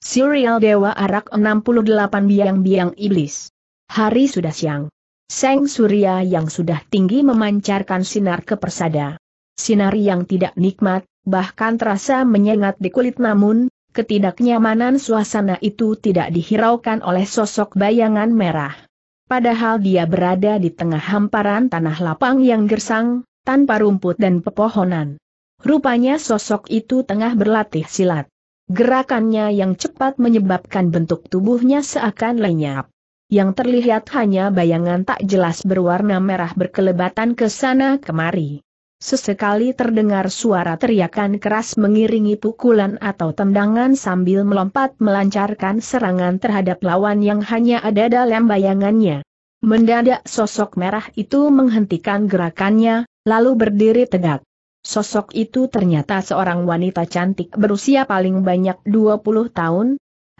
Serial Dewa Arak 68 Biang-Biang Iblis. Hari sudah siang. Seng Surya yang sudah tinggi memancarkan sinar ke persada. Sinar yang tidak nikmat, bahkan terasa menyengat di kulit namun, ketidaknyamanan suasana itu tidak dihiraukan oleh sosok bayangan merah. Padahal dia berada di tengah hamparan tanah lapang yang gersang, tanpa rumput dan pepohonan. Rupanya sosok itu tengah berlatih silat. Gerakannya yang cepat menyebabkan bentuk tubuhnya seakan lenyap. Yang terlihat hanya bayangan tak jelas berwarna merah berkelebatan ke sana kemari. Sesekali terdengar suara teriakan keras mengiringi pukulan atau tendangan sambil melompat melancarkan serangan terhadap lawan yang hanya ada dalam bayangannya. Mendadak sosok merah itu menghentikan gerakannya, lalu berdiri tegak. Sosok itu ternyata seorang wanita cantik berusia paling banyak 20 tahun.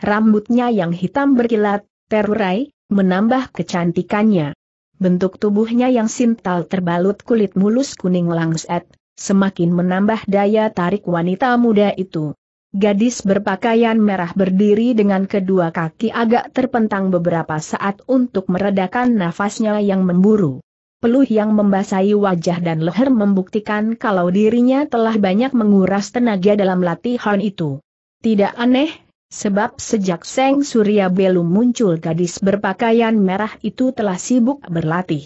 Rambutnya yang hitam berkilat, terurai, menambah kecantikannya. Bentuk tubuhnya yang sintal terbalut kulit mulus kuning langset, semakin menambah daya tarik wanita muda itu. Gadis berpakaian merah berdiri dengan kedua kaki agak terpentang beberapa saat untuk meredakan nafasnya yang memburu. Peluh yang membasahi wajah dan leher membuktikan kalau dirinya telah banyak menguras tenaga dalam latihan itu. Tidak aneh, sebab sejak Seng Surya Belum muncul gadis berpakaian merah itu telah sibuk berlatih.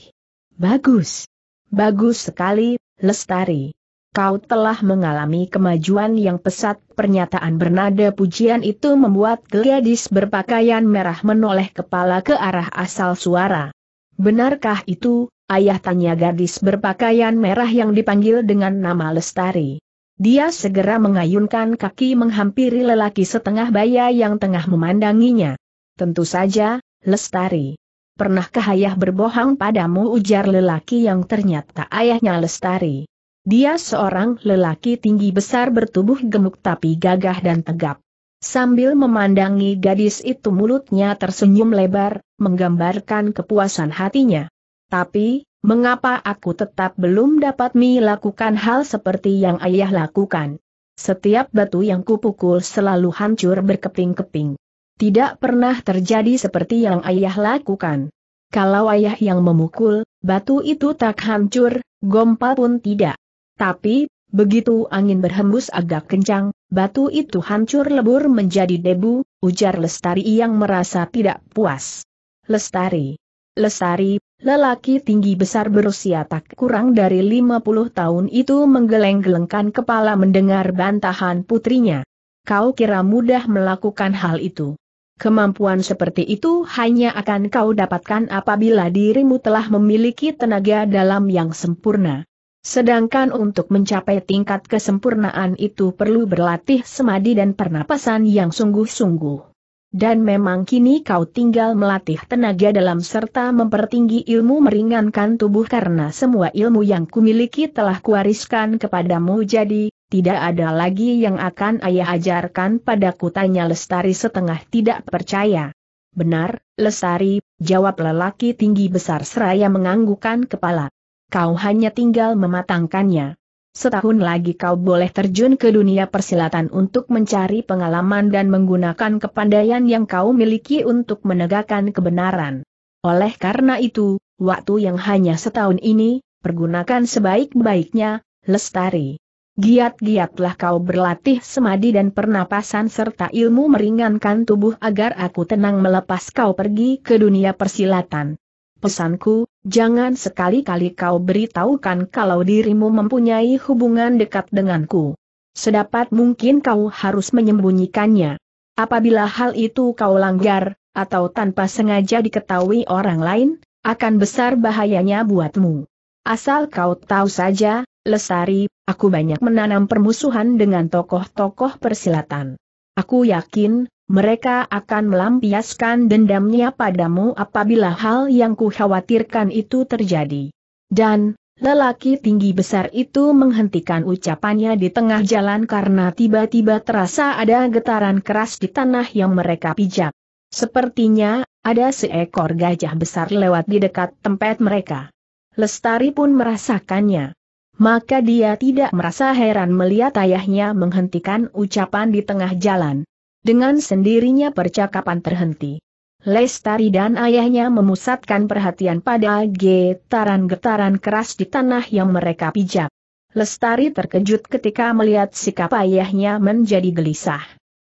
Bagus. Bagus sekali, Lestari. Kau telah mengalami kemajuan yang pesat. Pernyataan bernada pujian itu membuat gadis berpakaian merah menoleh kepala ke arah asal suara. Benarkah itu, ayah tanya gadis berpakaian merah yang dipanggil dengan nama Lestari. Dia segera mengayunkan kaki menghampiri lelaki setengah baya yang tengah memandanginya. Tentu saja, Lestari. Pernahkah ayah berbohong padamu ujar lelaki yang ternyata ayahnya Lestari. Dia seorang lelaki tinggi besar bertubuh gemuk tapi gagah dan tegap. Sambil memandangi gadis itu mulutnya tersenyum lebar, menggambarkan kepuasan hatinya. Tapi, mengapa aku tetap belum dapat melakukan hal seperti yang ayah lakukan? Setiap batu yang kupukul selalu hancur berkeping-keping. Tidak pernah terjadi seperti yang ayah lakukan. Kalau ayah yang memukul, batu itu tak hancur, gompal pun tidak. Tapi, begitu angin berhembus agak kencang, batu itu hancur lebur menjadi debu, ujar Lestari yang merasa tidak puas. Lestari. Lestari, Lelaki tinggi besar berusia tak kurang dari 50 tahun itu menggeleng-gelengkan kepala mendengar bantahan putrinya. Kau kira mudah melakukan hal itu. Kemampuan seperti itu hanya akan kau dapatkan apabila dirimu telah memiliki tenaga dalam yang sempurna. Sedangkan untuk mencapai tingkat kesempurnaan itu perlu berlatih semadi dan pernapasan yang sungguh-sungguh. Dan memang kini kau tinggal melatih tenaga dalam serta mempertinggi ilmu meringankan tubuh karena semua ilmu yang kumiliki telah kuwariskan kepadamu jadi, tidak ada lagi yang akan ayah ajarkan padaku tanya Lestari setengah tidak percaya. Benar, Lestari, jawab lelaki tinggi besar seraya menganggukan kepala. Kau hanya tinggal mematangkannya. Setahun lagi kau boleh terjun ke dunia persilatan untuk mencari pengalaman dan menggunakan kepandaian yang kau miliki untuk menegakkan kebenaran. Oleh karena itu, waktu yang hanya setahun ini, pergunakan sebaik-baiknya, lestari. Giat-giatlah kau berlatih semadi dan pernapasan serta ilmu meringankan tubuh agar aku tenang melepas kau pergi ke dunia persilatan. Pesanku, jangan sekali-kali kau beritahukan kalau dirimu mempunyai hubungan dekat denganku. Sedapat mungkin kau harus menyembunyikannya. Apabila hal itu kau langgar, atau tanpa sengaja diketahui orang lain, akan besar bahayanya buatmu. Asal kau tahu saja, Lesari, aku banyak menanam permusuhan dengan tokoh-tokoh persilatan. Aku yakin, mereka akan melampiaskan dendamnya padamu apabila hal yang kukhawatirkan itu terjadi. Dan, lelaki tinggi besar itu menghentikan ucapannya di tengah jalan karena tiba-tiba terasa ada getaran keras di tanah yang mereka pijak. Sepertinya, ada seekor gajah besar lewat di dekat tempat mereka. Lestari pun merasakannya maka dia tidak merasa heran melihat ayahnya menghentikan ucapan di tengah jalan. Dengan sendirinya percakapan terhenti. Lestari dan ayahnya memusatkan perhatian pada getaran-getaran keras di tanah yang mereka pijak. Lestari terkejut ketika melihat sikap ayahnya menjadi gelisah.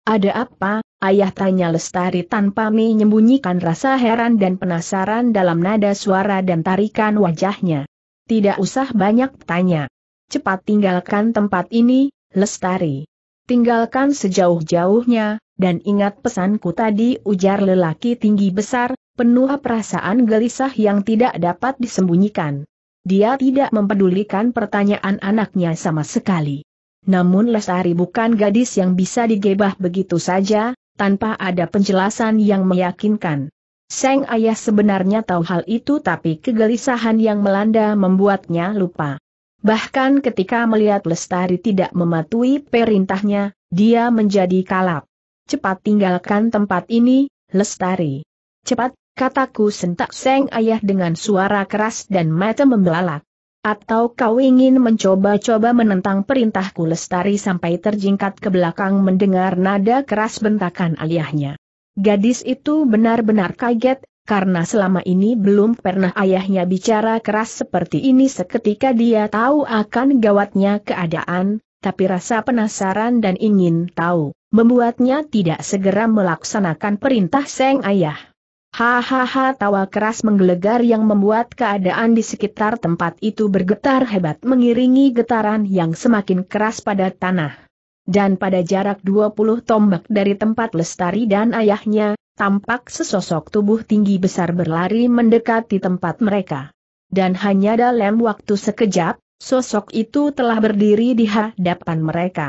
Ada apa, ayah tanya Lestari tanpa menyembunyikan rasa heran dan penasaran dalam nada suara dan tarikan wajahnya. Tidak usah banyak tanya. Cepat tinggalkan tempat ini, Lestari. Tinggalkan sejauh-jauhnya, dan ingat pesanku tadi ujar lelaki tinggi besar, penuh perasaan gelisah yang tidak dapat disembunyikan. Dia tidak mempedulikan pertanyaan anaknya sama sekali. Namun lestari bukan gadis yang bisa digebah begitu saja, tanpa ada penjelasan yang meyakinkan. Sang ayah sebenarnya tahu hal itu tapi kegelisahan yang melanda membuatnya lupa. Bahkan ketika melihat Lestari tidak mematuhi perintahnya, dia menjadi kalap cepat tinggalkan tempat ini, lestari. Cepat, kataku sentak Seng Ayah dengan suara keras dan mata membelalak. Atau kau ingin mencoba-coba menentang perintahku lestari sampai terjingkat ke belakang mendengar nada keras bentakan ayahnya. Gadis itu benar-benar kaget, karena selama ini belum pernah ayahnya bicara keras seperti ini seketika dia tahu akan gawatnya keadaan, tapi rasa penasaran dan ingin tahu membuatnya tidak segera melaksanakan perintah Seng Ayah. Hahaha tawa keras menggelegar yang membuat keadaan di sekitar tempat itu bergetar hebat mengiringi getaran yang semakin keras pada tanah. Dan pada jarak 20 tombak dari tempat Lestari dan ayahnya, tampak sesosok tubuh tinggi besar berlari mendekati tempat mereka. Dan hanya dalam waktu sekejap, sosok itu telah berdiri di hadapan mereka.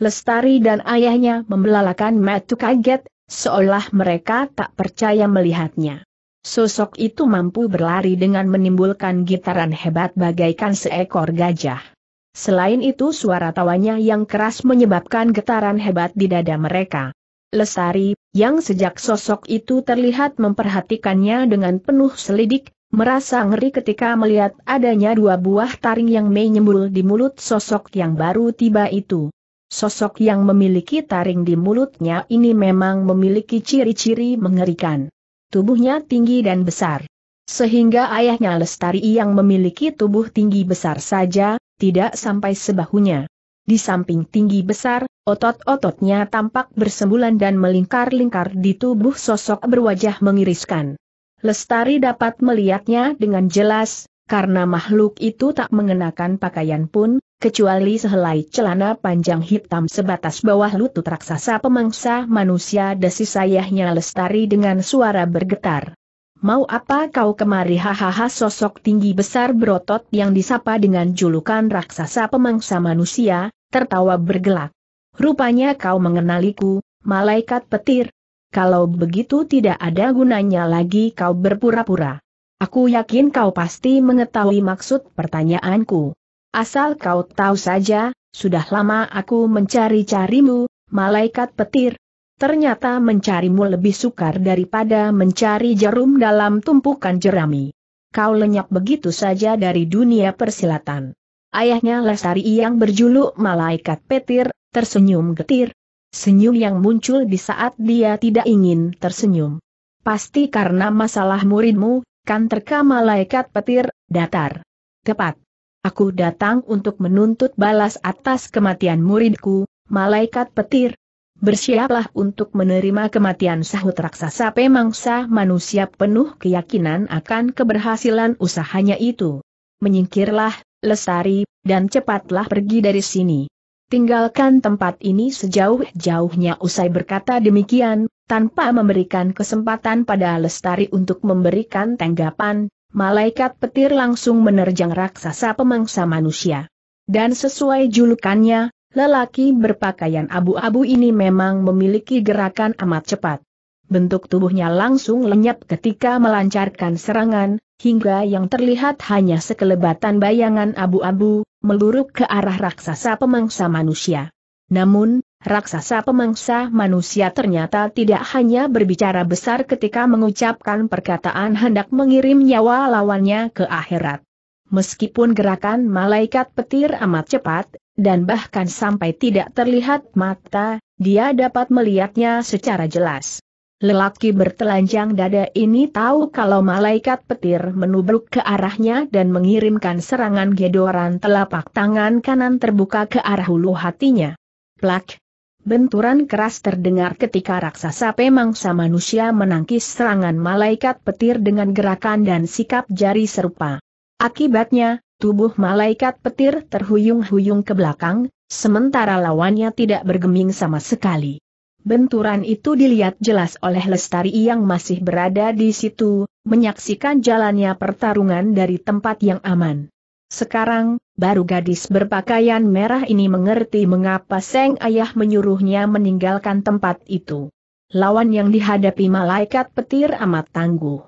Lestari dan ayahnya membelalakan metu kaget, seolah mereka tak percaya melihatnya. Sosok itu mampu berlari dengan menimbulkan getaran hebat bagaikan seekor gajah. Selain itu suara tawanya yang keras menyebabkan getaran hebat di dada mereka. Lestari, yang sejak sosok itu terlihat memperhatikannya dengan penuh selidik, merasa ngeri ketika melihat adanya dua buah taring yang menyembul di mulut sosok yang baru tiba itu. Sosok yang memiliki taring di mulutnya ini memang memiliki ciri-ciri mengerikan. Tubuhnya tinggi dan besar. Sehingga ayahnya Lestari yang memiliki tubuh tinggi besar saja, tidak sampai sebahunya. Di samping tinggi besar, otot-ototnya tampak bersembulan dan melingkar-lingkar di tubuh sosok berwajah mengiriskan. Lestari dapat melihatnya dengan jelas, karena makhluk itu tak mengenakan pakaian pun, kecuali sehelai celana panjang hitam sebatas bawah lutut raksasa pemangsa manusia desi sayahnya lestari dengan suara bergetar. Mau apa kau kemari hahaha sosok tinggi besar berotot yang disapa dengan julukan raksasa pemangsa manusia, tertawa bergelak. Rupanya kau mengenaliku, malaikat petir. Kalau begitu tidak ada gunanya lagi kau berpura-pura. Aku yakin kau pasti mengetahui maksud pertanyaanku. Asal kau tahu saja, sudah lama aku mencari-carimu, malaikat petir. Ternyata mencarimu lebih sukar daripada mencari jarum dalam tumpukan jerami. Kau lenyap begitu saja dari dunia persilatan. Ayahnya lestari yang berjuluk malaikat petir, tersenyum getir. Senyum yang muncul di saat dia tidak ingin tersenyum. Pasti karena masalah muridmu, kan terka malaikat petir, datar. Tepat. Aku datang untuk menuntut balas atas kematian muridku, malaikat petir. Bersiaplah untuk menerima kematian sahut raksasa pemangsa manusia penuh keyakinan akan keberhasilan usahanya itu. Menyingkirlah, lestari, dan cepatlah pergi dari sini. Tinggalkan tempat ini sejauh-jauhnya usai berkata demikian, tanpa memberikan kesempatan pada Lestari untuk memberikan tanggapan, Malaikat petir langsung menerjang raksasa pemangsa manusia. Dan sesuai julukannya, lelaki berpakaian abu-abu ini memang memiliki gerakan amat cepat. Bentuk tubuhnya langsung lenyap ketika melancarkan serangan, hingga yang terlihat hanya sekelebatan bayangan abu-abu, meluruk ke arah raksasa pemangsa manusia. Namun, Raksasa pemangsa manusia ternyata tidak hanya berbicara besar ketika mengucapkan perkataan hendak mengirim nyawa lawannya ke akhirat. Meskipun gerakan malaikat petir amat cepat, dan bahkan sampai tidak terlihat mata, dia dapat melihatnya secara jelas. Lelaki bertelanjang dada ini tahu kalau malaikat petir menubruk ke arahnya dan mengirimkan serangan gedoran telapak tangan kanan terbuka ke arah hulu hatinya. Plak, Benturan keras terdengar ketika raksasa pemangsa manusia menangkis serangan malaikat petir dengan gerakan dan sikap jari serupa. Akibatnya, tubuh malaikat petir terhuyung-huyung ke belakang, sementara lawannya tidak bergeming sama sekali. Benturan itu dilihat jelas oleh Lestari yang masih berada di situ, menyaksikan jalannya pertarungan dari tempat yang aman. Sekarang, baru gadis berpakaian merah ini mengerti mengapa Seng Ayah menyuruhnya meninggalkan tempat itu. Lawan yang dihadapi malaikat petir amat tangguh.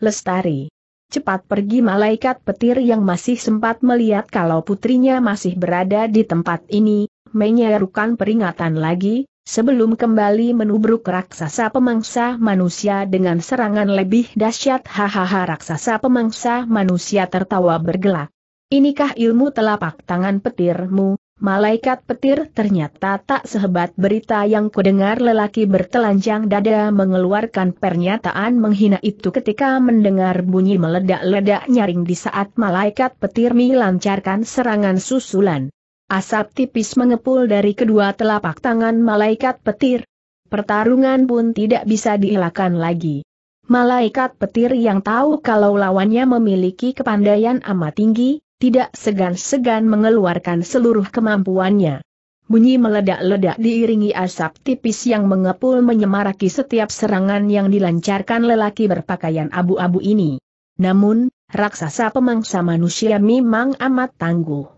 Lestari. Cepat pergi malaikat petir yang masih sempat melihat kalau putrinya masih berada di tempat ini, menyerukan peringatan lagi, sebelum kembali menubruk raksasa pemangsa manusia dengan serangan lebih dahsyat. Hahaha raksasa pemangsa manusia tertawa bergelak. Inikah ilmu telapak tangan petirmu, malaikat petir ternyata tak sehebat berita yang kudengar lelaki bertelanjang dada mengeluarkan pernyataan menghina itu ketika mendengar bunyi meledak-ledak nyaring di saat malaikat petir melancarkan serangan susulan. Asap tipis mengepul dari kedua telapak tangan malaikat petir. Pertarungan pun tidak bisa dielakkan lagi. Malaikat petir yang tahu kalau lawannya memiliki kepandaian amat tinggi, tidak segan-segan mengeluarkan seluruh kemampuannya. Bunyi meledak-ledak diiringi asap tipis yang mengepul menyemaraki setiap serangan yang dilancarkan lelaki berpakaian abu-abu ini. Namun, raksasa pemangsa manusia memang amat tangguh.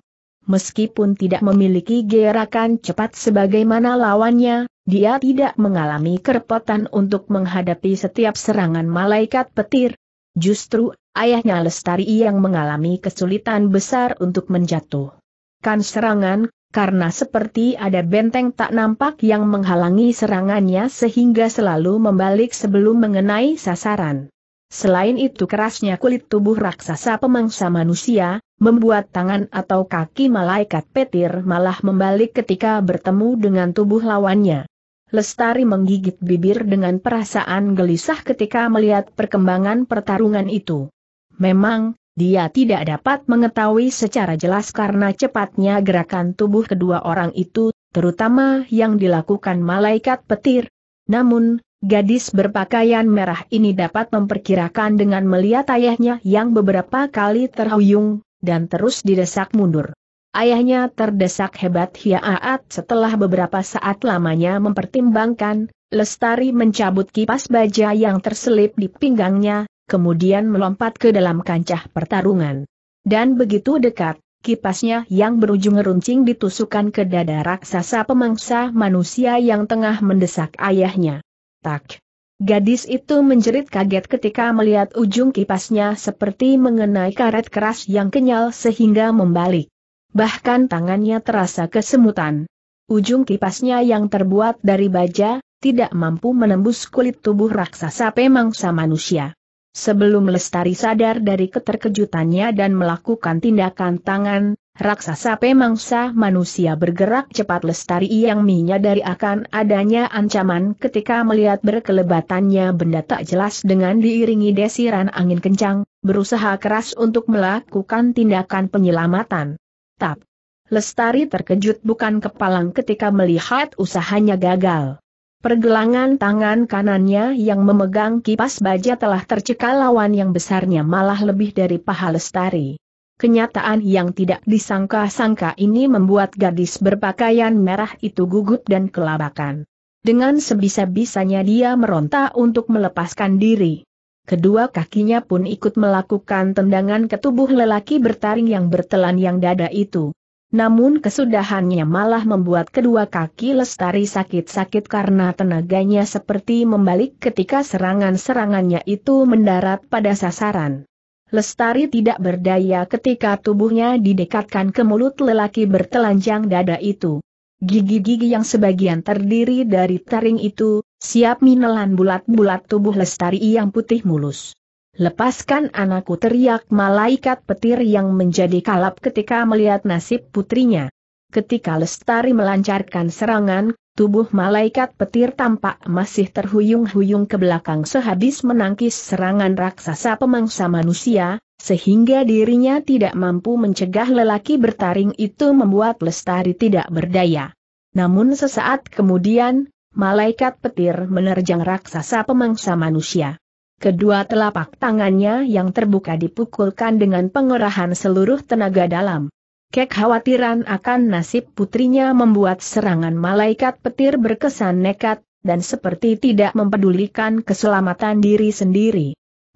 Meskipun tidak memiliki gerakan cepat sebagaimana lawannya, dia tidak mengalami kerepotan untuk menghadapi setiap serangan malaikat petir. Justru, ayahnya Lestari yang mengalami kesulitan besar untuk menjatuhkan serangan, karena seperti ada benteng tak nampak yang menghalangi serangannya sehingga selalu membalik sebelum mengenai sasaran. Selain itu kerasnya kulit tubuh raksasa pemangsa manusia, membuat tangan atau kaki malaikat petir malah membalik ketika bertemu dengan tubuh lawannya. Lestari menggigit bibir dengan perasaan gelisah ketika melihat perkembangan pertarungan itu. Memang, dia tidak dapat mengetahui secara jelas karena cepatnya gerakan tubuh kedua orang itu, terutama yang dilakukan malaikat petir. Namun, gadis berpakaian merah ini dapat memperkirakan dengan melihat ayahnya yang beberapa kali terhuyung, dan terus didesak mundur. Ayahnya terdesak hebat hiaat setelah beberapa saat lamanya mempertimbangkan, Lestari mencabut kipas baja yang terselip di pinggangnya, kemudian melompat ke dalam kancah pertarungan. Dan begitu dekat, kipasnya yang berujung runcing ditusukkan ke dada raksasa pemangsa manusia yang tengah mendesak ayahnya. Tak. Gadis itu menjerit kaget ketika melihat ujung kipasnya seperti mengenai karet keras yang kenyal sehingga membalik. Bahkan tangannya terasa kesemutan. Ujung kipasnya yang terbuat dari baja, tidak mampu menembus kulit tubuh raksasa pemangsa manusia. Sebelum Lestari sadar dari keterkejutannya dan melakukan tindakan tangan, raksasa pemangsa manusia bergerak cepat Lestari yang menyadari akan adanya ancaman ketika melihat berkelebatannya benda tak jelas dengan diiringi desiran angin kencang, berusaha keras untuk melakukan tindakan penyelamatan. Tap! Lestari terkejut bukan kepalang ketika melihat usahanya gagal. Pergelangan tangan kanannya yang memegang kipas baja telah tercekal lawan yang besarnya malah lebih dari paha lestari. Kenyataan yang tidak disangka-sangka ini membuat gadis berpakaian merah itu gugup dan kelabakan. Dengan sebisa-bisanya dia meronta untuk melepaskan diri. Kedua kakinya pun ikut melakukan tendangan ke tubuh lelaki bertaring yang bertelan yang dada itu namun kesudahannya malah membuat kedua kaki Lestari sakit-sakit karena tenaganya seperti membalik ketika serangan-serangannya itu mendarat pada sasaran. Lestari tidak berdaya ketika tubuhnya didekatkan ke mulut lelaki bertelanjang dada itu. Gigi-gigi yang sebagian terdiri dari taring itu, siap menelan bulat-bulat tubuh Lestari yang putih mulus. Lepaskan anakku teriak malaikat petir yang menjadi kalap ketika melihat nasib putrinya. Ketika Lestari melancarkan serangan, tubuh malaikat petir tampak masih terhuyung-huyung ke belakang sehabis menangkis serangan raksasa pemangsa manusia, sehingga dirinya tidak mampu mencegah lelaki bertaring itu membuat Lestari tidak berdaya. Namun sesaat kemudian, malaikat petir menerjang raksasa pemangsa manusia. Kedua telapak tangannya yang terbuka dipukulkan dengan pengerahan seluruh tenaga dalam. Kekhawatiran akan nasib putrinya membuat serangan malaikat petir berkesan nekat, dan seperti tidak mempedulikan keselamatan diri sendiri.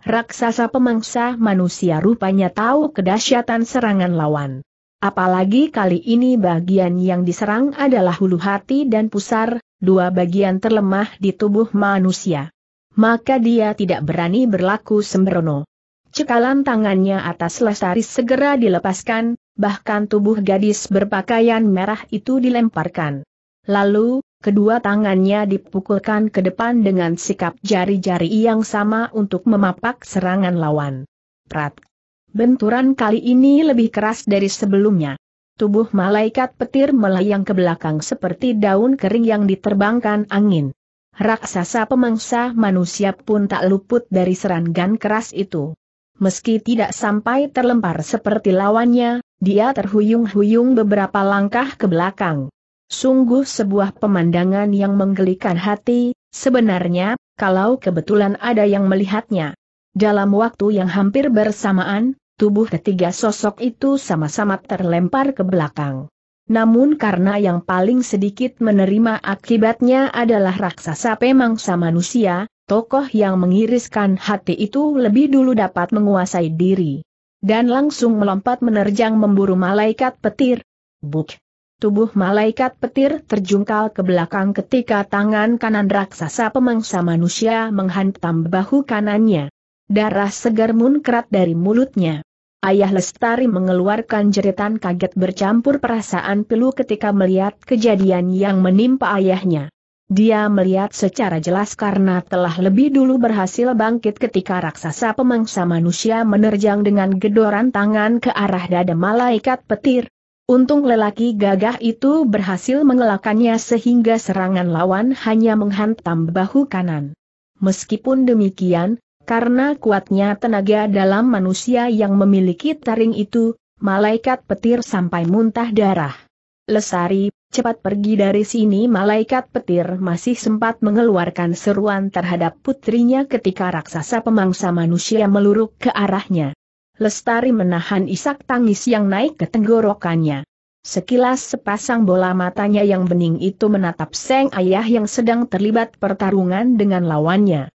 Raksasa pemangsa manusia rupanya tahu kedahsyatan serangan lawan. Apalagi kali ini bagian yang diserang adalah hulu hati dan pusar, dua bagian terlemah di tubuh manusia maka dia tidak berani berlaku sembrono. Cekalan tangannya atas Lestari segera dilepaskan, bahkan tubuh gadis berpakaian merah itu dilemparkan. Lalu, kedua tangannya dipukulkan ke depan dengan sikap jari-jari yang sama untuk memapak serangan lawan. Prat. Benturan kali ini lebih keras dari sebelumnya. Tubuh malaikat petir melayang ke belakang seperti daun kering yang diterbangkan angin. Raksasa pemangsa manusia pun tak luput dari serangan keras itu. Meski tidak sampai terlempar seperti lawannya, dia terhuyung-huyung beberapa langkah ke belakang. Sungguh sebuah pemandangan yang menggelikan hati, sebenarnya, kalau kebetulan ada yang melihatnya. Dalam waktu yang hampir bersamaan, tubuh ketiga sosok itu sama-sama terlempar ke belakang. Namun karena yang paling sedikit menerima akibatnya adalah raksasa pemangsa manusia, tokoh yang mengiriskan hati itu lebih dulu dapat menguasai diri. Dan langsung melompat menerjang memburu malaikat petir. Buk! Tubuh malaikat petir terjungkal ke belakang ketika tangan kanan raksasa pemangsa manusia menghantam bahu kanannya. Darah segar munkrat dari mulutnya. Ayah Lestari mengeluarkan jeritan kaget bercampur perasaan pilu ketika melihat kejadian yang menimpa ayahnya. Dia melihat secara jelas karena telah lebih dulu berhasil bangkit ketika raksasa pemangsa manusia menerjang dengan gedoran tangan ke arah dada malaikat petir. Untung lelaki gagah itu berhasil mengelakannya sehingga serangan lawan hanya menghantam bahu kanan. Meskipun demikian, karena kuatnya tenaga dalam manusia yang memiliki taring itu, malaikat petir sampai muntah darah. Lesari, cepat pergi dari sini malaikat petir masih sempat mengeluarkan seruan terhadap putrinya ketika raksasa pemangsa manusia meluruk ke arahnya. Lestari menahan isak tangis yang naik ke tenggorokannya. Sekilas sepasang bola matanya yang bening itu menatap seng ayah yang sedang terlibat pertarungan dengan lawannya.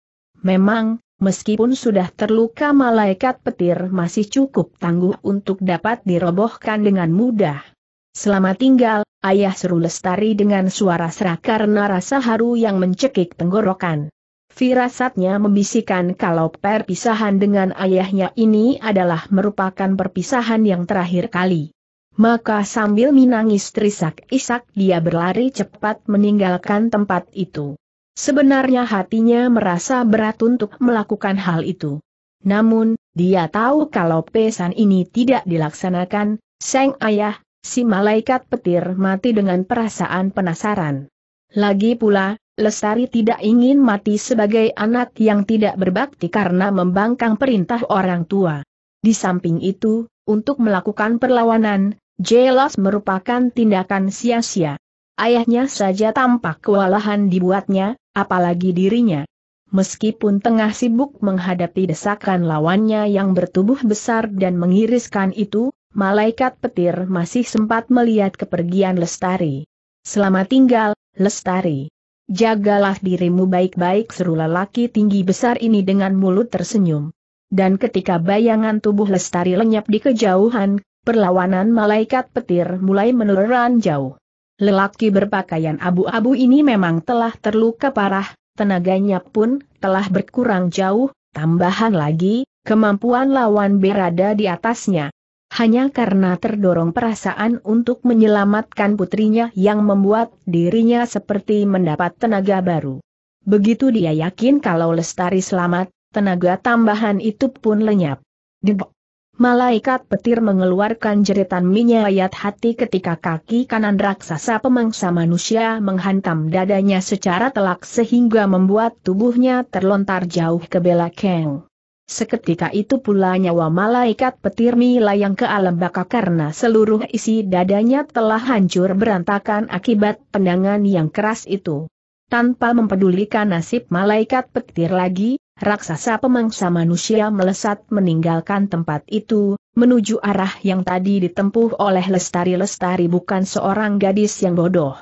Memang, Meskipun sudah terluka malaikat petir masih cukup tangguh untuk dapat dirobohkan dengan mudah. Selama tinggal, ayah seru lestari dengan suara serak karena rasa haru yang mencekik tenggorokan. Firasatnya membisikkan kalau perpisahan dengan ayahnya ini adalah merupakan perpisahan yang terakhir kali. Maka sambil menangis trisak isak dia berlari cepat meninggalkan tempat itu. Sebenarnya hatinya merasa berat untuk melakukan hal itu. Namun, dia tahu kalau pesan ini tidak dilaksanakan, Seng ayah, si malaikat petir mati dengan perasaan penasaran. Lagi pula, Lestari tidak ingin mati sebagai anak yang tidak berbakti karena membangkang perintah orang tua. Di samping itu, untuk melakukan perlawanan, jelas merupakan tindakan sia-sia. Ayahnya saja tampak kewalahan dibuatnya, apalagi dirinya. Meskipun tengah sibuk menghadapi desakan lawannya yang bertubuh besar dan mengiriskan itu, malaikat petir masih sempat melihat kepergian Lestari. Selama tinggal, Lestari. Jagalah dirimu baik-baik seru lelaki tinggi besar ini dengan mulut tersenyum. Dan ketika bayangan tubuh Lestari lenyap di kejauhan, perlawanan malaikat petir mulai meneran jauh. Lelaki berpakaian abu-abu ini memang telah terluka parah, tenaganya pun telah berkurang jauh, tambahan lagi, kemampuan lawan berada di atasnya. Hanya karena terdorong perasaan untuk menyelamatkan putrinya yang membuat dirinya seperti mendapat tenaga baru. Begitu dia yakin kalau Lestari selamat, tenaga tambahan itu pun lenyap. Dibok. Malaikat petir mengeluarkan jeritan menyayat hati ketika kaki kanan raksasa pemangsa manusia menghantam dadanya secara telak sehingga membuat tubuhnya terlontar jauh ke belakang. Seketika itu pula nyawa malaikat petir melayang ke alam baka karena seluruh isi dadanya telah hancur berantakan akibat pendangan yang keras itu. Tanpa mempedulikan nasib malaikat petir lagi, raksasa pemangsa manusia melesat meninggalkan tempat itu, menuju arah yang tadi ditempuh oleh Lestari-Lestari bukan seorang gadis yang bodoh.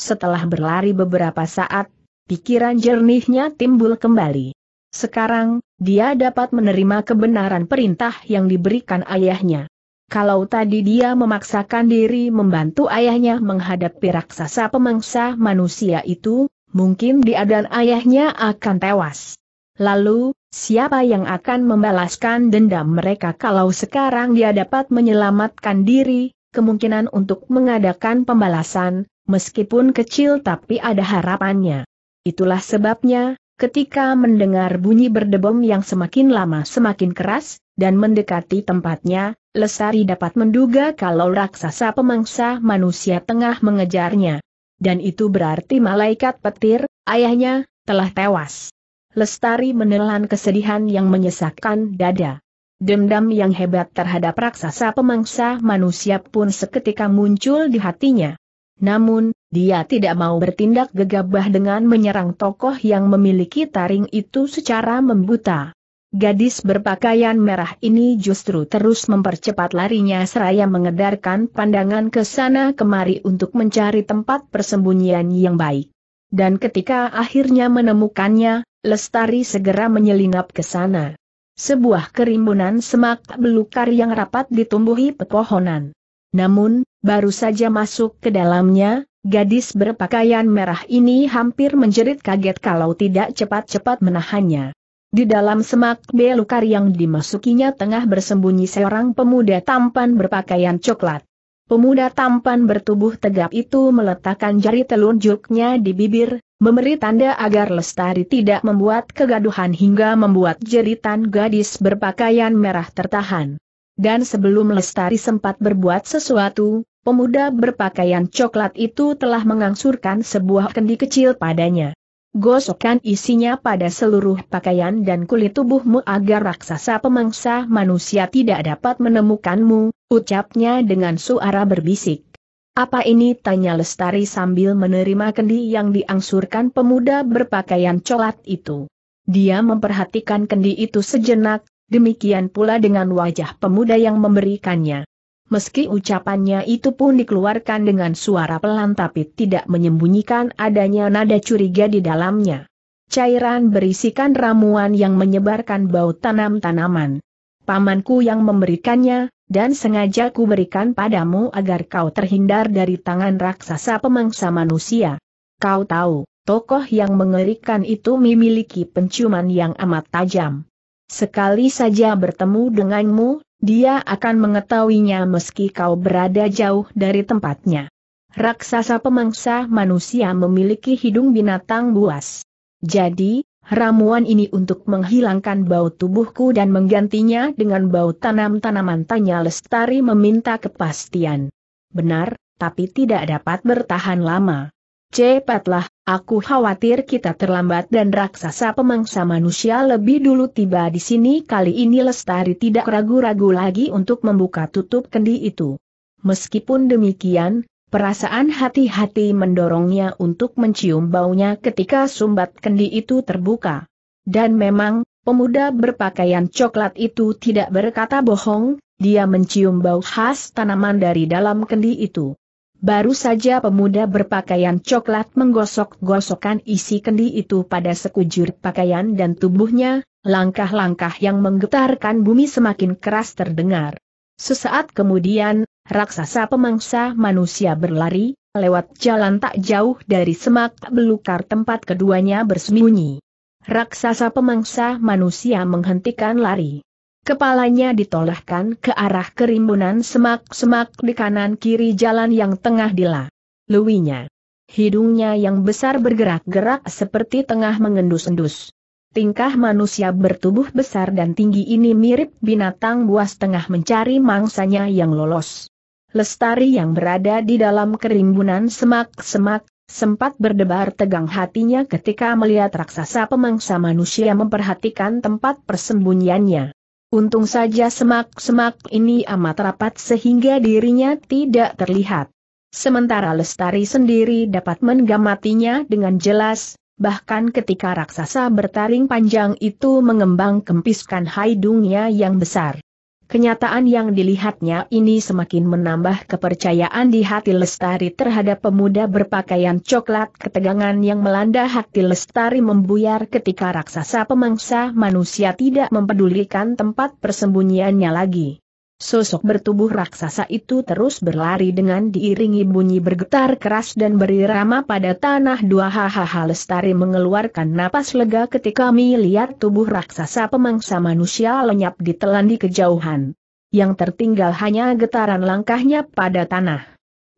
Setelah berlari beberapa saat, pikiran jernihnya timbul kembali. Sekarang, dia dapat menerima kebenaran perintah yang diberikan ayahnya. Kalau tadi dia memaksakan diri membantu ayahnya menghadapi raksasa pemangsa manusia itu, mungkin dia dan ayahnya akan tewas. Lalu, siapa yang akan membalaskan dendam mereka kalau sekarang dia dapat menyelamatkan diri, kemungkinan untuk mengadakan pembalasan, meskipun kecil tapi ada harapannya. Itulah sebabnya, ketika mendengar bunyi berdebom yang semakin lama semakin keras, dan mendekati tempatnya, Lesari dapat menduga kalau raksasa pemangsa manusia tengah mengejarnya. Dan itu berarti malaikat petir, ayahnya, telah tewas. Lestari menelan kesedihan yang menyesakkan dada. Dendam yang hebat terhadap raksasa pemangsa manusia pun seketika muncul di hatinya. Namun, dia tidak mau bertindak gegabah dengan menyerang tokoh yang memiliki taring itu secara membuta. Gadis berpakaian merah ini justru terus mempercepat larinya seraya mengedarkan pandangan ke sana kemari untuk mencari tempat persembunyian yang baik. Dan ketika akhirnya menemukannya, Lestari segera menyelinap ke sana. Sebuah kerimbunan semak belukar yang rapat ditumbuhi pepohonan. Namun, baru saja masuk ke dalamnya, gadis berpakaian merah ini hampir menjerit kaget kalau tidak cepat-cepat menahannya. Di dalam semak belukar yang dimasukinya tengah bersembunyi seorang pemuda tampan berpakaian coklat. Pemuda tampan bertubuh tegap itu meletakkan jari telunjuknya di bibir, memberi tanda agar Lestari tidak membuat kegaduhan hingga membuat jeritan gadis berpakaian merah tertahan. Dan sebelum Lestari sempat berbuat sesuatu, pemuda berpakaian coklat itu telah mengangsurkan sebuah kendi kecil padanya. Gosokkan isinya pada seluruh pakaian dan kulit tubuhmu agar raksasa pemangsa manusia tidak dapat menemukanmu, ucapnya dengan suara berbisik. Apa ini tanya Lestari sambil menerima kendi yang diangsurkan pemuda berpakaian colat itu. Dia memperhatikan kendi itu sejenak, demikian pula dengan wajah pemuda yang memberikannya. Meski ucapannya itu pun dikeluarkan dengan suara pelan tapi tidak menyembunyikan adanya nada curiga di dalamnya. Cairan berisikan ramuan yang menyebarkan bau tanam-tanaman. Pamanku yang memberikannya, dan sengaja ku berikan padamu agar kau terhindar dari tangan raksasa pemangsa manusia. Kau tahu, tokoh yang mengerikan itu memiliki penciuman yang amat tajam. Sekali saja bertemu denganmu, dia akan mengetahuinya meski kau berada jauh dari tempatnya. Raksasa pemangsa manusia memiliki hidung binatang buas. Jadi, ramuan ini untuk menghilangkan bau tubuhku dan menggantinya dengan bau tanam-tanaman tanya Lestari meminta kepastian. Benar, tapi tidak dapat bertahan lama. Cepatlah, Aku khawatir kita terlambat dan raksasa pemangsa manusia lebih dulu tiba di sini kali ini Lestari tidak ragu-ragu lagi untuk membuka tutup kendi itu. Meskipun demikian, perasaan hati-hati mendorongnya untuk mencium baunya ketika sumbat kendi itu terbuka. Dan memang, pemuda berpakaian coklat itu tidak berkata bohong, dia mencium bau khas tanaman dari dalam kendi itu. Baru saja pemuda berpakaian coklat menggosok-gosokkan isi kendi itu pada sekujur pakaian dan tubuhnya, langkah-langkah yang menggetarkan bumi semakin keras terdengar. Sesaat kemudian, raksasa pemangsa manusia berlari, lewat jalan tak jauh dari semak belukar tempat keduanya bersembunyi. Raksasa pemangsa manusia menghentikan lari. Kepalanya ditolahkan ke arah kerimbunan semak-semak di kanan kiri jalan yang tengah dila. Luwinya. Hidungnya yang besar bergerak-gerak seperti tengah mengendus-endus. Tingkah manusia bertubuh besar dan tinggi ini mirip binatang buas tengah mencari mangsanya yang lolos. Lestari yang berada di dalam kerimbunan semak-semak, sempat berdebar tegang hatinya ketika melihat raksasa pemangsa manusia memperhatikan tempat persembunyiannya. Untung saja semak-semak ini amat rapat sehingga dirinya tidak terlihat. Sementara Lestari sendiri dapat menggamatinya dengan jelas, bahkan ketika raksasa bertaring panjang itu mengembang kempiskan hidungnya yang besar. Kenyataan yang dilihatnya ini semakin menambah kepercayaan di hati Lestari terhadap pemuda berpakaian coklat ketegangan yang melanda hati Lestari membuyar ketika raksasa pemangsa manusia tidak mempedulikan tempat persembunyiannya lagi. Sosok bertubuh raksasa itu terus berlari dengan diiringi bunyi bergetar keras dan berirama pada tanah dua hahaha lestari mengeluarkan napas lega ketika melihat tubuh raksasa pemangsa manusia lenyap ditelan di kejauhan. Yang tertinggal hanya getaran langkahnya pada tanah.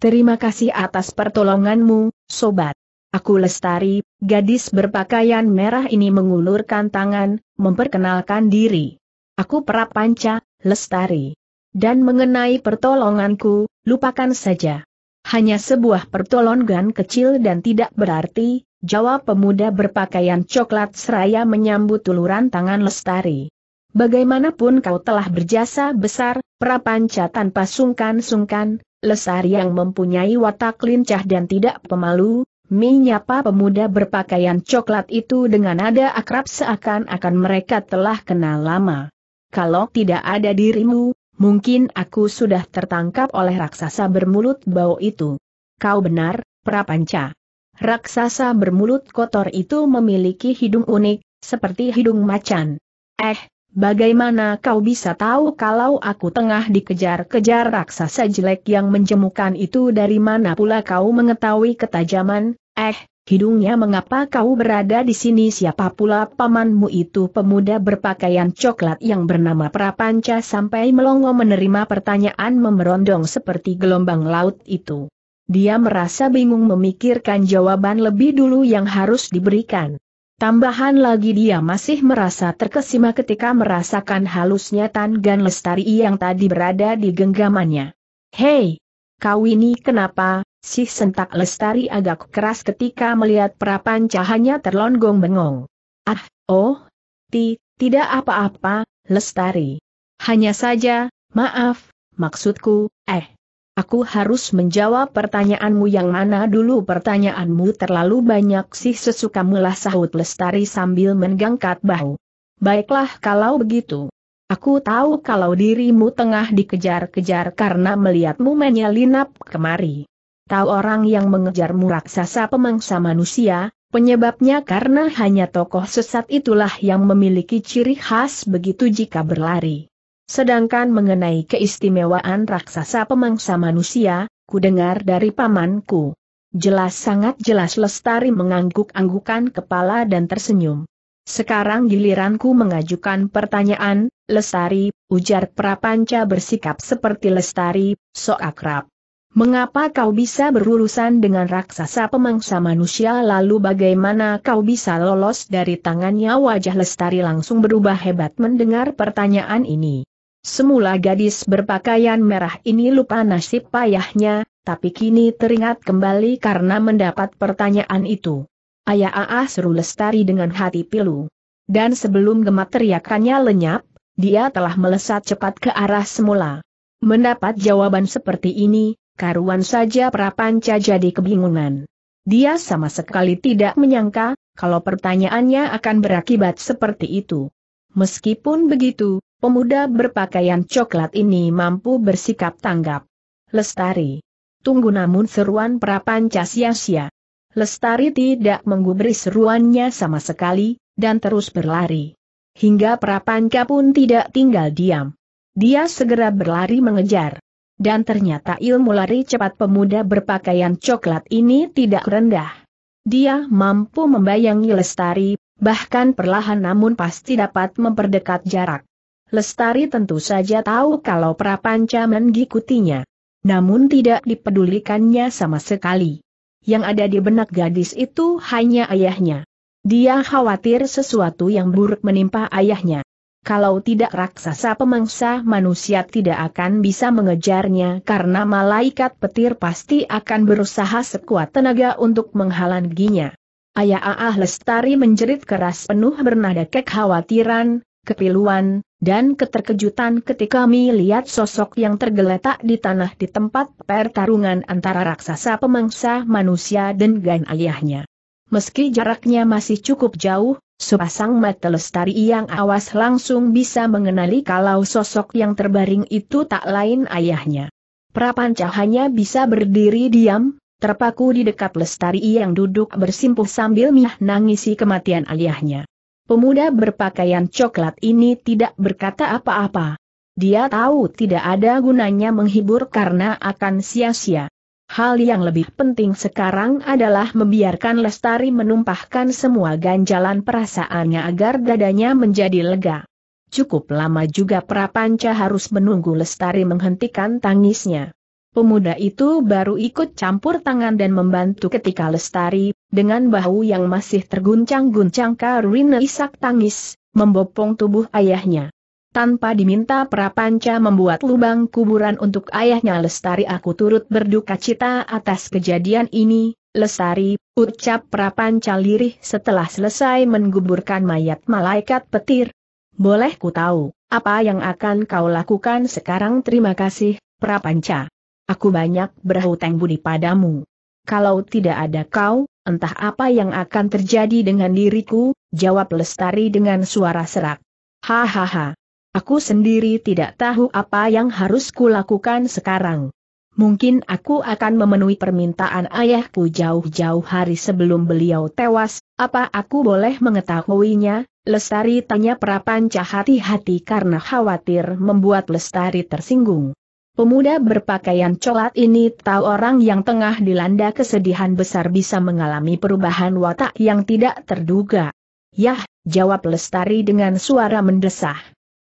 Terima kasih atas pertolonganmu, sobat. Aku lestari, gadis berpakaian merah ini mengulurkan tangan, memperkenalkan diri. Aku Perapanca, lestari. Dan mengenai pertolonganku, lupakan saja. Hanya sebuah pertolongan kecil dan tidak berarti, jawab pemuda berpakaian coklat seraya menyambut uluran tangan Lestari. Bagaimanapun kau telah berjasa besar, prapanca tanpa sungkan-sungkan, Lestari yang mempunyai watak lincah dan tidak pemalu, menyapa pemuda berpakaian coklat itu dengan nada akrab seakan-akan mereka telah kenal lama. Kalau tidak ada dirimu, Mungkin aku sudah tertangkap oleh raksasa bermulut bau itu. Kau benar, Prapanca. Raksasa bermulut kotor itu memiliki hidung unik, seperti hidung macan. Eh, bagaimana kau bisa tahu kalau aku tengah dikejar-kejar raksasa jelek yang menjemukan itu dari mana pula kau mengetahui ketajaman? Eh, Hidungnya mengapa kau berada di sini siapa pula pamanmu itu pemuda berpakaian coklat yang bernama Prapanca sampai melongo menerima pertanyaan memerondong seperti gelombang laut itu. Dia merasa bingung memikirkan jawaban lebih dulu yang harus diberikan. Tambahan lagi dia masih merasa terkesima ketika merasakan halusnya Tangan Lestari yang tadi berada di genggamannya. Hei! Kau ini kenapa, Si sentak lestari agak keras ketika melihat perapan cahanya terlonggong bengong. Ah, oh, ti, tidak apa-apa, lestari. Hanya saja, maaf, maksudku, eh. Aku harus menjawab pertanyaanmu yang mana dulu pertanyaanmu terlalu banyak sih sesuka mulah sahut lestari sambil menggangkat bahu. Baiklah kalau begitu. Aku tahu kalau dirimu tengah dikejar-kejar karena melihatmu menyelinap kemari. Tahu orang yang mengejarmu raksasa pemangsa manusia, penyebabnya karena hanya tokoh sesat itulah yang memiliki ciri khas begitu jika berlari. Sedangkan mengenai keistimewaan raksasa pemangsa manusia, ku dengar dari pamanku. Jelas sangat jelas Lestari mengangguk-anggukan kepala dan tersenyum. Sekarang giliranku mengajukan pertanyaan, Lestari, ujar Prapanca bersikap seperti Lestari, sok akrab. Mengapa kau bisa berurusan dengan raksasa pemangsa manusia lalu bagaimana kau bisa lolos dari tangannya wajah lestari langsung berubah hebat mendengar pertanyaan ini. Semula gadis berpakaian merah ini lupa nasib payahnya, tapi kini teringat kembali karena mendapat pertanyaan itu. Ayah Aa seru lestari dengan hati pilu. Dan sebelum gemat teriakannya lenyap, dia telah melesat cepat ke arah semula. Mendapat jawaban seperti ini, karuan saja Prapanca jadi kebingungan. Dia sama sekali tidak menyangka, kalau pertanyaannya akan berakibat seperti itu. Meskipun begitu, pemuda berpakaian coklat ini mampu bersikap tanggap. Lestari. Tunggu namun seruan Prapanca sia-sia. Lestari tidak menggubris seruannya sama sekali, dan terus berlari. Hingga Prapanca pun tidak tinggal diam. Dia segera berlari mengejar dan ternyata ilmu lari cepat pemuda berpakaian coklat ini tidak rendah. Dia mampu membayangi Lestari, bahkan perlahan namun pasti dapat memperdekat jarak. Lestari tentu saja tahu kalau Prapanca mengikutinya. Namun tidak dipedulikannya sama sekali. Yang ada di benak gadis itu hanya ayahnya. Dia khawatir sesuatu yang buruk menimpa ayahnya. Kalau tidak raksasa pemangsa manusia tidak akan bisa mengejarnya karena malaikat petir pasti akan berusaha sekuat tenaga untuk menghalanginya. Ayah Aah Lestari menjerit keras penuh bernada kekhawatiran, kepiluan, dan keterkejutan ketika melihat sosok yang tergeletak di tanah di tempat pertarungan antara raksasa pemangsa manusia dan gan ayahnya. Meski jaraknya masih cukup jauh, Sepasang mata lestari yang awas langsung bisa mengenali kalau sosok yang terbaring itu tak lain ayahnya. Prapanca hanya bisa berdiri diam, terpaku di dekat lestari yang duduk bersimpuh sambil miah nangisi kematian ayahnya. Pemuda berpakaian coklat ini tidak berkata apa-apa. Dia tahu tidak ada gunanya menghibur karena akan sia-sia. Hal yang lebih penting sekarang adalah membiarkan Lestari menumpahkan semua ganjalan perasaannya agar dadanya menjadi lega. Cukup lama juga Prapanca harus menunggu Lestari menghentikan tangisnya. Pemuda itu baru ikut campur tangan dan membantu ketika Lestari, dengan bahu yang masih terguncang-guncang Karina isak tangis, membopong tubuh ayahnya. Tanpa diminta Prapanca membuat lubang kuburan untuk ayahnya Lestari aku turut berduka cita atas kejadian ini, Lestari, ucap Prapanca lirih setelah selesai menguburkan mayat malaikat petir. Boleh ku tahu, apa yang akan kau lakukan sekarang terima kasih, Prapanca. Aku banyak berhutang budi padamu. Kalau tidak ada kau, entah apa yang akan terjadi dengan diriku, jawab Lestari dengan suara serak. Hahaha. Aku sendiri tidak tahu apa yang harus kulakukan sekarang. Mungkin aku akan memenuhi permintaan ayahku jauh-jauh hari sebelum beliau tewas, apa aku boleh mengetahuinya? Lestari tanya Prapanca hati-hati karena khawatir membuat Lestari tersinggung. Pemuda berpakaian coklat ini tahu orang yang tengah dilanda kesedihan besar bisa mengalami perubahan watak yang tidak terduga. Yah, jawab Lestari dengan suara mendesah.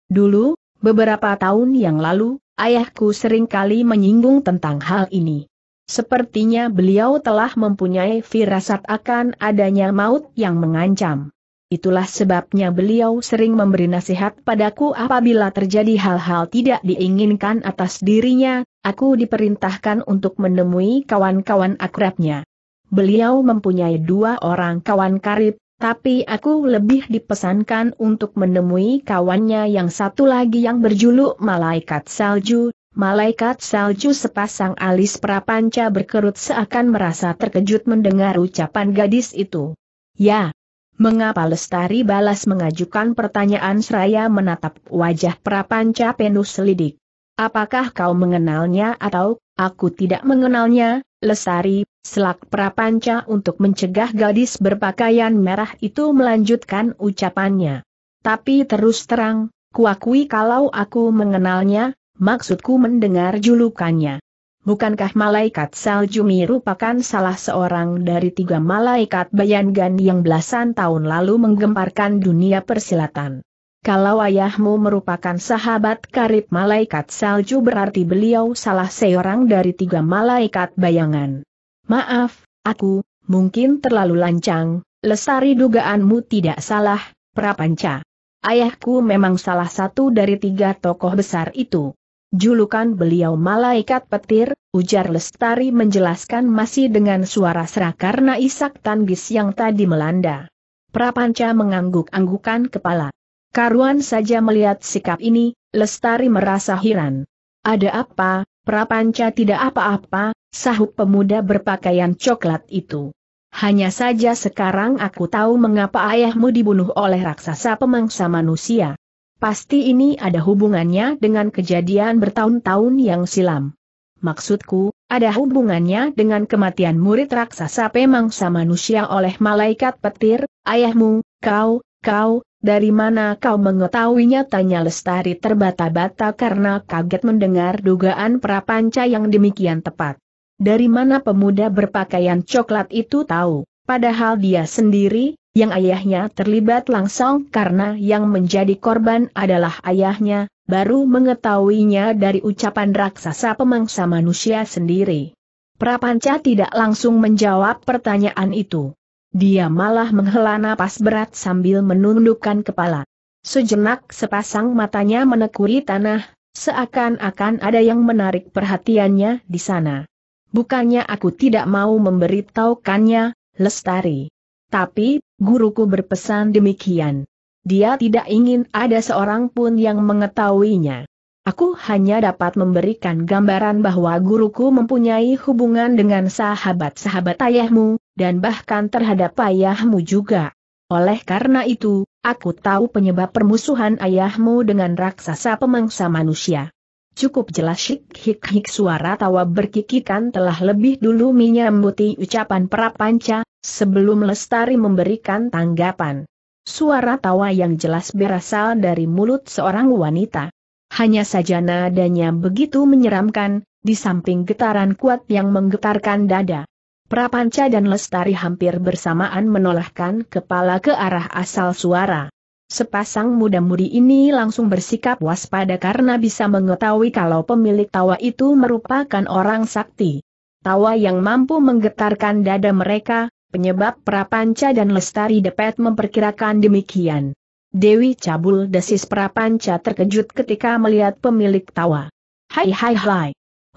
Dulu, beberapa tahun yang lalu, ayahku sering kali menyinggung tentang hal ini. Sepertinya beliau telah mempunyai firasat akan adanya maut yang mengancam. Itulah sebabnya beliau sering memberi nasihat padaku apabila terjadi hal-hal tidak diinginkan atas dirinya, aku diperintahkan untuk menemui kawan-kawan akrabnya. Beliau mempunyai dua orang kawan karib, tapi aku lebih dipesankan untuk menemui kawannya yang satu lagi yang berjuluk Malaikat Salju, Malaikat salju sepasang alis prapanca berkerut seakan merasa terkejut mendengar ucapan gadis itu. Ya. Mengapa Lestari balas mengajukan pertanyaan seraya menatap wajah prapanca penuh selidik? Apakah kau mengenalnya atau, aku tidak mengenalnya, Lesari, selak prapanca untuk mencegah gadis berpakaian merah itu melanjutkan ucapannya. Tapi terus terang, kuakui kalau aku mengenalnya, maksudku mendengar julukannya. Bukankah malaikat salju merupakan salah seorang dari tiga malaikat bayangan yang belasan tahun lalu menggemparkan dunia persilatan? Kalau ayahmu merupakan sahabat karib malaikat salju berarti beliau salah seorang dari tiga malaikat bayangan. Maaf, aku, mungkin terlalu lancang, lesari dugaanmu tidak salah, Prapanca. Ayahku memang salah satu dari tiga tokoh besar itu. Julukan beliau malaikat petir, ujar Lestari menjelaskan masih dengan suara serak karena isak tangis yang tadi melanda. Prapanca mengangguk-anggukan kepala. Karuan saja melihat sikap ini, Lestari merasa heran. Ada apa, Prapanca tidak apa-apa, sahut pemuda berpakaian coklat itu. Hanya saja sekarang aku tahu mengapa ayahmu dibunuh oleh raksasa pemangsa manusia. Pasti ini ada hubungannya dengan kejadian bertahun-tahun yang silam. Maksudku, ada hubungannya dengan kematian murid raksasa pemangsa manusia oleh malaikat petir, ayahmu, kau, kau, dari mana kau mengetahuinya tanya Lestari terbata-bata karena kaget mendengar dugaan prapanca yang demikian tepat. Dari mana pemuda berpakaian coklat itu tahu, padahal dia sendiri, yang ayahnya terlibat langsung karena yang menjadi korban adalah ayahnya, baru mengetahuinya dari ucapan raksasa pemangsa manusia sendiri. Prapanca tidak langsung menjawab pertanyaan itu. Dia malah menghela napas berat sambil menundukkan kepala. Sejenak sepasang matanya menekuri tanah, seakan-akan ada yang menarik perhatiannya di sana. Bukannya aku tidak mau memberitahukannya, Lestari. Tapi, guruku berpesan demikian. Dia tidak ingin ada seorang pun yang mengetahuinya. Aku hanya dapat memberikan gambaran bahwa guruku mempunyai hubungan dengan sahabat-sahabat ayahmu, dan bahkan terhadap ayahmu juga. Oleh karena itu, aku tahu penyebab permusuhan ayahmu dengan raksasa pemangsa manusia. Cukup jelas hik-hik suara tawa berkikikan telah lebih dulu menyambuti ucapan Prapanca, sebelum Lestari memberikan tanggapan. Suara tawa yang jelas berasal dari mulut seorang wanita. Hanya saja nadanya begitu menyeramkan, di samping getaran kuat yang menggetarkan dada. Prapanca dan Lestari hampir bersamaan menolakkan kepala ke arah asal suara. Sepasang muda-mudi ini langsung bersikap waspada karena bisa mengetahui kalau pemilik tawa itu merupakan orang sakti. Tawa yang mampu menggetarkan dada mereka, penyebab Prapanca dan Lestari dapat memperkirakan demikian. Dewi Cabul desis Prapanca terkejut ketika melihat pemilik tawa. Hai hai hai.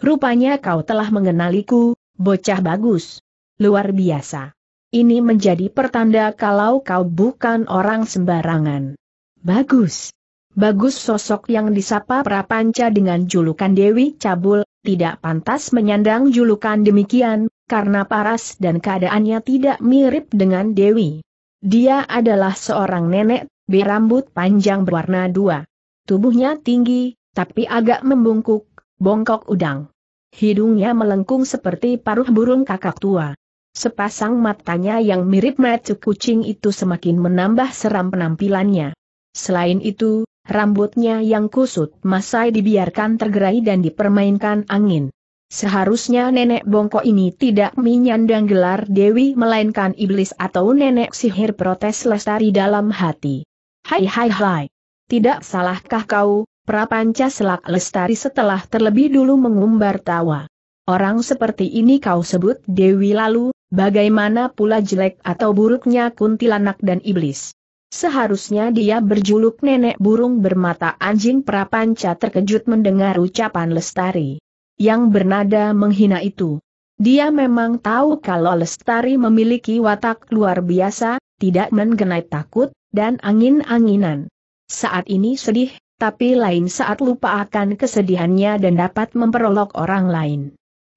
Rupanya kau telah mengenaliku, Bocah bagus. Luar biasa. Ini menjadi pertanda kalau kau bukan orang sembarangan. Bagus. Bagus sosok yang disapa Prapanca dengan julukan Dewi Cabul, tidak pantas menyandang julukan demikian, karena paras dan keadaannya tidak mirip dengan Dewi. Dia adalah seorang nenek, berambut panjang berwarna dua. Tubuhnya tinggi, tapi agak membungkuk, bongkok udang. Hidungnya melengkung seperti paruh burung kakak tua. Sepasang matanya yang mirip mata kucing itu semakin menambah seram penampilannya. Selain itu, rambutnya yang kusut masai dibiarkan tergerai dan dipermainkan angin. Seharusnya nenek bongko ini tidak menyandang gelar Dewi melainkan iblis atau nenek sihir protes Lestari dalam hati. Hai hai hai. Tidak salahkah kau, Prapanca Selak Lestari setelah terlebih dulu mengumbar tawa. Orang seperti ini kau sebut Dewi lalu, bagaimana pula jelek atau buruknya kuntilanak dan iblis. Seharusnya dia berjuluk nenek burung bermata anjing Prapanca terkejut mendengar ucapan Lestari. Yang bernada menghina itu. Dia memang tahu kalau Lestari memiliki watak luar biasa, tidak mengenai takut, dan angin-anginan. Saat ini sedih, tapi lain saat lupa akan kesedihannya dan dapat memperolok orang lain.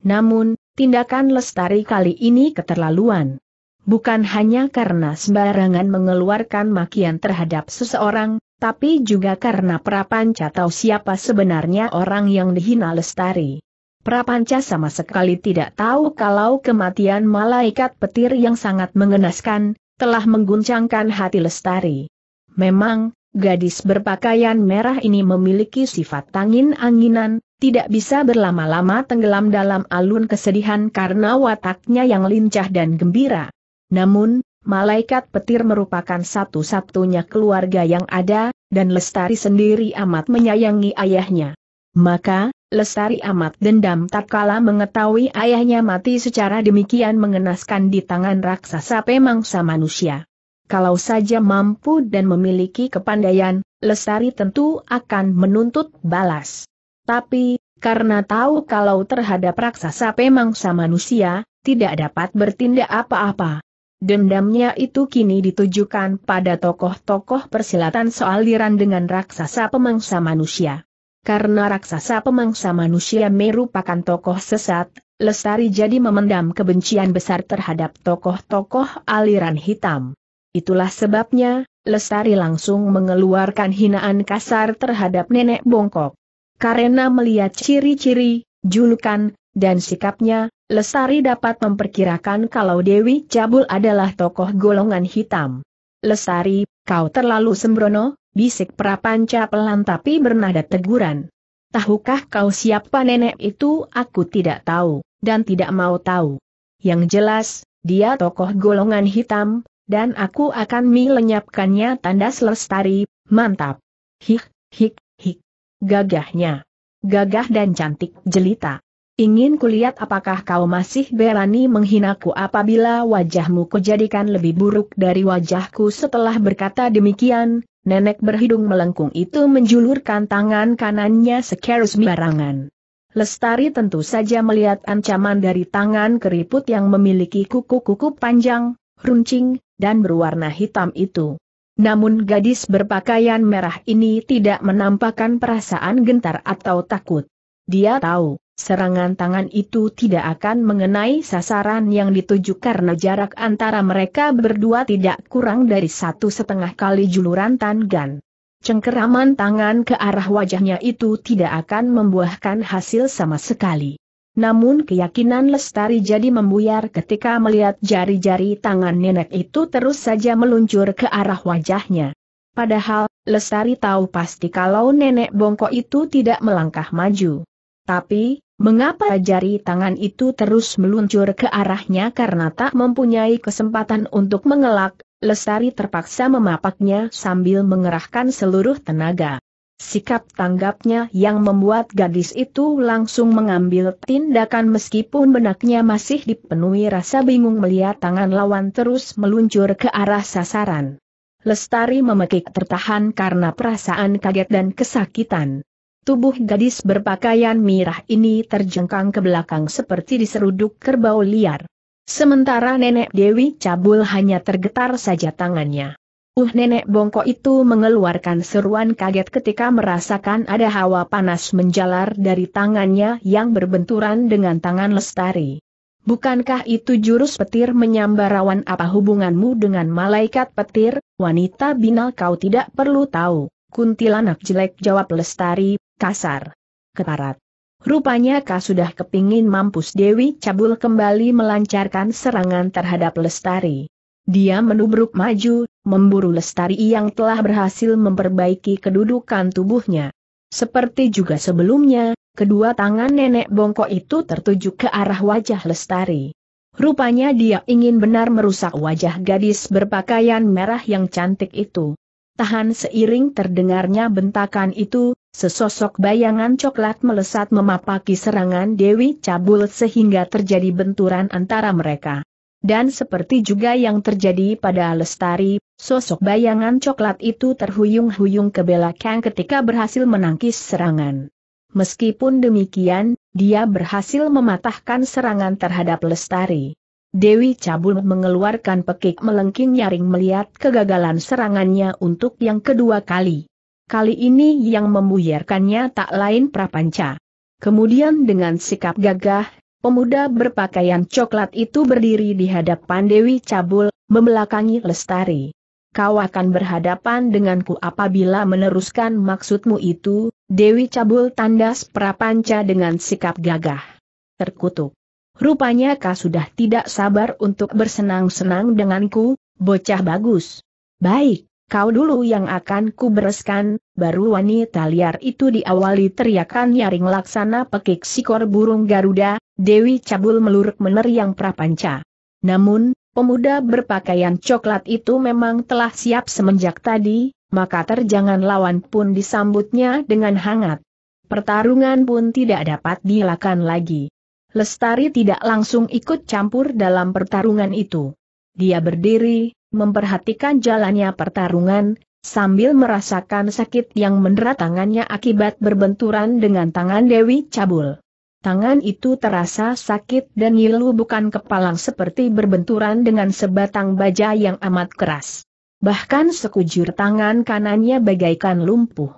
Namun, tindakan lestari kali ini keterlaluan. Bukan hanya karena sembarangan mengeluarkan makian terhadap seseorang, tapi juga karena Prapanca tahu siapa sebenarnya orang yang dihina Lestari. Prapanca sama sekali tidak tahu kalau kematian malaikat petir yang sangat mengenaskan, telah mengguncangkan hati Lestari. Memang, Gadis berpakaian merah ini memiliki sifat tangin-anginan, tidak bisa berlama-lama tenggelam dalam alun kesedihan karena wataknya yang lincah dan gembira. Namun, malaikat petir merupakan satu-satunya keluarga yang ada, dan Lestari sendiri amat menyayangi ayahnya. Maka, Lestari amat dendam tak kala mengetahui ayahnya mati secara demikian mengenaskan di tangan raksasa pemangsa manusia. Kalau saja mampu dan memiliki kepandaian, Lestari tentu akan menuntut balas. Tapi, karena tahu kalau terhadap raksasa pemangsa manusia, tidak dapat bertindak apa-apa. Dendamnya itu kini ditujukan pada tokoh-tokoh persilatan soaliran dengan raksasa pemangsa manusia. Karena raksasa pemangsa manusia merupakan tokoh sesat, Lestari jadi memendam kebencian besar terhadap tokoh-tokoh aliran hitam. Itulah sebabnya, Lestari langsung mengeluarkan hinaan kasar terhadap nenek bongkok. Karena melihat ciri-ciri, julukan, dan sikapnya, Lestari dapat memperkirakan kalau Dewi Cabul adalah tokoh golongan hitam. Lestari, kau terlalu sembrono, bisik Prapanca pelan tapi bernada teguran. Tahukah kau siapa nenek itu? Aku tidak tahu, dan tidak mau tahu. Yang jelas, dia tokoh golongan hitam, dan aku akan melenyapkannya tandas lestari, mantap. Hik, hik, hik. Gagahnya. Gagah dan cantik jelita. Ingin kulihat apakah kau masih berani menghinaku apabila wajahmu kujadikan lebih buruk dari wajahku setelah berkata demikian, nenek berhidung melengkung itu menjulurkan tangan kanannya sekerus barangan. Lestari tentu saja melihat ancaman dari tangan keriput yang memiliki kuku-kuku panjang, runcing, dan berwarna hitam itu. Namun gadis berpakaian merah ini tidak menampakkan perasaan gentar atau takut. Dia tahu, serangan tangan itu tidak akan mengenai sasaran yang dituju karena jarak antara mereka berdua tidak kurang dari satu setengah kali juluran tangan. Cengkeraman tangan ke arah wajahnya itu tidak akan membuahkan hasil sama sekali. Namun keyakinan Lestari jadi membuyar ketika melihat jari-jari tangan nenek itu terus saja meluncur ke arah wajahnya. Padahal, Lestari tahu pasti kalau nenek bongkok itu tidak melangkah maju. Tapi, mengapa jari tangan itu terus meluncur ke arahnya karena tak mempunyai kesempatan untuk mengelak, Lestari terpaksa memapaknya sambil mengerahkan seluruh tenaga. Sikap tanggapnya yang membuat gadis itu langsung mengambil tindakan meskipun benaknya masih dipenuhi rasa bingung melihat tangan lawan terus meluncur ke arah sasaran. Lestari memekik tertahan karena perasaan kaget dan kesakitan. Tubuh gadis berpakaian mirah ini terjengkang ke belakang seperti diseruduk kerbau liar. Sementara nenek Dewi Cabul hanya tergetar saja tangannya. Uh nenek bongkok itu mengeluarkan seruan kaget ketika merasakan ada hawa panas menjalar dari tangannya yang berbenturan dengan tangan lestari. Bukankah itu jurus petir menyambar awan apa hubunganmu dengan malaikat petir, wanita binal kau tidak perlu tahu, kuntilanak jelek jawab lestari, kasar. Keparat. Rupanya kau sudah kepingin mampus Dewi Cabul kembali melancarkan serangan terhadap lestari. Dia menubruk maju, memburu Lestari yang telah berhasil memperbaiki kedudukan tubuhnya. Seperti juga sebelumnya, kedua tangan nenek bongkok itu tertuju ke arah wajah Lestari. Rupanya dia ingin benar merusak wajah gadis berpakaian merah yang cantik itu. Tahan seiring terdengarnya bentakan itu, sesosok bayangan coklat melesat memapaki serangan Dewi Cabul sehingga terjadi benturan antara mereka. Dan seperti juga yang terjadi pada Lestari, sosok bayangan coklat itu terhuyung-huyung ke belakang ketika berhasil menangkis serangan. Meskipun demikian, dia berhasil mematahkan serangan terhadap Lestari. Dewi Cabul mengeluarkan pekik melengking nyaring melihat kegagalan serangannya untuk yang kedua kali. Kali ini yang membuyarkannya tak lain Prapanca. Kemudian dengan sikap gagah, Pemuda berpakaian coklat itu berdiri di hadapan Dewi Cabul, membelakangi Lestari. Kau akan berhadapan denganku apabila meneruskan maksudmu itu, Dewi Cabul tandas Prapanca dengan sikap gagah. Terkutuk. Rupanya kau sudah tidak sabar untuk bersenang-senang denganku, bocah bagus. Baik, kau dulu yang akan kubereskan, baru wanita liar itu diawali teriakan nyaring laksana pekik sikor burung Garuda, Dewi Cabul meluruk meneriang Prapanca. Namun, pemuda berpakaian coklat itu memang telah siap semenjak tadi, maka terjangan lawan pun disambutnya dengan hangat. Pertarungan pun tidak dapat dilakukan lagi. Lestari tidak langsung ikut campur dalam pertarungan itu. Dia berdiri, memperhatikan jalannya pertarungan, sambil merasakan sakit yang mendera tangannya akibat berbenturan dengan tangan Dewi Cabul. Tangan itu terasa sakit dan Yilu bukan kepalang seperti berbenturan dengan sebatang baja yang amat keras. Bahkan sekujur tangan kanannya bagaikan lumpuh.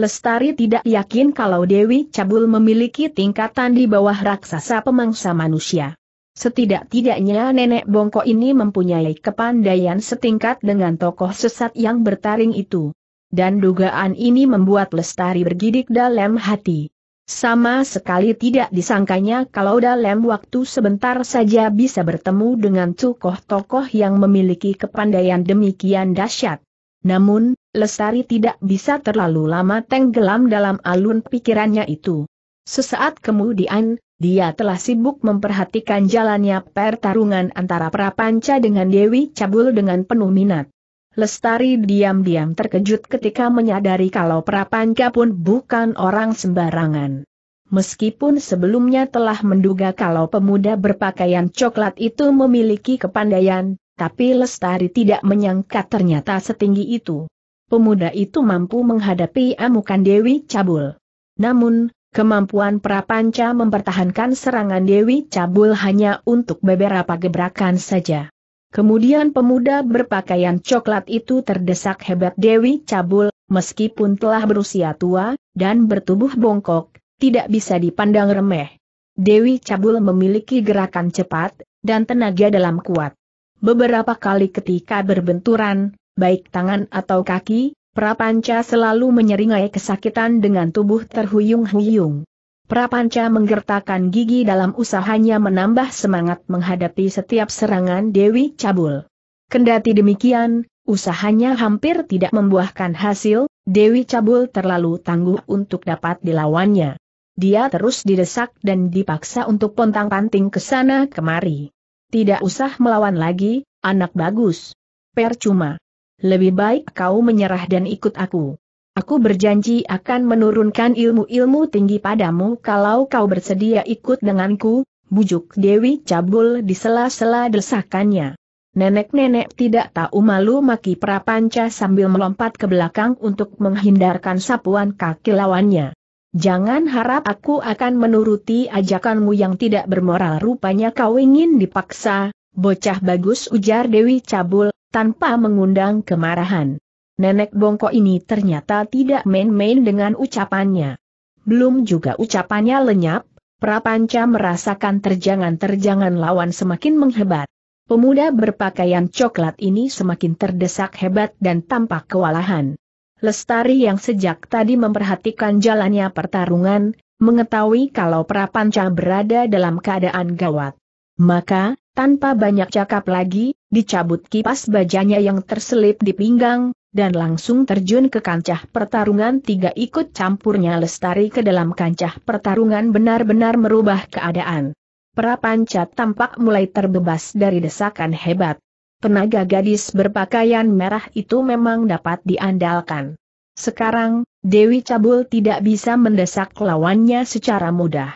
Lestari tidak yakin kalau Dewi Cabul memiliki tingkatan di bawah raksasa pemangsa manusia. Setidak-tidaknya nenek bongko ini mempunyai kepandaian setingkat dengan tokoh sesat yang bertaring itu. Dan dugaan ini membuat Lestari bergidik dalam hati. Sama sekali tidak disangkanya kalau dalam waktu sebentar saja bisa bertemu dengan tokoh-tokoh yang memiliki kepandaian demikian dahsyat. Namun, Lestari tidak bisa terlalu lama tenggelam dalam alun pikirannya itu. Sesaat kemudian, dia telah sibuk memperhatikan jalannya pertarungan antara Prapanca dengan Dewi Cabul dengan penuh minat. Lestari diam-diam terkejut ketika menyadari kalau Prapanca pun bukan orang sembarangan. Meskipun sebelumnya telah menduga kalau pemuda berpakaian coklat itu memiliki kepandaian, tapi Lestari tidak menyangka ternyata setinggi itu. Pemuda itu mampu menghadapi amukan Dewi Cabul. Namun, kemampuan Prapanca mempertahankan serangan Dewi Cabul hanya untuk beberapa gebrakan saja. Kemudian pemuda berpakaian coklat itu terdesak hebat Dewi Cabul, meskipun telah berusia tua, dan bertubuh bongkok, tidak bisa dipandang remeh. Dewi Cabul memiliki gerakan cepat, dan tenaga dalam kuat. Beberapa kali ketika berbenturan, baik tangan atau kaki, Prapanca selalu menyeringai kesakitan dengan tubuh terhuyung-huyung. Prapanca menggertakkan gigi dalam usahanya menambah semangat menghadapi setiap serangan Dewi Cabul. Kendati demikian, usahanya hampir tidak membuahkan hasil, Dewi Cabul terlalu tangguh untuk dapat dilawannya. Dia terus didesak dan dipaksa untuk pontang-panting ke sana kemari. Tidak usah melawan lagi, anak bagus. Percuma. Lebih baik kau menyerah dan ikut aku. Aku berjanji akan menurunkan ilmu-ilmu tinggi padamu kalau kau bersedia ikut denganku, bujuk Dewi Cabul di sela-sela desakannya. Nenek-nenek tidak tahu malu maki Prapanca sambil melompat ke belakang untuk menghindarkan sapuan kaki lawannya. Jangan harap aku akan menuruti ajakanmu yang tidak bermoral rupanya kau ingin dipaksa, bocah bagus ujar Dewi Cabul, tanpa mengundang kemarahan. Nenek Bongko ini ternyata tidak main-main dengan ucapannya. Belum juga ucapannya lenyap, Prapanca merasakan terjangan-terjangan lawan semakin menghebat. Pemuda berpakaian coklat ini semakin terdesak hebat dan tampak kewalahan. Lestari yang sejak tadi memperhatikan jalannya pertarungan, mengetahui kalau Prapanca berada dalam keadaan gawat. Maka, tanpa banyak cakap lagi, dicabut kipas bajanya yang terselip di pinggang, dan langsung terjun ke kancah pertarungan tiga ikut campurnya Lestari ke dalam kancah pertarungan benar-benar merubah keadaan. Prapanca tampak mulai terbebas dari desakan hebat. Tenaga gadis berpakaian merah itu memang dapat diandalkan. Sekarang, Dewi Cabul tidak bisa mendesak lawannya secara mudah.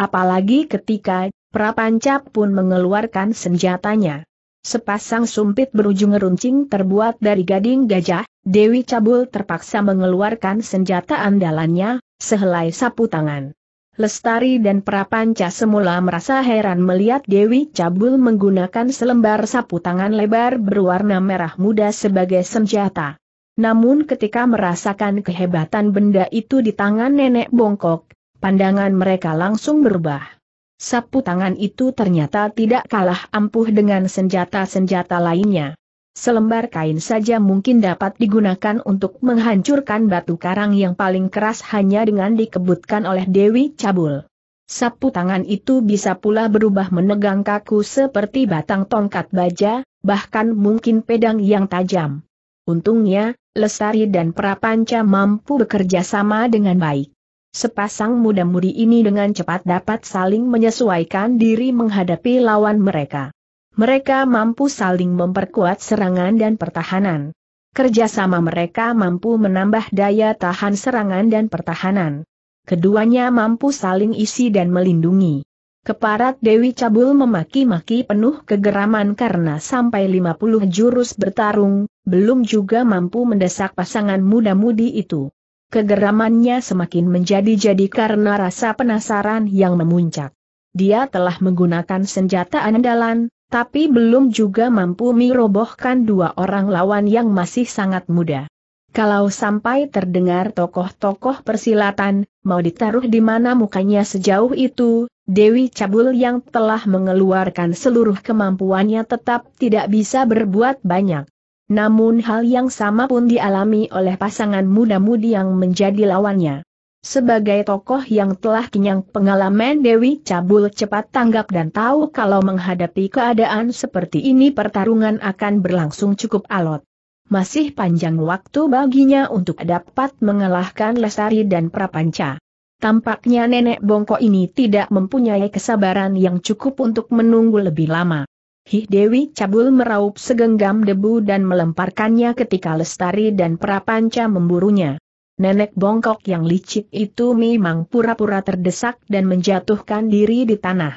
Apalagi ketika Prapanca pun mengeluarkan senjatanya. Sepasang sumpit berujung runcing terbuat dari gading gajah, Dewi Cabul terpaksa mengeluarkan senjata andalannya, sehelai sapu tangan. Lestari dan Prapanca semula merasa heran melihat Dewi Cabul menggunakan selembar sapu tangan lebar berwarna merah muda sebagai senjata. Namun ketika merasakan kehebatan benda itu di tangan nenek bongkok, pandangan mereka langsung berubah. Sapu tangan itu ternyata tidak kalah ampuh dengan senjata-senjata lainnya. Selembar kain saja mungkin dapat digunakan untuk menghancurkan batu karang yang paling keras hanya dengan dikebutkan oleh Dewi Cabul. Sapu tangan itu bisa pula berubah menegang kaku seperti batang tongkat baja, bahkan mungkin pedang yang tajam. Untungnya, Lestari dan Prapanca mampu bekerja sama dengan baik. Sepasang muda-mudi ini dengan cepat dapat saling menyesuaikan diri menghadapi lawan mereka. Mereka mampu saling memperkuat serangan dan pertahanan. Kerjasama mereka mampu menambah daya tahan serangan dan pertahanan. Keduanya mampu saling isi dan melindungi. Keparat Dewi Cabul memaki-maki penuh kegeraman karena sampai 50 jurus bertarung, belum juga mampu mendesak pasangan muda-mudi itu. Kegeramannya semakin menjadi-jadi karena rasa penasaran yang memuncak. Dia telah menggunakan senjata andalan, tapi belum juga mampu merobohkan dua orang lawan yang masih sangat muda. Kalau sampai terdengar tokoh-tokoh persilatan, mau ditaruh di mana mukanya sejauh itu, Dewi Cabul yang telah mengeluarkan seluruh kemampuannya tetap tidak bisa berbuat banyak. Namun hal yang sama pun dialami oleh pasangan muda-mudi yang menjadi lawannya. Sebagai tokoh yang telah kenyang pengalaman Dewi Cabul cepat tanggap dan tahu kalau menghadapi keadaan seperti ini pertarungan akan berlangsung cukup alot. Masih panjang waktu baginya untuk dapat mengalahkan Lesari dan Prapanca. Tampaknya nenek bongkok ini tidak mempunyai kesabaran yang cukup untuk menunggu lebih lama. Hih Dewi Cabul meraup segenggam debu dan melemparkannya ketika Lestari dan Prapanca memburunya. Nenek bongkok yang licik itu memang pura-pura terdesak dan menjatuhkan diri di tanah.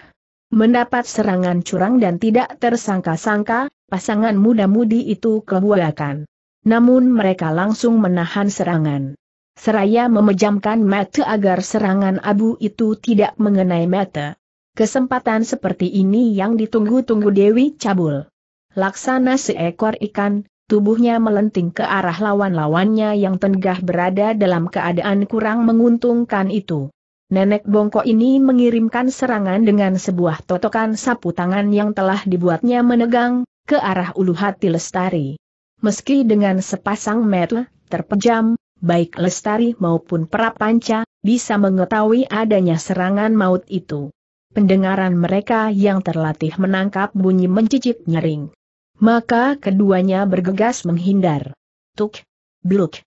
Mendapat serangan curang dan tidak tersangka-sangka, pasangan muda-mudi itu kebuakan. Namun mereka langsung menahan serangan. Seraya memejamkan mata agar serangan abu itu tidak mengenai mata. Kesempatan seperti ini yang ditunggu-tunggu Dewi Cabul. Laksana seekor ikan, tubuhnya melenting ke arah lawan-lawannya yang tengah berada dalam keadaan kurang menguntungkan itu. Nenek bongkok ini mengirimkan serangan dengan sebuah totokan sapu tangan yang telah dibuatnya menegang, ke arah ulu hati Lestari. Meski dengan sepasang mata, terpejam, baik Lestari maupun Prapanca, bisa mengetahui adanya serangan maut itu pendengaran mereka yang terlatih menangkap bunyi mencicit nyering. Maka keduanya bergegas menghindar. Tuk, bluk.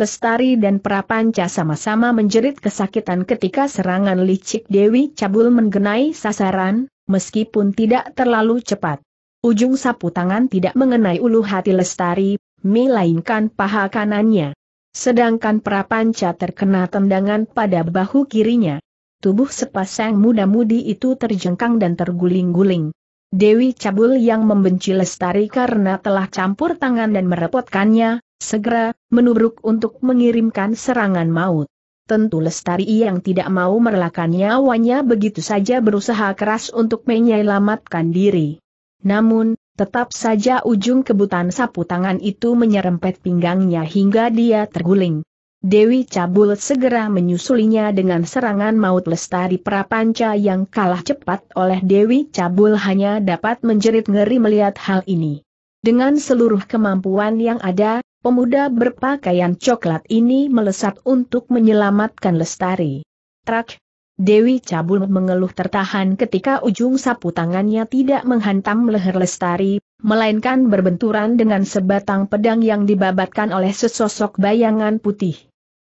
Lestari dan Prapanca sama-sama menjerit kesakitan ketika serangan licik Dewi Cabul menggenai sasaran, meskipun tidak terlalu cepat. Ujung sapu tangan tidak mengenai ulu hati Lestari, melainkan paha kanannya. Sedangkan Prapanca terkena tendangan pada bahu kirinya tubuh sepasang muda-mudi itu terjengkang dan terguling-guling. Dewi Cabul yang membenci Lestari karena telah campur tangan dan merepotkannya, segera, menubruk untuk mengirimkan serangan maut. Tentu Lestari yang tidak mau merelakan nyawanya begitu saja berusaha keras untuk menyelamatkan diri. Namun, tetap saja ujung kebutan sapu tangan itu menyerempet pinggangnya hingga dia terguling. Dewi Cabul segera menyusulinya dengan serangan maut lestari Prapanca yang kalah cepat oleh Dewi Cabul hanya dapat menjerit ngeri melihat hal ini. Dengan seluruh kemampuan yang ada, pemuda berpakaian coklat ini melesat untuk menyelamatkan lestari. Trak! Dewi Cabul mengeluh tertahan ketika ujung sapu tangannya tidak menghantam leher lestari, melainkan berbenturan dengan sebatang pedang yang dibabatkan oleh sesosok bayangan putih.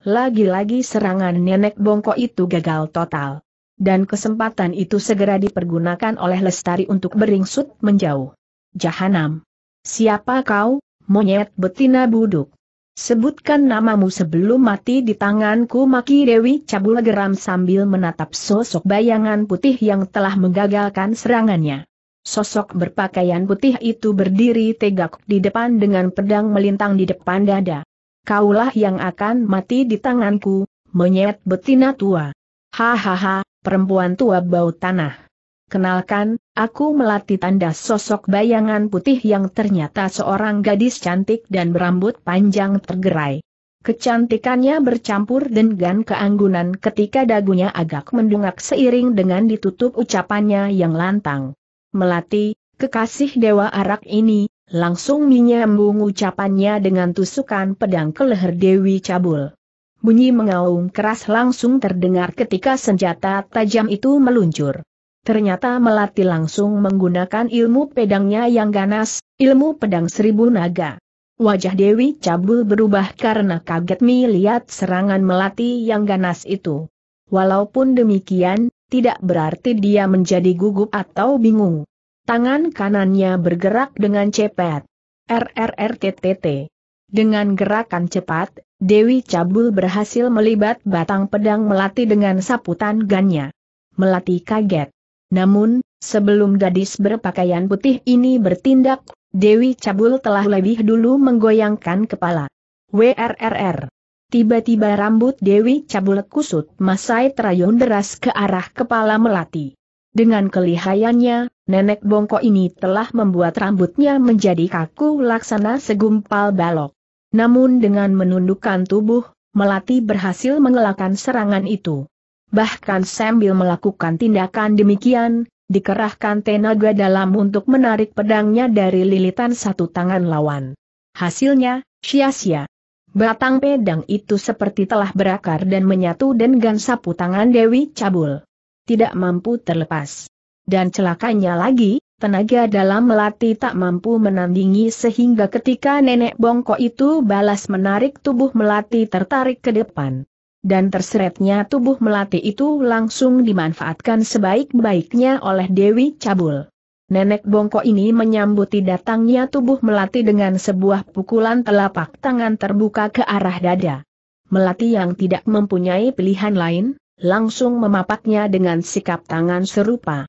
Lagi-lagi serangan nenek bongkok itu gagal total. Dan kesempatan itu segera dipergunakan oleh Lestari untuk beringsut menjauh. Jahanam. Siapa kau, monyet betina buduk? Sebutkan namamu sebelum mati di tanganku maki Dewi Cabul geram sambil menatap sosok bayangan putih yang telah menggagalkan serangannya. Sosok berpakaian putih itu berdiri tegak di depan dengan pedang melintang di depan dada. Kaulah yang akan mati di tanganku, menyet betina tua. Hahaha, perempuan tua bau tanah. Kenalkan, aku melatih tanda sosok bayangan putih yang ternyata seorang gadis cantik dan berambut panjang tergerai. Kecantikannya bercampur dengan keanggunan ketika dagunya agak mendungak seiring dengan ditutup ucapannya yang lantang. Melati, kekasih Dewa Arak ini, Langsung menyambung ucapannya dengan tusukan pedang ke leher Dewi Cabul. Bunyi mengaung keras langsung terdengar ketika senjata tajam itu meluncur. Ternyata Melati langsung menggunakan ilmu pedangnya yang ganas, ilmu pedang seribu naga. Wajah Dewi Cabul berubah karena kaget melihat serangan Melati yang ganas itu. Walaupun demikian, tidak berarti dia menjadi gugup atau bingung. Tangan kanannya bergerak dengan cepat. RRRTTT. Dengan gerakan cepat, Dewi Cabul berhasil melibat batang pedang Melati dengan saputan gannya. Melati kaget. Namun, sebelum gadis berpakaian putih ini bertindak, Dewi Cabul telah lebih dulu menggoyangkan kepala. WRRR. Tiba-tiba rambut Dewi Cabul kusut masai terayun deras ke arah kepala Melati. Dengan kelihayannya, Nenek bongkok ini telah membuat rambutnya menjadi kaku laksana segumpal balok. Namun dengan menundukkan tubuh, Melati berhasil mengelakkan serangan itu. Bahkan sambil melakukan tindakan demikian, dikerahkan tenaga dalam untuk menarik pedangnya dari lilitan satu tangan lawan. Hasilnya, sia-sia. Batang pedang itu seperti telah berakar dan menyatu dengan sapu tangan Dewi Cabul. Tidak mampu terlepas. Dan celakanya lagi, tenaga dalam melati tak mampu menandingi sehingga ketika nenek bongkok itu balas menarik tubuh melati tertarik ke depan. Dan terseretnya tubuh melati itu langsung dimanfaatkan sebaik-baiknya oleh Dewi Cabul. Nenek bongkok ini menyambuti datangnya tubuh melati dengan sebuah pukulan telapak tangan terbuka ke arah dada. Melati yang tidak mempunyai pilihan lain, langsung memapaknya dengan sikap tangan serupa.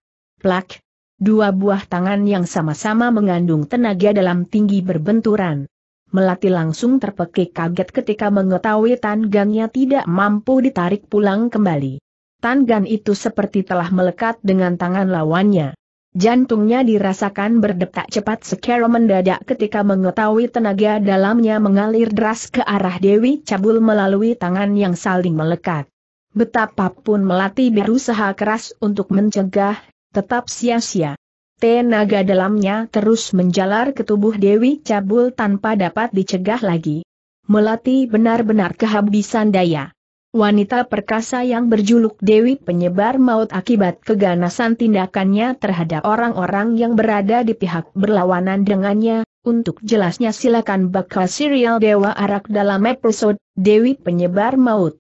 Plak. Dua buah tangan yang sama-sama mengandung tenaga dalam tinggi berbenturan. Melati langsung terpekik kaget ketika mengetahui tanggannya tidak mampu ditarik pulang kembali. Tanggan itu seperti telah melekat dengan tangan lawannya. Jantungnya dirasakan berdetak cepat sekali mendadak ketika mengetahui tenaga dalamnya mengalir deras ke arah Dewi Cabul melalui tangan yang saling melekat. Betapapun Melati berusaha keras untuk mencegah, tetap sia-sia. Tenaga dalamnya terus menjalar ke tubuh Dewi Cabul tanpa dapat dicegah lagi. Melati benar-benar kehabisan daya. Wanita perkasa yang berjuluk Dewi Penyebar Maut akibat keganasan tindakannya terhadap orang-orang yang berada di pihak berlawanan dengannya, untuk jelasnya silakan bakal serial Dewa Arak dalam episode Dewi Penyebar Maut.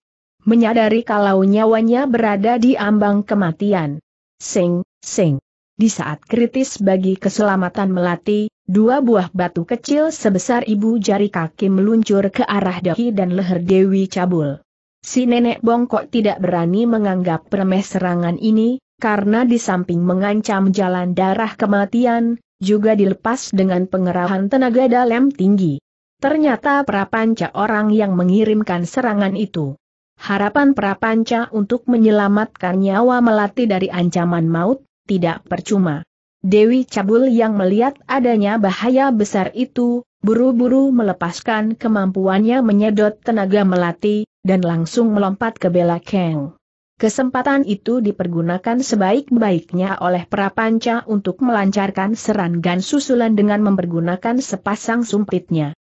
Menyadari kalau nyawanya berada di ambang kematian. Sing, Sing. Di saat kritis bagi keselamatan Melati, dua buah batu kecil sebesar ibu jari kaki meluncur ke arah dahi dan leher Dewi Cabul. Si nenek bongkok tidak berani menganggap remeh serangan ini, karena di samping mengancam jalan darah kematian, juga dilepas dengan pengerahan tenaga dalam tinggi. Ternyata Prapanca orang yang mengirimkan serangan itu. Harapan Prapanca untuk menyelamatkan nyawa Melati dari ancaman maut, tidak percuma. Dewi Cabul yang melihat adanya bahaya besar itu, buru-buru melepaskan kemampuannya menyedot tenaga melati, dan langsung melompat ke Bela Kang. Kesempatan itu dipergunakan sebaik-baiknya oleh Prapanca untuk melancarkan serangan susulan dengan mempergunakan sepasang sumpitnya.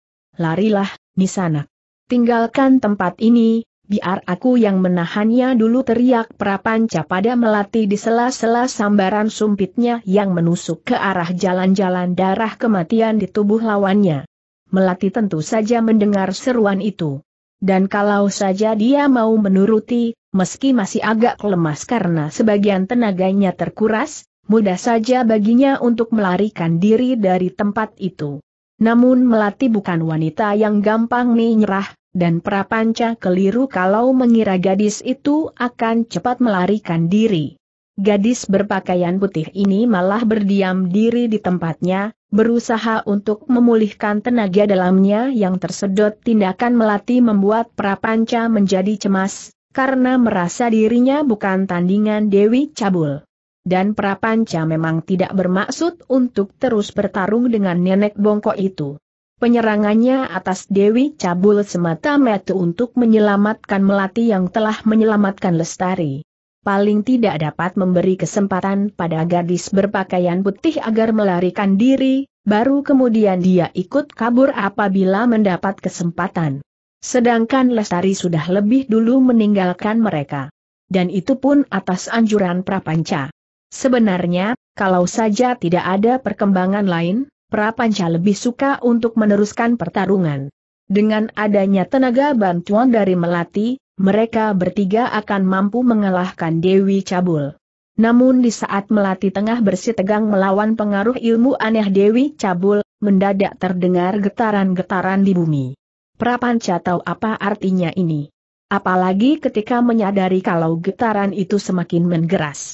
Larilah, Nisanak. Tinggalkan tempat ini, biar aku yang menahannya dulu teriak Prapanca pada melati di sela-sela sambaran sumpitnya yang menusuk ke arah jalan-jalan darah kematian di tubuh lawannya. Melati tentu saja mendengar seruan itu. Dan kalau saja dia mau menuruti, meski masih agak lemas karena sebagian tenaganya terkuras, mudah saja baginya untuk melarikan diri dari tempat itu. Namun Melati bukan wanita yang gampang menyerah, dan Prapanca keliru kalau mengira gadis itu akan cepat melarikan diri. Gadis berpakaian putih ini malah berdiam diri di tempatnya, berusaha untuk memulihkan tenaga dalamnya yang tersedot tindakan melati membuat Prapanca menjadi cemas, karena merasa dirinya bukan tandingan Dewi Cabul. Dan Prapanca memang tidak bermaksud untuk terus bertarung dengan nenek bongkok itu. Penyerangannya atas Dewi Cabul semata-mata untuk menyelamatkan Melati yang telah menyelamatkan Lestari. Paling tidak dapat memberi kesempatan pada gadis berpakaian putih agar melarikan diri, baru kemudian dia ikut kabur apabila mendapat kesempatan. Sedangkan Lestari sudah lebih dulu meninggalkan mereka. Dan itu pun atas anjuran Prapanca. Sebenarnya, kalau saja tidak ada perkembangan lain, Prapanca lebih suka untuk meneruskan pertarungan. Dengan adanya tenaga bantuan dari Melati, mereka bertiga akan mampu mengalahkan Dewi Cabul. Namun di saat Melati tengah bersitegang melawan pengaruh ilmu aneh Dewi Cabul, mendadak terdengar getaran-getaran di bumi. Prapanca tahu apa artinya ini. Apalagi ketika menyadari kalau getaran itu semakin menggeras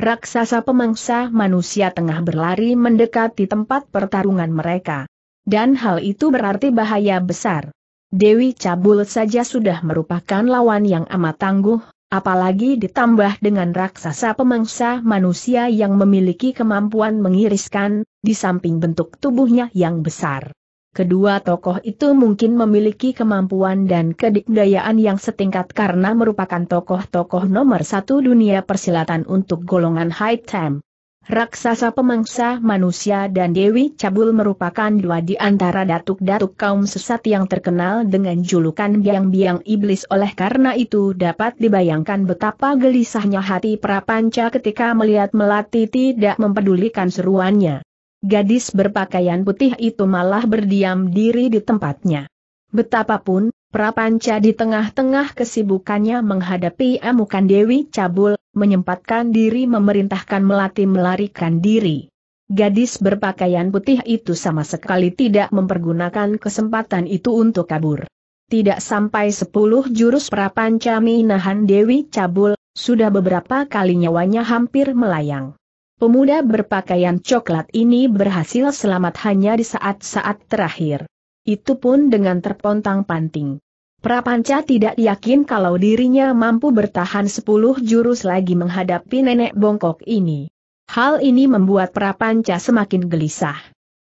raksasa pemangsa manusia tengah berlari mendekati tempat pertarungan mereka. Dan hal itu berarti bahaya besar. Dewi Cabul saja sudah merupakan lawan yang amat tangguh, apalagi ditambah dengan raksasa pemangsa manusia yang memiliki kemampuan mengiriskan, di samping bentuk tubuhnya yang besar. Kedua tokoh itu mungkin memiliki kemampuan dan kedikdayaan yang setingkat karena merupakan tokoh-tokoh nomor satu dunia persilatan untuk golongan high time. Raksasa pemangsa manusia dan Dewi Cabul merupakan dua di antara datuk-datuk kaum sesat yang terkenal dengan julukan biang-biang iblis oleh karena itu dapat dibayangkan betapa gelisahnya hati Prapanca ketika melihat Melati tidak mempedulikan seruannya gadis berpakaian putih itu malah berdiam diri di tempatnya. Betapapun, Prapanca di tengah-tengah kesibukannya menghadapi amukan Dewi Cabul, menyempatkan diri memerintahkan Melati melarikan diri. Gadis berpakaian putih itu sama sekali tidak mempergunakan kesempatan itu untuk kabur. Tidak sampai sepuluh jurus Prapanca menahan Dewi Cabul, sudah beberapa kali nyawanya hampir melayang. Pemuda berpakaian coklat ini berhasil selamat hanya di saat-saat terakhir. Itu pun dengan terpontang-panting. Prapanca tidak yakin kalau dirinya mampu bertahan 10 jurus lagi menghadapi nenek bongkok ini. Hal ini membuat Prapanca semakin gelisah.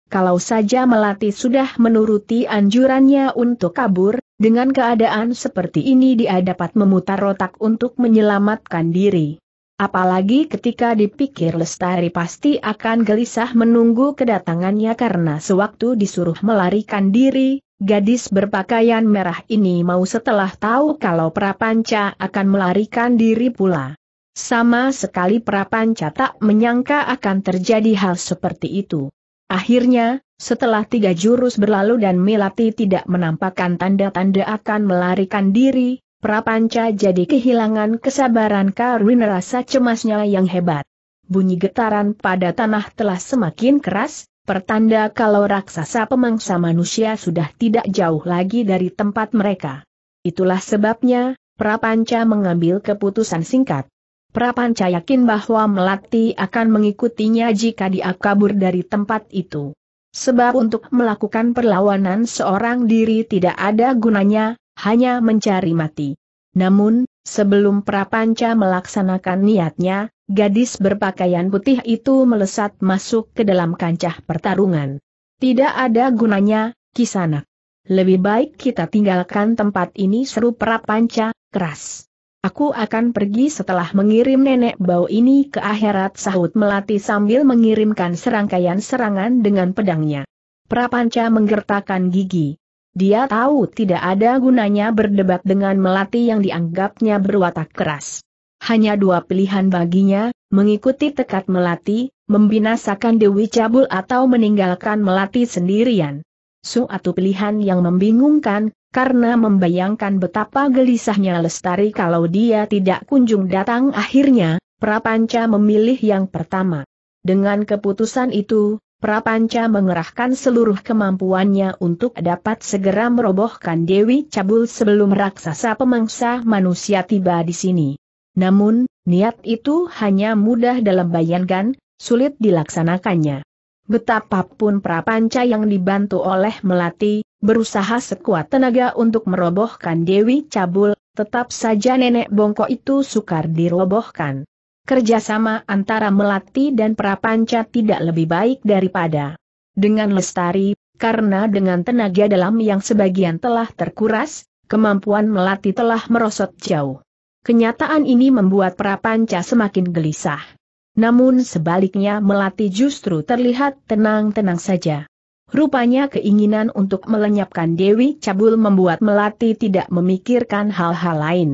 Kalau saja Melati sudah menuruti anjurannya untuk kabur, dengan keadaan seperti ini dia dapat memutar otak untuk menyelamatkan diri. Apalagi ketika dipikir Lestari pasti akan gelisah menunggu kedatangannya karena sewaktu disuruh melarikan diri, gadis berpakaian merah ini mau setelah tahu kalau Prapanca akan melarikan diri pula. Sama sekali Prapanca tak menyangka akan terjadi hal seperti itu. Akhirnya, setelah tiga jurus berlalu dan Melati tidak menampakkan tanda-tanda akan melarikan diri, Prapanca jadi kehilangan kesabaran karena rasa cemasnya yang hebat. Bunyi getaran pada tanah telah semakin keras, pertanda kalau raksasa pemangsa manusia sudah tidak jauh lagi dari tempat mereka. Itulah sebabnya, Prapanca mengambil keputusan singkat. Prapanca yakin bahwa Melati akan mengikutinya jika dia kabur dari tempat itu. Sebab untuk melakukan perlawanan seorang diri tidak ada gunanya, hanya mencari mati. Namun, sebelum Prapanca melaksanakan niatnya, gadis berpakaian putih itu melesat masuk ke dalam kancah pertarungan. Tidak ada gunanya, Kisanak. Lebih baik kita tinggalkan tempat ini seru Prapanca, keras. Aku akan pergi setelah mengirim nenek bau ini ke akhirat sahut melati sambil mengirimkan serangkaian serangan dengan pedangnya. Prapanca menggertakkan gigi. Dia tahu tidak ada gunanya berdebat dengan Melati yang dianggapnya berwatak keras. Hanya dua pilihan baginya, mengikuti tekad Melati, membinasakan Dewi Cabul atau meninggalkan Melati sendirian. Suatu pilihan yang membingungkan, karena membayangkan betapa gelisahnya Lestari kalau dia tidak kunjung datang akhirnya, Prapanca memilih yang pertama. Dengan keputusan itu, Prapanca mengerahkan seluruh kemampuannya untuk dapat segera merobohkan Dewi Cabul sebelum raksasa pemangsa manusia tiba di sini. Namun, niat itu hanya mudah dalam bayangan, sulit dilaksanakannya. Betapapun Prapanca yang dibantu oleh Melati, berusaha sekuat tenaga untuk merobohkan Dewi Cabul, tetap saja nenek bongkok itu sukar dirobohkan. Kerjasama antara Melati dan Prapanca tidak lebih baik daripada dengan Lestari, karena dengan tenaga dalam yang sebagian telah terkuras, kemampuan Melati telah merosot jauh. Kenyataan ini membuat Prapanca semakin gelisah. Namun sebaliknya Melati justru terlihat tenang-tenang saja. Rupanya keinginan untuk melenyapkan Dewi Cabul membuat Melati tidak memikirkan hal-hal lain.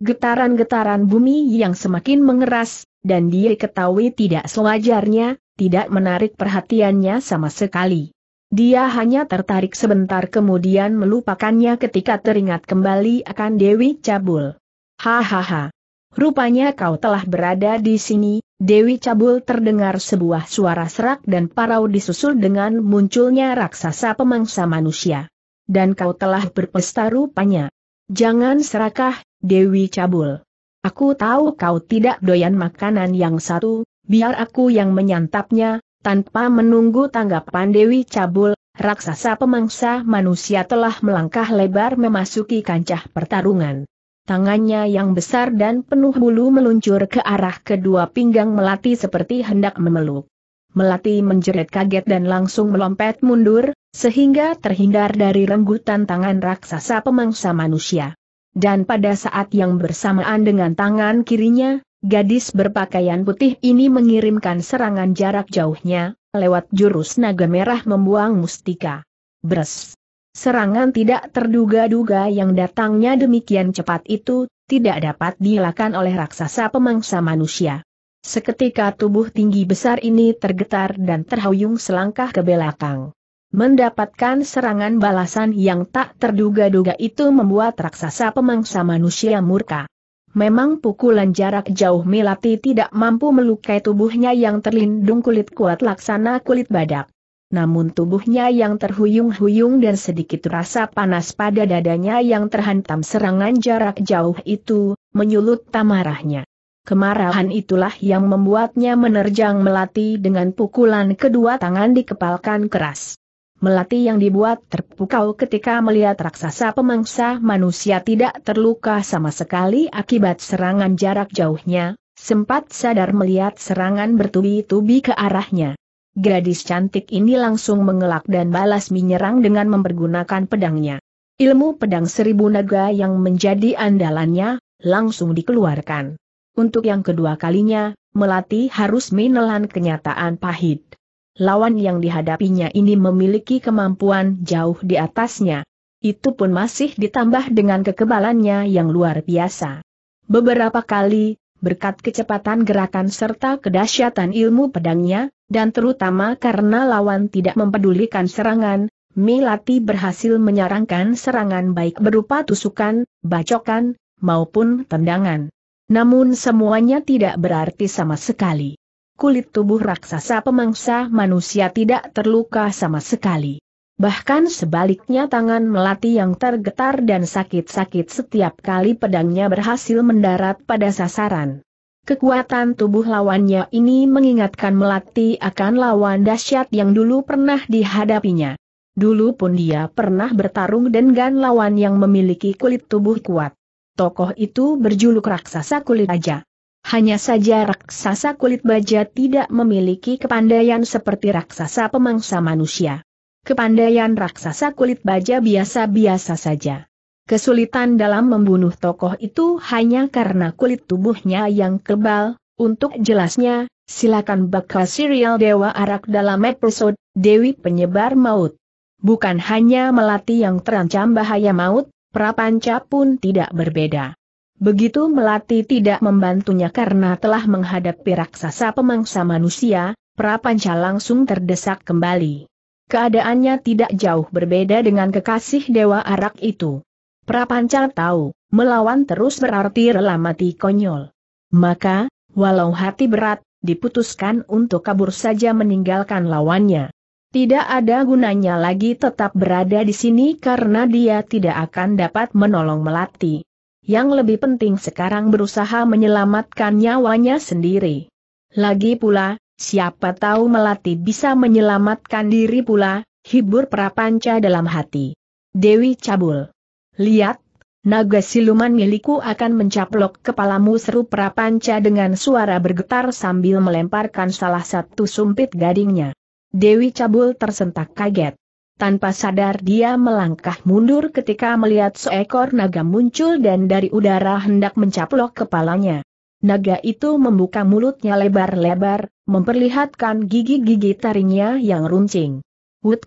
Getaran-getaran bumi yang semakin mengeras, dan dia ketahui tidak sewajarnya, tidak menarik perhatiannya sama sekali. Dia hanya tertarik sebentar kemudian melupakannya ketika teringat kembali akan Dewi Cabul. Hahaha. Rupanya kau telah berada di sini, Dewi Cabul terdengar sebuah suara serak dan parau disusul dengan munculnya raksasa pemangsa manusia. Dan kau telah berpesta rupanya. Jangan serakah, Dewi Cabul. Aku tahu kau tidak doyan makanan yang satu, biar aku yang menyantapnya, tanpa menunggu tanggapan Dewi Cabul, raksasa pemangsa manusia telah melangkah lebar memasuki kancah pertarungan. Tangannya yang besar dan penuh bulu meluncur ke arah kedua pinggang Melati seperti hendak memeluk. Melati menjerit kaget dan langsung melompat mundur, sehingga terhindar dari renggutan tangan raksasa pemangsa manusia dan pada saat yang bersamaan dengan tangan kirinya, gadis berpakaian putih ini mengirimkan serangan jarak jauhnya, lewat jurus naga merah membuang mustika. Bres. Serangan tidak terduga-duga yang datangnya demikian cepat itu, tidak dapat dilakukan oleh raksasa pemangsa manusia. Seketika tubuh tinggi besar ini tergetar dan terhuyung selangkah ke belakang. Mendapatkan serangan balasan yang tak terduga-duga itu membuat raksasa pemangsa manusia murka. Memang pukulan jarak jauh Melati tidak mampu melukai tubuhnya yang terlindung kulit kuat laksana kulit badak. Namun tubuhnya yang terhuyung-huyung dan sedikit rasa panas pada dadanya yang terhantam serangan jarak jauh itu, menyulut tamarahnya. Kemarahan itulah yang membuatnya menerjang Melati dengan pukulan kedua tangan dikepalkan keras. Melati yang dibuat terpukau ketika melihat raksasa pemangsa manusia tidak terluka sama sekali akibat serangan jarak jauhnya, sempat sadar melihat serangan bertubi-tubi ke arahnya. Gadis cantik ini langsung mengelak dan balas menyerang dengan mempergunakan pedangnya. Ilmu pedang seribu naga yang menjadi andalannya, langsung dikeluarkan. Untuk yang kedua kalinya, Melati harus menelan kenyataan pahit lawan yang dihadapinya ini memiliki kemampuan jauh di atasnya. Itu pun masih ditambah dengan kekebalannya yang luar biasa. Beberapa kali, berkat kecepatan gerakan serta kedahsyatan ilmu pedangnya, dan terutama karena lawan tidak mempedulikan serangan, Milati berhasil menyarangkan serangan baik berupa tusukan, bacokan, maupun tendangan. Namun semuanya tidak berarti sama sekali kulit tubuh raksasa pemangsa manusia tidak terluka sama sekali. Bahkan sebaliknya tangan melati yang tergetar dan sakit-sakit setiap kali pedangnya berhasil mendarat pada sasaran. Kekuatan tubuh lawannya ini mengingatkan melati akan lawan dahsyat yang dulu pernah dihadapinya. Dulu pun dia pernah bertarung dengan lawan yang memiliki kulit tubuh kuat. Tokoh itu berjuluk raksasa kulit raja. Hanya saja raksasa kulit baja tidak memiliki kepandaian seperti raksasa pemangsa manusia. Kepandaian raksasa kulit baja biasa-biasa saja. Kesulitan dalam membunuh tokoh itu hanya karena kulit tubuhnya yang kebal. Untuk jelasnya, silakan baca serial Dewa Arak dalam episode Dewi Penyebar Maut. Bukan hanya melati yang terancam bahaya maut, prapanca pun tidak berbeda. Begitu Melati tidak membantunya karena telah menghadapi raksasa pemangsa manusia, Prapanca langsung terdesak kembali. Keadaannya tidak jauh berbeda dengan kekasih Dewa Arak itu. Prapanca tahu, melawan terus berarti rela mati konyol. Maka, walau hati berat, diputuskan untuk kabur saja meninggalkan lawannya. Tidak ada gunanya lagi tetap berada di sini karena dia tidak akan dapat menolong Melati. Yang lebih penting sekarang berusaha menyelamatkan nyawanya sendiri. Lagi pula, siapa tahu Melati bisa menyelamatkan diri pula, hibur Prapanca dalam hati. Dewi Cabul. Lihat, naga siluman milikku akan mencaplok kepalamu seru Prapanca dengan suara bergetar sambil melemparkan salah satu sumpit gadingnya. Dewi Cabul tersentak kaget. Tanpa sadar dia melangkah mundur ketika melihat seekor naga muncul dan dari udara hendak mencaplok kepalanya. Naga itu membuka mulutnya lebar-lebar, memperlihatkan gigi-gigi taringnya yang runcing. Wood,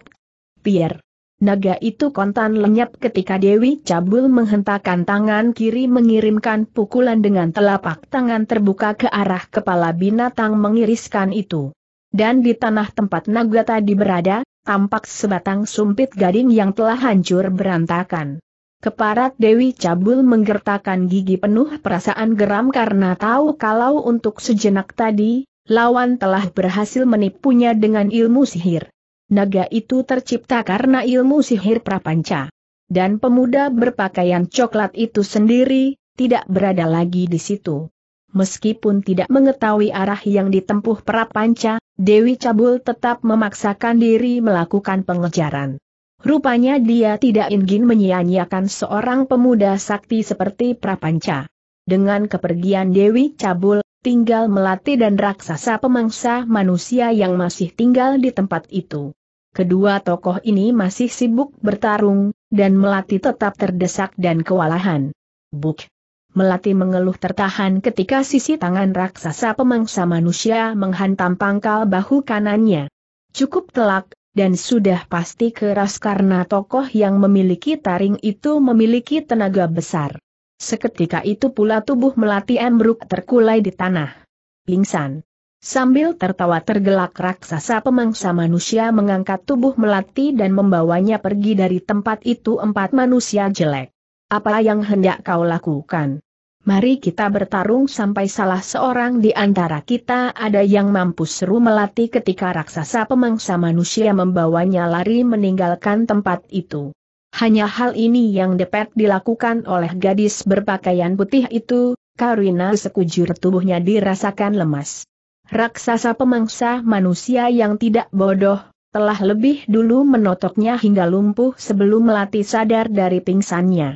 Pierre. Naga itu kontan lenyap ketika Dewi Cabul menghentakkan tangan kiri mengirimkan pukulan dengan telapak tangan terbuka ke arah kepala binatang mengiriskan itu. Dan di tanah tempat naga tadi berada, tampak sebatang sumpit gading yang telah hancur berantakan. Keparat Dewi Cabul menggertakkan gigi penuh perasaan geram karena tahu kalau untuk sejenak tadi, lawan telah berhasil menipunya dengan ilmu sihir. Naga itu tercipta karena ilmu sihir prapanca. Dan pemuda berpakaian coklat itu sendiri, tidak berada lagi di situ. Meskipun tidak mengetahui arah yang ditempuh Prapanca, Dewi Cabul tetap memaksakan diri melakukan pengejaran. Rupanya dia tidak ingin menyia-nyiakan seorang pemuda sakti seperti Prapanca. Dengan kepergian Dewi Cabul, tinggal melatih dan raksasa pemangsa manusia yang masih tinggal di tempat itu. Kedua tokoh ini masih sibuk bertarung, dan melatih tetap terdesak dan kewalahan. Buk! Melati mengeluh tertahan ketika sisi tangan raksasa pemangsa manusia menghantam pangkal bahu kanannya. Cukup telak, dan sudah pasti keras karena tokoh yang memiliki taring itu memiliki tenaga besar. Seketika itu pula tubuh Melati Embruk terkulai di tanah. Pingsan. Sambil tertawa tergelak raksasa pemangsa manusia mengangkat tubuh Melati dan membawanya pergi dari tempat itu empat manusia jelek. Apa yang hendak kau lakukan? Mari kita bertarung sampai salah seorang di antara kita ada yang mampu seru melatih ketika raksasa pemangsa manusia membawanya lari meninggalkan tempat itu. Hanya hal ini yang dapat dilakukan oleh gadis berpakaian putih itu, Karina sekujur tubuhnya dirasakan lemas. Raksasa pemangsa manusia yang tidak bodoh telah lebih dulu menotoknya hingga lumpuh sebelum melatih sadar dari pingsannya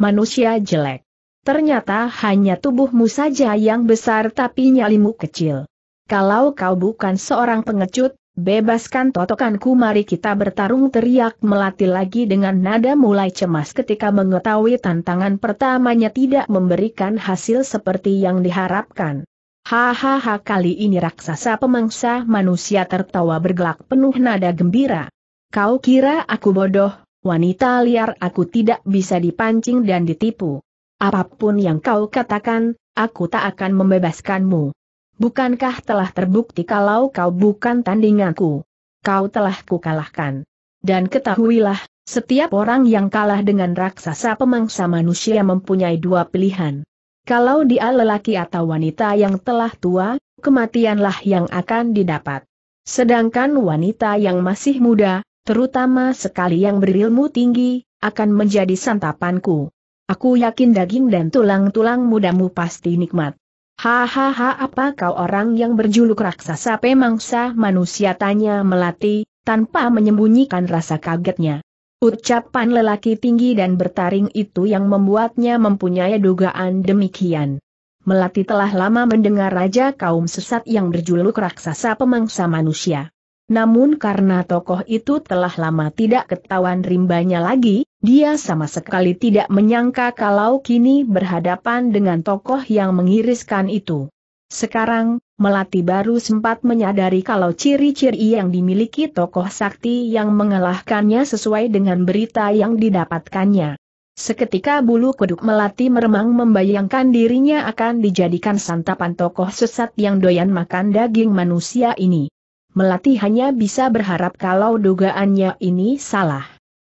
manusia jelek. Ternyata hanya tubuhmu saja yang besar tapi nyalimu kecil. Kalau kau bukan seorang pengecut, bebaskan totokanku mari kita bertarung teriak melati lagi dengan nada mulai cemas ketika mengetahui tantangan pertamanya tidak memberikan hasil seperti yang diharapkan. Hahaha kali ini raksasa pemangsa manusia tertawa bergelak penuh nada gembira. Kau kira aku bodoh, Wanita liar aku tidak bisa dipancing dan ditipu. Apapun yang kau katakan, aku tak akan membebaskanmu. Bukankah telah terbukti kalau kau bukan tandinganku? Kau telah kukalahkan. Dan ketahuilah, setiap orang yang kalah dengan raksasa pemangsa manusia mempunyai dua pilihan. Kalau dia lelaki atau wanita yang telah tua, kematianlah yang akan didapat. Sedangkan wanita yang masih muda, terutama sekali yang berilmu tinggi, akan menjadi santapanku. Aku yakin daging dan tulang-tulang mudamu pasti nikmat. Hahaha apa kau orang yang berjuluk raksasa pemangsa manusia tanya melati, tanpa menyembunyikan rasa kagetnya. Ucapan lelaki tinggi dan bertaring itu yang membuatnya mempunyai dugaan demikian. Melati telah lama mendengar raja kaum sesat yang berjuluk raksasa pemangsa manusia. Namun karena tokoh itu telah lama tidak ketahuan rimbanya lagi, dia sama sekali tidak menyangka kalau kini berhadapan dengan tokoh yang mengiriskan itu. Sekarang, Melati baru sempat menyadari kalau ciri-ciri yang dimiliki tokoh sakti yang mengalahkannya sesuai dengan berita yang didapatkannya. Seketika bulu kuduk Melati meremang membayangkan dirinya akan dijadikan santapan tokoh sesat yang doyan makan daging manusia ini. Melati hanya bisa berharap kalau dugaannya ini salah.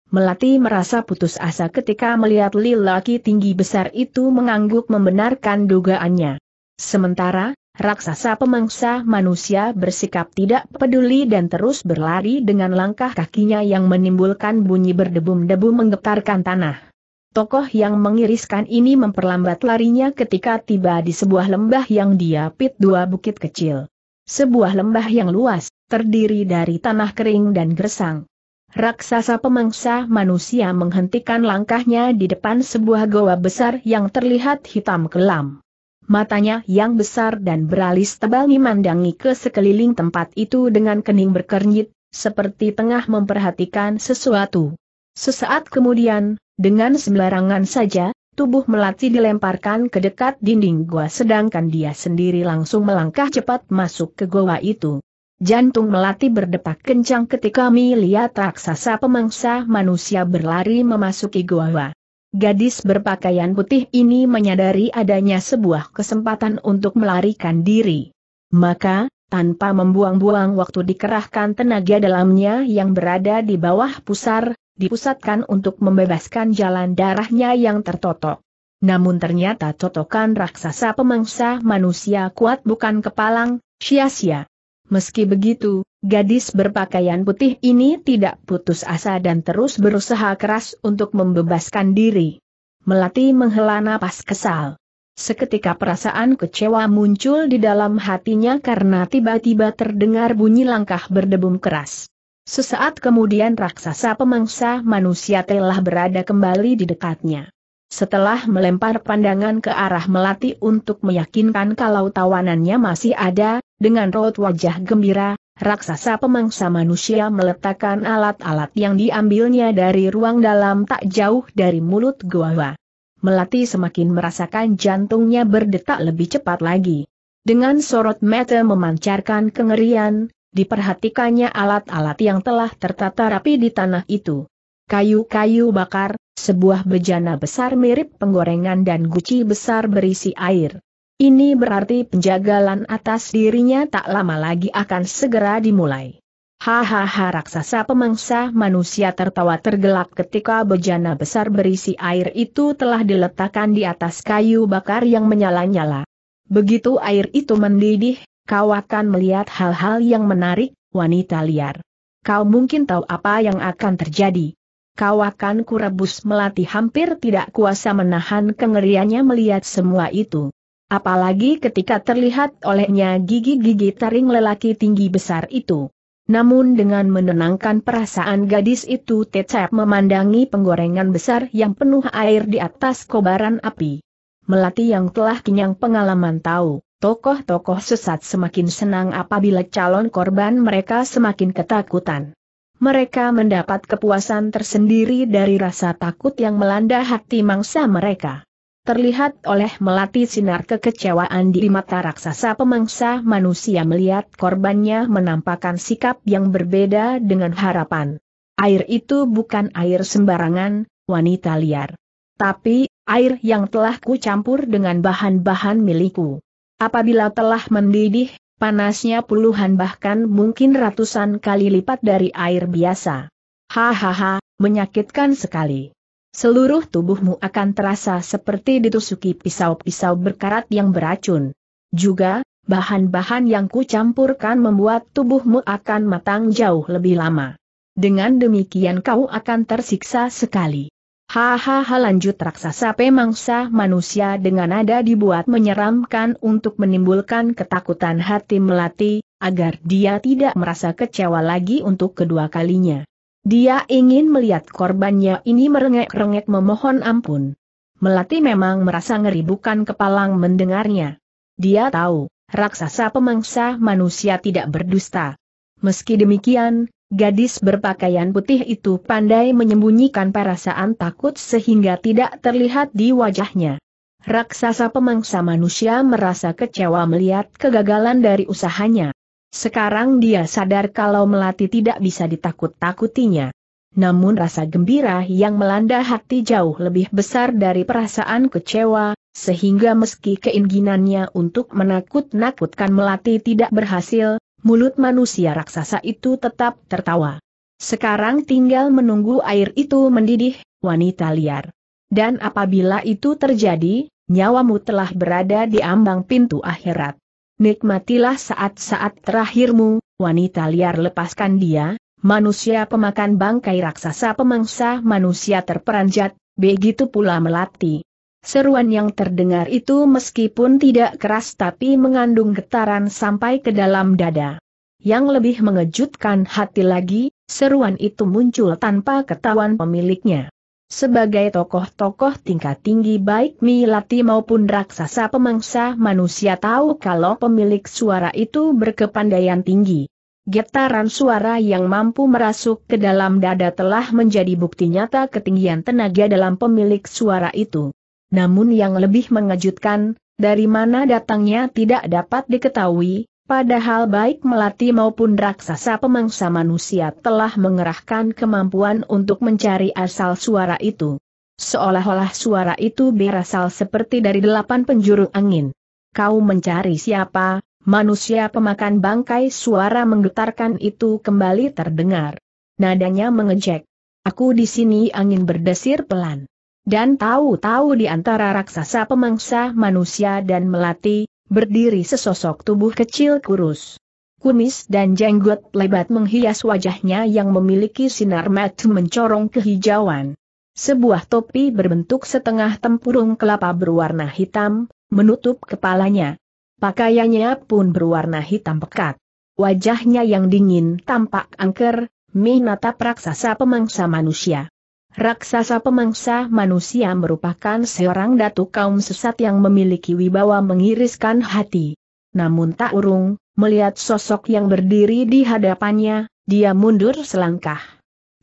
Melati merasa putus asa ketika melihat lelaki tinggi besar itu mengangguk membenarkan dugaannya. Sementara, raksasa pemangsa manusia bersikap tidak peduli dan terus berlari dengan langkah kakinya yang menimbulkan bunyi berdebum debu menggetarkan tanah. Tokoh yang mengiriskan ini memperlambat larinya ketika tiba di sebuah lembah yang diapit dua bukit kecil. Sebuah lembah yang luas, terdiri dari tanah kering dan gersang. Raksasa pemangsa manusia menghentikan langkahnya di depan sebuah goa besar yang terlihat hitam kelam. Matanya yang besar dan beralis tebal memandangi ke sekeliling tempat itu dengan kening berkernyit, seperti tengah memperhatikan sesuatu. Sesaat kemudian, dengan sembarangan saja, tubuh melati dilemparkan ke dekat dinding gua, sedangkan dia sendiri langsung melangkah cepat masuk ke gua itu. Jantung melati berdetak kencang ketika melihat raksasa pemangsa manusia berlari memasuki gua. Gadis berpakaian putih ini menyadari adanya sebuah kesempatan untuk melarikan diri. Maka, tanpa membuang-buang waktu dikerahkan tenaga dalamnya yang berada di bawah pusar, dipusatkan untuk membebaskan jalan darahnya yang tertotok. Namun ternyata totokan raksasa pemangsa manusia kuat bukan kepalang, sia-sia. Meski begitu, gadis berpakaian putih ini tidak putus asa dan terus berusaha keras untuk membebaskan diri. Melati menghela napas kesal. Seketika perasaan kecewa muncul di dalam hatinya karena tiba-tiba terdengar bunyi langkah berdebum keras. Sesaat kemudian raksasa pemangsa manusia telah berada kembali di dekatnya. Setelah melempar pandangan ke arah Melati untuk meyakinkan kalau tawanannya masih ada, dengan raut wajah gembira, raksasa pemangsa manusia meletakkan alat-alat yang diambilnya dari ruang dalam tak jauh dari mulut gua. Melati semakin merasakan jantungnya berdetak lebih cepat lagi. Dengan sorot mata memancarkan kengerian, diperhatikannya alat-alat yang telah tertata rapi di tanah itu. Kayu-kayu bakar, sebuah bejana besar mirip penggorengan dan guci besar berisi air. Ini berarti penjagalan atas dirinya tak lama lagi akan segera dimulai. Hahaha raksasa pemangsa manusia tertawa tergelak ketika bejana besar berisi air itu telah diletakkan di atas kayu bakar yang menyala-nyala. Begitu air itu mendidih, Kau akan melihat hal-hal yang menarik, wanita liar. Kau mungkin tahu apa yang akan terjadi. Kau akan kurebus melati hampir tidak kuasa menahan kengeriannya melihat semua itu. Apalagi ketika terlihat olehnya gigi-gigi taring lelaki tinggi besar itu. Namun dengan menenangkan perasaan gadis itu tetap memandangi penggorengan besar yang penuh air di atas kobaran api. Melati yang telah kenyang pengalaman tahu tokoh-tokoh sesat semakin senang apabila calon korban mereka semakin ketakutan. Mereka mendapat kepuasan tersendiri dari rasa takut yang melanda hati mangsa mereka. Terlihat oleh melati sinar kekecewaan di mata raksasa pemangsa manusia melihat korbannya menampakkan sikap yang berbeda dengan harapan. Air itu bukan air sembarangan, wanita liar. Tapi, air yang telah kucampur dengan bahan-bahan milikku. Apabila telah mendidih, panasnya puluhan bahkan mungkin ratusan kali lipat dari air biasa. Hahaha, menyakitkan sekali. Seluruh tubuhmu akan terasa seperti ditusuki pisau-pisau berkarat yang beracun. Juga, bahan-bahan yang kucampurkan membuat tubuhmu akan matang jauh lebih lama. Dengan demikian kau akan tersiksa sekali. Hahaha lanjut raksasa pemangsa manusia dengan nada dibuat menyeramkan untuk menimbulkan ketakutan hati melati, agar dia tidak merasa kecewa lagi untuk kedua kalinya. Dia ingin melihat korbannya ini merengek-rengek memohon ampun. Melati memang merasa ngeri bukan kepalang mendengarnya. Dia tahu, raksasa pemangsa manusia tidak berdusta. Meski demikian, Gadis berpakaian putih itu pandai menyembunyikan perasaan takut sehingga tidak terlihat di wajahnya. Raksasa pemangsa manusia merasa kecewa melihat kegagalan dari usahanya. Sekarang dia sadar kalau melati tidak bisa ditakut-takutinya. Namun rasa gembira yang melanda hati jauh lebih besar dari perasaan kecewa, sehingga meski keinginannya untuk menakut-nakutkan melati tidak berhasil, Mulut manusia raksasa itu tetap tertawa. Sekarang tinggal menunggu air itu mendidih, wanita liar. Dan apabila itu terjadi, nyawamu telah berada di ambang pintu akhirat. Nikmatilah saat-saat terakhirmu, wanita liar lepaskan dia, manusia pemakan bangkai raksasa pemangsa manusia terperanjat, begitu pula melati. Seruan yang terdengar itu meskipun tidak keras tapi mengandung getaran sampai ke dalam dada. Yang lebih mengejutkan hati lagi, seruan itu muncul tanpa ketahuan pemiliknya. Sebagai tokoh-tokoh tingkat tinggi baik milati maupun raksasa pemangsa manusia tahu kalau pemilik suara itu berkepandaian tinggi. Getaran suara yang mampu merasuk ke dalam dada telah menjadi bukti nyata ketinggian tenaga dalam pemilik suara itu. Namun yang lebih mengejutkan, dari mana datangnya tidak dapat diketahui, Padahal baik melati maupun raksasa pemangsa manusia telah mengerahkan kemampuan untuk mencari asal suara itu. Seolah-olah suara itu berasal seperti dari delapan penjuru angin. Kau mencari siapa, manusia pemakan bangkai suara menggetarkan itu kembali terdengar. Nadanya mengejek. Aku di sini angin berdesir pelan. Dan tahu-tahu di antara raksasa pemangsa manusia dan melati, berdiri sesosok tubuh kecil kurus. Kumis dan jenggot lebat menghias wajahnya yang memiliki sinar mata mencorong kehijauan. Sebuah topi berbentuk setengah tempurung kelapa berwarna hitam, menutup kepalanya. Pakaiannya pun berwarna hitam pekat. Wajahnya yang dingin tampak angker, minatap raksasa pemangsa manusia. Raksasa pemangsa manusia merupakan seorang datu kaum sesat yang memiliki wibawa mengiriskan hati. Namun tak urung, melihat sosok yang berdiri di hadapannya, dia mundur selangkah.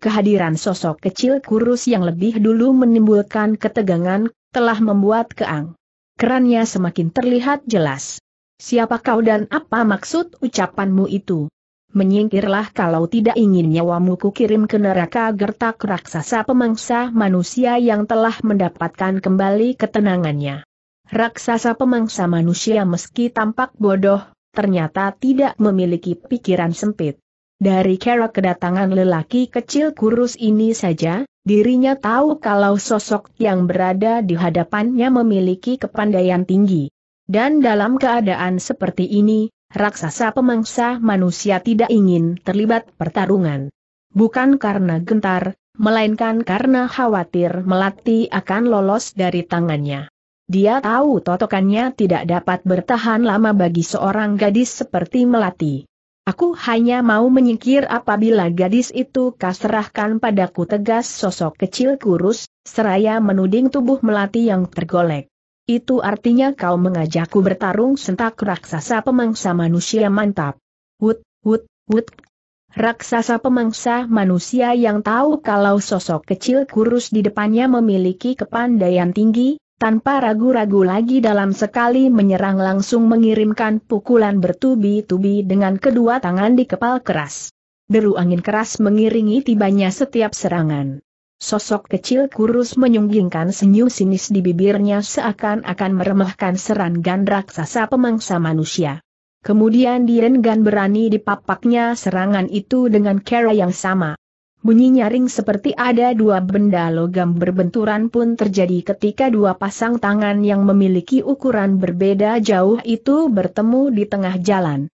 Kehadiran sosok kecil kurus yang lebih dulu menimbulkan ketegangan, telah membuat keang. Kerannya semakin terlihat jelas. Siapa kau dan apa maksud ucapanmu itu? menyingkirlah kalau tidak ingin nyawamu kirim ke neraka gertak raksasa pemangsa manusia yang telah mendapatkan kembali ketenangannya. Raksasa pemangsa manusia meski tampak bodoh, ternyata tidak memiliki pikiran sempit. Dari kera kedatangan lelaki kecil kurus ini saja, dirinya tahu kalau sosok yang berada di hadapannya memiliki kepandaian tinggi. Dan dalam keadaan seperti ini, raksasa pemangsa manusia tidak ingin terlibat pertarungan. Bukan karena gentar, melainkan karena khawatir Melati akan lolos dari tangannya. Dia tahu totokannya tidak dapat bertahan lama bagi seorang gadis seperti Melati. Aku hanya mau menyingkir apabila gadis itu kaserahkan padaku tegas sosok kecil kurus, seraya menuding tubuh Melati yang tergolek. Itu artinya kau mengajakku bertarung sentak raksasa pemangsa manusia mantap. Wut, wut, wut. Raksasa pemangsa manusia yang tahu kalau sosok kecil kurus di depannya memiliki kepandaian tinggi, tanpa ragu-ragu lagi dalam sekali menyerang langsung mengirimkan pukulan bertubi-tubi dengan kedua tangan di kepal keras. Deru angin keras mengiringi tibanya setiap serangan. Sosok kecil kurus menyunggingkan senyum sinis di bibirnya seakan-akan meremehkan serangan raksasa pemangsa manusia. Kemudian Diengan berani dipapaknya serangan itu dengan cara yang sama. Bunyi nyaring seperti ada dua benda logam berbenturan pun terjadi ketika dua pasang tangan yang memiliki ukuran berbeda jauh itu bertemu di tengah jalan.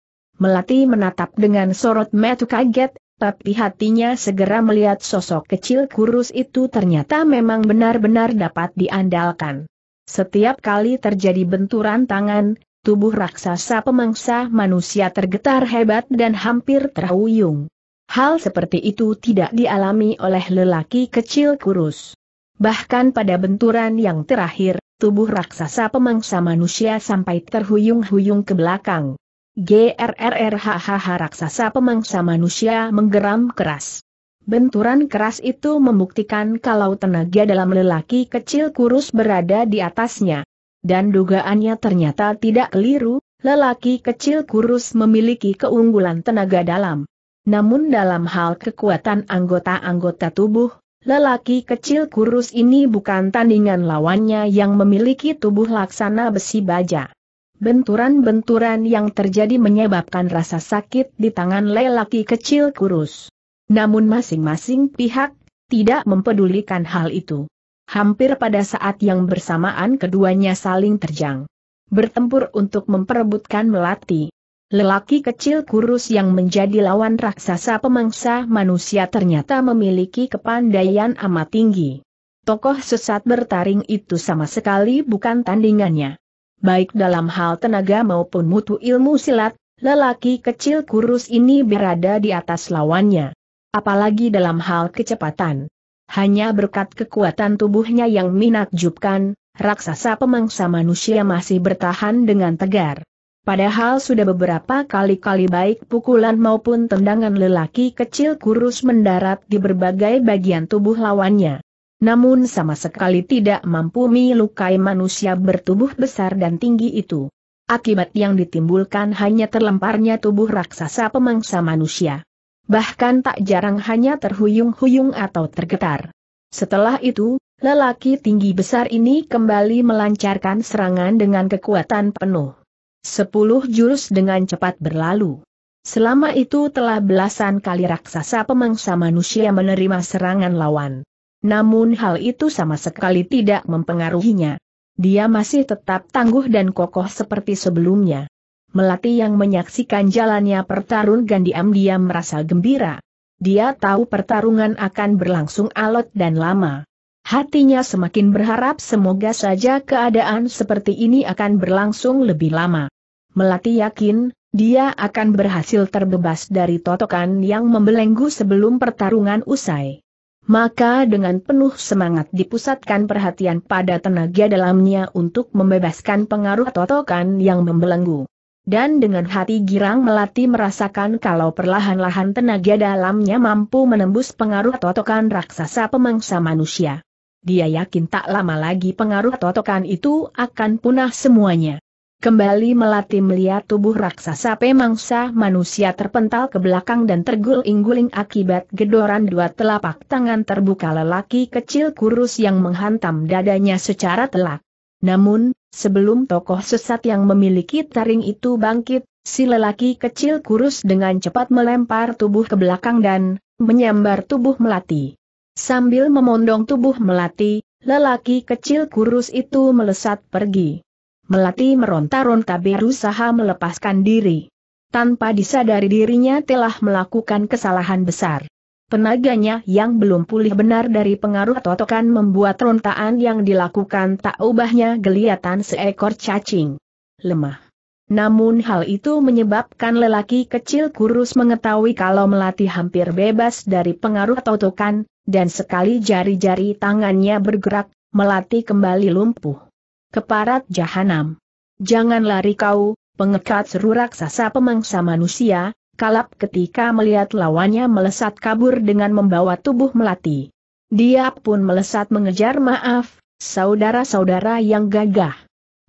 Melati menatap dengan sorot metu kaget, tapi hatinya segera melihat sosok kecil kurus itu ternyata memang benar-benar dapat diandalkan. Setiap kali terjadi benturan tangan, tubuh raksasa pemangsa manusia tergetar hebat dan hampir terhuyung. Hal seperti itu tidak dialami oleh lelaki kecil kurus. Bahkan pada benturan yang terakhir, tubuh raksasa pemangsa manusia sampai terhuyung-huyung ke belakang. GRRRHH raksasa pemangsa manusia menggeram keras. Benturan keras itu membuktikan kalau tenaga dalam lelaki kecil kurus berada di atasnya. Dan dugaannya ternyata tidak keliru, lelaki kecil kurus memiliki keunggulan tenaga dalam. Namun dalam hal kekuatan anggota-anggota tubuh, lelaki kecil kurus ini bukan tandingan lawannya yang memiliki tubuh laksana besi baja. Benturan-benturan yang terjadi menyebabkan rasa sakit di tangan lelaki kecil kurus. Namun masing-masing pihak tidak mempedulikan hal itu. Hampir pada saat yang bersamaan keduanya saling terjang. Bertempur untuk memperebutkan melati. Lelaki kecil kurus yang menjadi lawan raksasa pemangsa manusia ternyata memiliki kepandaian amat tinggi. Tokoh sesat bertaring itu sama sekali bukan tandingannya baik dalam hal tenaga maupun mutu ilmu silat, lelaki kecil kurus ini berada di atas lawannya. Apalagi dalam hal kecepatan. Hanya berkat kekuatan tubuhnya yang menakjubkan, raksasa pemangsa manusia masih bertahan dengan tegar. Padahal sudah beberapa kali-kali baik pukulan maupun tendangan lelaki kecil kurus mendarat di berbagai bagian tubuh lawannya. Namun sama sekali tidak mampu melukai manusia bertubuh besar dan tinggi itu. Akibat yang ditimbulkan hanya terlemparnya tubuh raksasa pemangsa manusia. Bahkan tak jarang hanya terhuyung-huyung atau tergetar. Setelah itu, lelaki tinggi besar ini kembali melancarkan serangan dengan kekuatan penuh. Sepuluh jurus dengan cepat berlalu. Selama itu telah belasan kali raksasa pemangsa manusia menerima serangan lawan. Namun hal itu sama sekali tidak mempengaruhinya. Dia masih tetap tangguh dan kokoh seperti sebelumnya. Melati yang menyaksikan jalannya pertarungan diam-diam merasa gembira. Dia tahu pertarungan akan berlangsung alot dan lama. Hatinya semakin berharap semoga saja keadaan seperti ini akan berlangsung lebih lama. Melati yakin, dia akan berhasil terbebas dari totokan yang membelenggu sebelum pertarungan usai maka dengan penuh semangat dipusatkan perhatian pada tenaga dalamnya untuk membebaskan pengaruh totokan yang membelenggu. Dan dengan hati girang melati merasakan kalau perlahan-lahan tenaga dalamnya mampu menembus pengaruh totokan raksasa pemangsa manusia. Dia yakin tak lama lagi pengaruh totokan itu akan punah semuanya. Kembali melati melihat tubuh raksasa pemangsa manusia terpental ke belakang dan terguling-guling akibat gedoran dua telapak tangan terbuka lelaki kecil kurus yang menghantam dadanya secara telak. Namun, sebelum tokoh sesat yang memiliki taring itu bangkit, si lelaki kecil kurus dengan cepat melempar tubuh ke belakang dan menyambar tubuh melati. Sambil memondong tubuh melati, lelaki kecil kurus itu melesat pergi. Melati meronta-ronta berusaha melepaskan diri. Tanpa disadari dirinya telah melakukan kesalahan besar. Tenaganya yang belum pulih benar dari pengaruh totokan membuat rontaan yang dilakukan tak ubahnya geliatan seekor cacing. Lemah. Namun hal itu menyebabkan lelaki kecil kurus mengetahui kalau Melati hampir bebas dari pengaruh totokan, dan sekali jari-jari tangannya bergerak, Melati kembali lumpuh keparat jahanam. Jangan lari kau, pengekat seru raksasa pemangsa manusia, kalap ketika melihat lawannya melesat kabur dengan membawa tubuh melati. Dia pun melesat mengejar maaf, saudara-saudara yang gagah.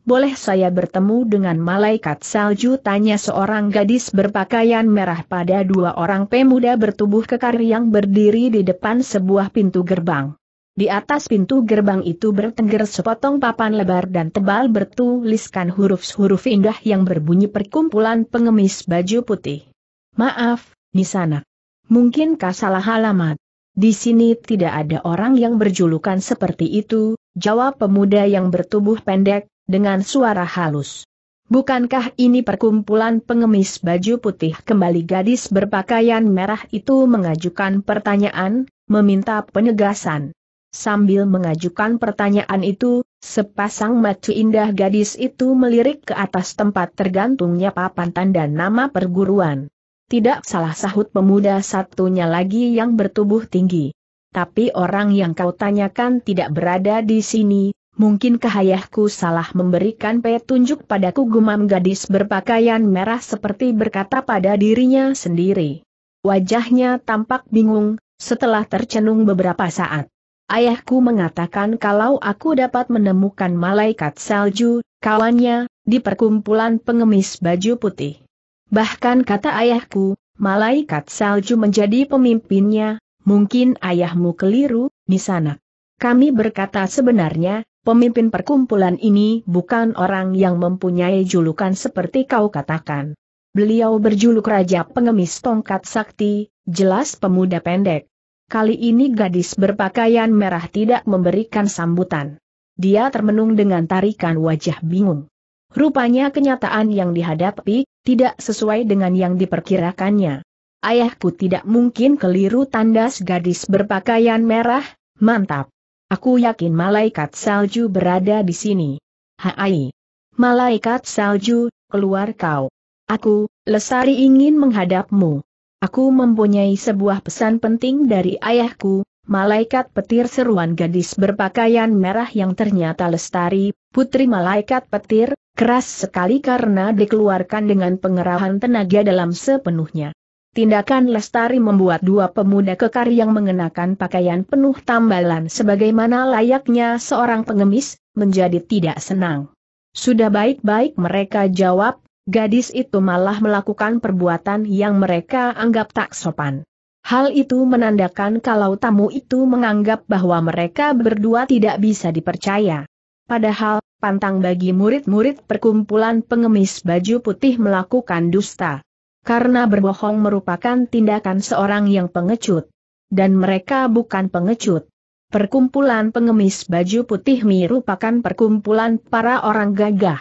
Boleh saya bertemu dengan malaikat salju tanya seorang gadis berpakaian merah pada dua orang pemuda bertubuh kekar yang berdiri di depan sebuah pintu gerbang. Di atas pintu gerbang itu bertengger sepotong papan lebar dan tebal bertuliskan huruf-huruf indah yang berbunyi perkumpulan pengemis baju putih. Maaf, di sana. Mungkinkah salah alamat? Di sini tidak ada orang yang berjulukan seperti itu, jawab pemuda yang bertubuh pendek, dengan suara halus. Bukankah ini perkumpulan pengemis baju putih kembali gadis berpakaian merah itu mengajukan pertanyaan, meminta penegasan. Sambil mengajukan pertanyaan itu, sepasang mata indah gadis itu melirik ke atas tempat tergantungnya papan tanda nama perguruan. Tidak salah sahut pemuda satunya lagi yang bertubuh tinggi. Tapi orang yang kau tanyakan tidak berada di sini, Mungkin ayahku salah memberikan petunjuk padaku gumam gadis berpakaian merah seperti berkata pada dirinya sendiri. Wajahnya tampak bingung, setelah tercenung beberapa saat. Ayahku mengatakan kalau aku dapat menemukan malaikat salju, kawannya, di perkumpulan pengemis baju putih. Bahkan kata ayahku, malaikat salju menjadi pemimpinnya, mungkin ayahmu keliru, Nisanak. Kami berkata sebenarnya, pemimpin perkumpulan ini bukan orang yang mempunyai julukan seperti kau katakan. Beliau berjuluk Raja Pengemis Tongkat Sakti, jelas pemuda pendek. Kali ini gadis berpakaian merah tidak memberikan sambutan. Dia termenung dengan tarikan wajah bingung. Rupanya kenyataan yang dihadapi, tidak sesuai dengan yang diperkirakannya. Ayahku tidak mungkin keliru tandas gadis berpakaian merah, mantap. Aku yakin malaikat salju berada di sini. Hai. Malaikat salju, keluar kau. Aku, Lesari ingin menghadapmu. Aku mempunyai sebuah pesan penting dari ayahku, malaikat petir seruan gadis berpakaian merah yang ternyata lestari, putri malaikat petir, keras sekali karena dikeluarkan dengan pengerahan tenaga dalam sepenuhnya. Tindakan lestari membuat dua pemuda kekar yang mengenakan pakaian penuh tambalan sebagaimana layaknya seorang pengemis, menjadi tidak senang. Sudah baik-baik mereka jawab, gadis itu malah melakukan perbuatan yang mereka anggap tak sopan. Hal itu menandakan kalau tamu itu menganggap bahwa mereka berdua tidak bisa dipercaya. Padahal, pantang bagi murid-murid perkumpulan pengemis baju putih melakukan dusta. Karena berbohong merupakan tindakan seorang yang pengecut. Dan mereka bukan pengecut. Perkumpulan pengemis baju putih merupakan perkumpulan para orang gagah.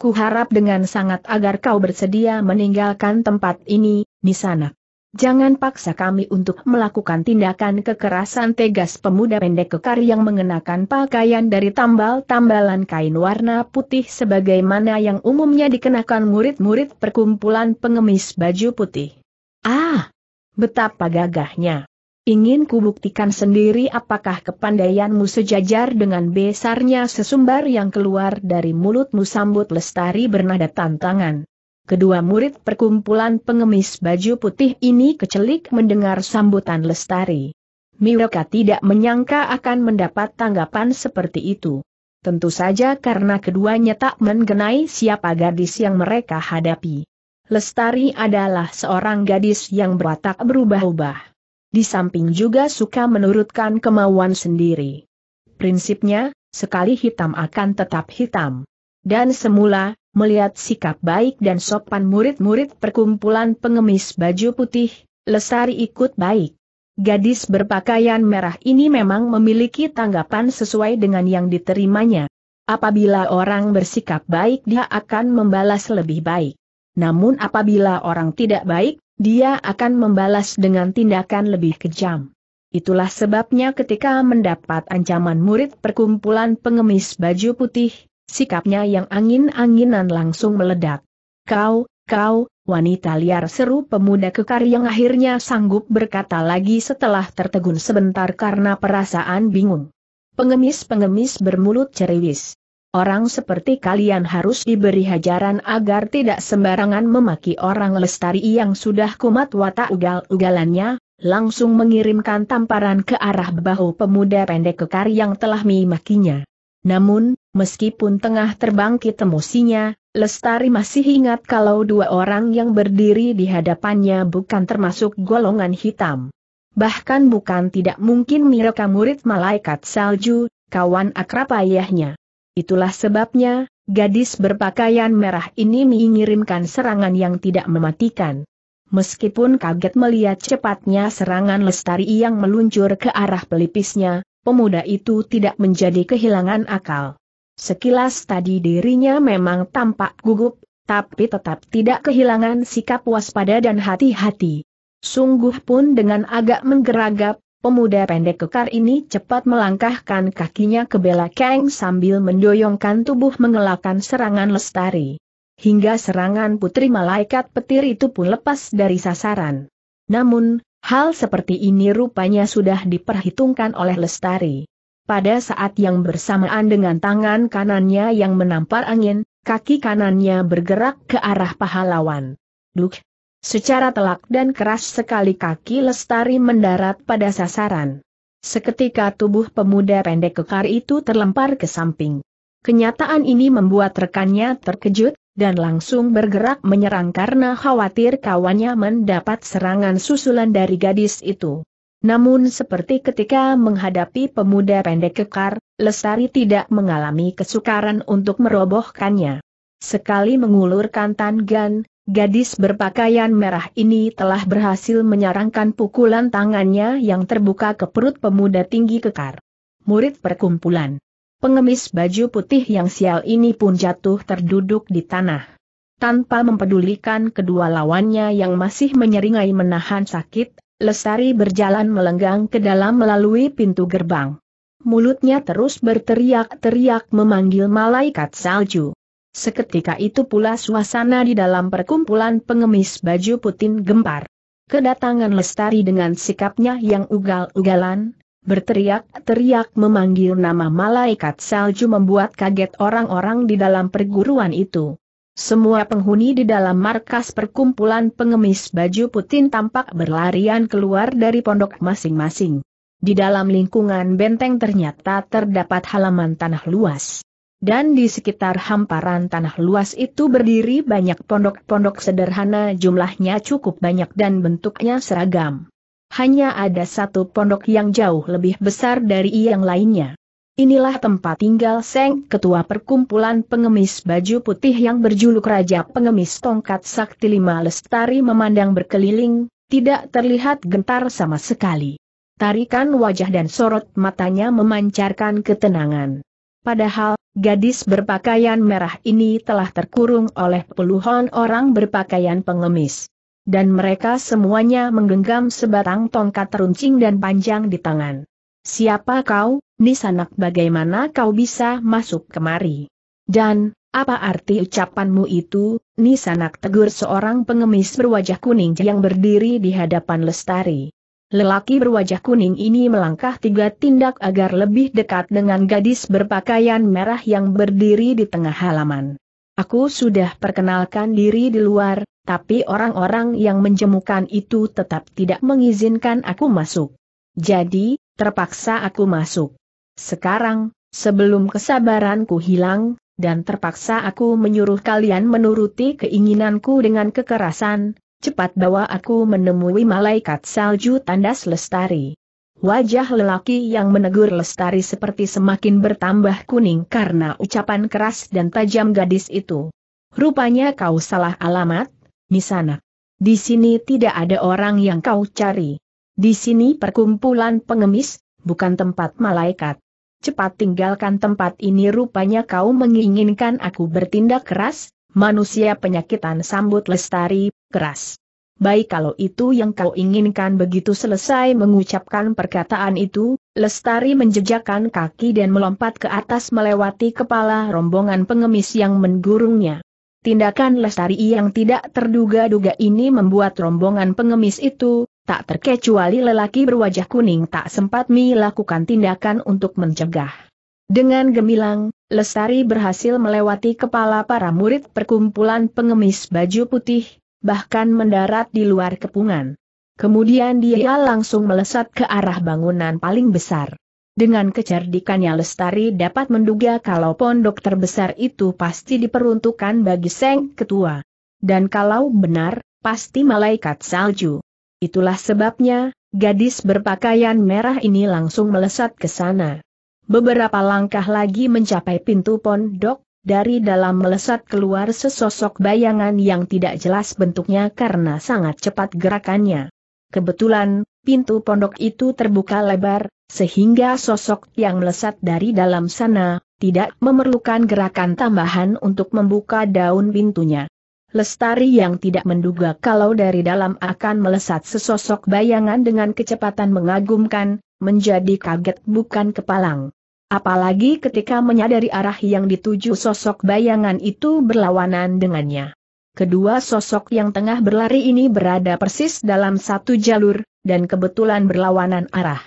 Ku harap dengan sangat agar kau bersedia meninggalkan tempat ini, di sana. Jangan paksa kami untuk melakukan tindakan kekerasan tegas pemuda pendek kekar yang mengenakan pakaian dari tambal-tambalan kain warna putih sebagaimana yang umumnya dikenakan murid-murid perkumpulan pengemis baju putih. Ah! Betapa gagahnya! Ingin kubuktikan sendiri apakah kepandaianmu sejajar dengan besarnya sesumbar yang keluar dari mulutmu sambut lestari bernada tantangan. Kedua murid perkumpulan pengemis baju putih ini kecelik mendengar sambutan lestari. Miroka tidak menyangka akan mendapat tanggapan seperti itu. Tentu saja karena keduanya tak mengenai siapa gadis yang mereka hadapi. Lestari adalah seorang gadis yang berwatak berubah-ubah. Di samping juga suka menurutkan kemauan sendiri. Prinsipnya, sekali hitam akan tetap hitam. Dan semula, melihat sikap baik dan sopan murid-murid perkumpulan pengemis baju putih, Lesari ikut baik. Gadis berpakaian merah ini memang memiliki tanggapan sesuai dengan yang diterimanya. Apabila orang bersikap baik dia akan membalas lebih baik. Namun apabila orang tidak baik, dia akan membalas dengan tindakan lebih kejam. Itulah sebabnya ketika mendapat ancaman murid perkumpulan pengemis baju putih, sikapnya yang angin-anginan langsung meledak. Kau, kau, wanita liar seru pemuda kekar yang akhirnya sanggup berkata lagi setelah tertegun sebentar karena perasaan bingung. Pengemis-pengemis bermulut ceriwis. Orang seperti kalian harus diberi hajaran agar tidak sembarangan memaki orang lestari yang sudah kumat watak ugal-ugalannya, langsung mengirimkan tamparan ke arah bahu pemuda pendek kekar yang telah memakinya. Namun, meskipun tengah terbangkit emosinya, Lestari masih ingat kalau dua orang yang berdiri di hadapannya bukan termasuk golongan hitam. Bahkan bukan tidak mungkin mereka murid malaikat salju, kawan akrab ayahnya. Itulah sebabnya, gadis berpakaian merah ini mengirimkan serangan yang tidak mematikan. Meskipun kaget melihat cepatnya serangan Lestari yang meluncur ke arah pelipisnya, pemuda itu tidak menjadi kehilangan akal. Sekilas tadi dirinya memang tampak gugup, tapi tetap tidak kehilangan sikap waspada dan hati-hati. Sungguh pun dengan agak menggeragap, Pemuda pendek kekar ini cepat melangkahkan kakinya ke belakang sambil mendoyongkan tubuh mengelakkan serangan Lestari. Hingga serangan putri malaikat petir itu pun lepas dari sasaran. Namun, hal seperti ini rupanya sudah diperhitungkan oleh Lestari. Pada saat yang bersamaan dengan tangan kanannya yang menampar angin, kaki kanannya bergerak ke arah pahlawan. Duk, Secara telak dan keras sekali kaki Lestari mendarat pada sasaran. Seketika tubuh pemuda pendek kekar itu terlempar ke samping. Kenyataan ini membuat rekannya terkejut, dan langsung bergerak menyerang karena khawatir kawannya mendapat serangan susulan dari gadis itu. Namun seperti ketika menghadapi pemuda pendek kekar, Lestari tidak mengalami kesukaran untuk merobohkannya. Sekali mengulurkan tangan, Gadis berpakaian merah ini telah berhasil menyarangkan pukulan tangannya yang terbuka ke perut pemuda tinggi kekar. Murid perkumpulan. Pengemis baju putih yang sial ini pun jatuh terduduk di tanah. Tanpa mempedulikan kedua lawannya yang masih menyeringai menahan sakit, Lestari berjalan melenggang ke dalam melalui pintu gerbang. Mulutnya terus berteriak-teriak memanggil malaikat salju. Seketika itu pula suasana di dalam perkumpulan pengemis baju putih gempar. Kedatangan Lestari dengan sikapnya yang ugal-ugalan, berteriak-teriak memanggil nama malaikat salju membuat kaget orang-orang di dalam perguruan itu. Semua penghuni di dalam markas perkumpulan pengemis baju putih tampak berlarian keluar dari pondok masing-masing. Di dalam lingkungan benteng ternyata terdapat halaman tanah luas dan di sekitar hamparan tanah luas itu berdiri banyak pondok-pondok sederhana jumlahnya cukup banyak dan bentuknya seragam. Hanya ada satu pondok yang jauh lebih besar dari yang lainnya. Inilah tempat tinggal Seng Ketua Perkumpulan Pengemis Baju Putih yang berjuluk Raja Pengemis Tongkat Sakti Lima Lestari memandang berkeliling, tidak terlihat gentar sama sekali. Tarikan wajah dan sorot matanya memancarkan ketenangan. Padahal, gadis berpakaian merah ini telah terkurung oleh puluhan orang berpakaian pengemis. Dan mereka semuanya menggenggam sebatang tongkat teruncing dan panjang di tangan. Siapa kau, Nisanak bagaimana kau bisa masuk kemari? Dan, apa arti ucapanmu itu, Nisanak tegur seorang pengemis berwajah kuning yang berdiri di hadapan Lestari. Lelaki berwajah kuning ini melangkah tiga tindak agar lebih dekat dengan gadis berpakaian merah yang berdiri di tengah halaman. Aku sudah perkenalkan diri di luar, tapi orang-orang yang menjemukan itu tetap tidak mengizinkan aku masuk. Jadi, terpaksa aku masuk. Sekarang, sebelum kesabaranku hilang, dan terpaksa aku menyuruh kalian menuruti keinginanku dengan kekerasan, Cepat bawa aku menemui malaikat salju tandas lestari. Wajah lelaki yang menegur Lestari seperti semakin bertambah kuning karena ucapan keras dan tajam gadis itu. Rupanya kau salah alamat, Nisana. Di sini tidak ada orang yang kau cari. Di sini perkumpulan pengemis, bukan tempat malaikat. Cepat tinggalkan tempat ini rupanya kau menginginkan aku bertindak keras, manusia penyakitan sambut Lestari, keras. Baik kalau itu yang kau inginkan begitu selesai mengucapkan perkataan itu, Lestari menjejakkan kaki dan melompat ke atas melewati kepala rombongan pengemis yang menggurungnya. Tindakan Lestari yang tidak terduga-duga ini membuat rombongan pengemis itu, tak terkecuali lelaki berwajah kuning tak sempat melakukan tindakan untuk mencegah. Dengan gemilang, Lestari berhasil melewati kepala para murid perkumpulan pengemis baju putih, bahkan mendarat di luar kepungan. Kemudian dia langsung melesat ke arah bangunan paling besar. Dengan kecerdikannya Lestari dapat menduga kalau pondok terbesar itu pasti diperuntukkan bagi Seng Ketua. Dan kalau benar, pasti malaikat salju. Itulah sebabnya, gadis berpakaian merah ini langsung melesat ke sana. Beberapa langkah lagi mencapai pintu pondok, dari dalam melesat keluar sesosok bayangan yang tidak jelas bentuknya karena sangat cepat gerakannya. Kebetulan, pintu pondok itu terbuka lebar, sehingga sosok yang melesat dari dalam sana, tidak memerlukan gerakan tambahan untuk membuka daun pintunya. Lestari yang tidak menduga kalau dari dalam akan melesat sesosok bayangan dengan kecepatan mengagumkan, menjadi kaget bukan kepalang apalagi ketika menyadari arah yang dituju sosok bayangan itu berlawanan dengannya. Kedua sosok yang tengah berlari ini berada persis dalam satu jalur, dan kebetulan berlawanan arah.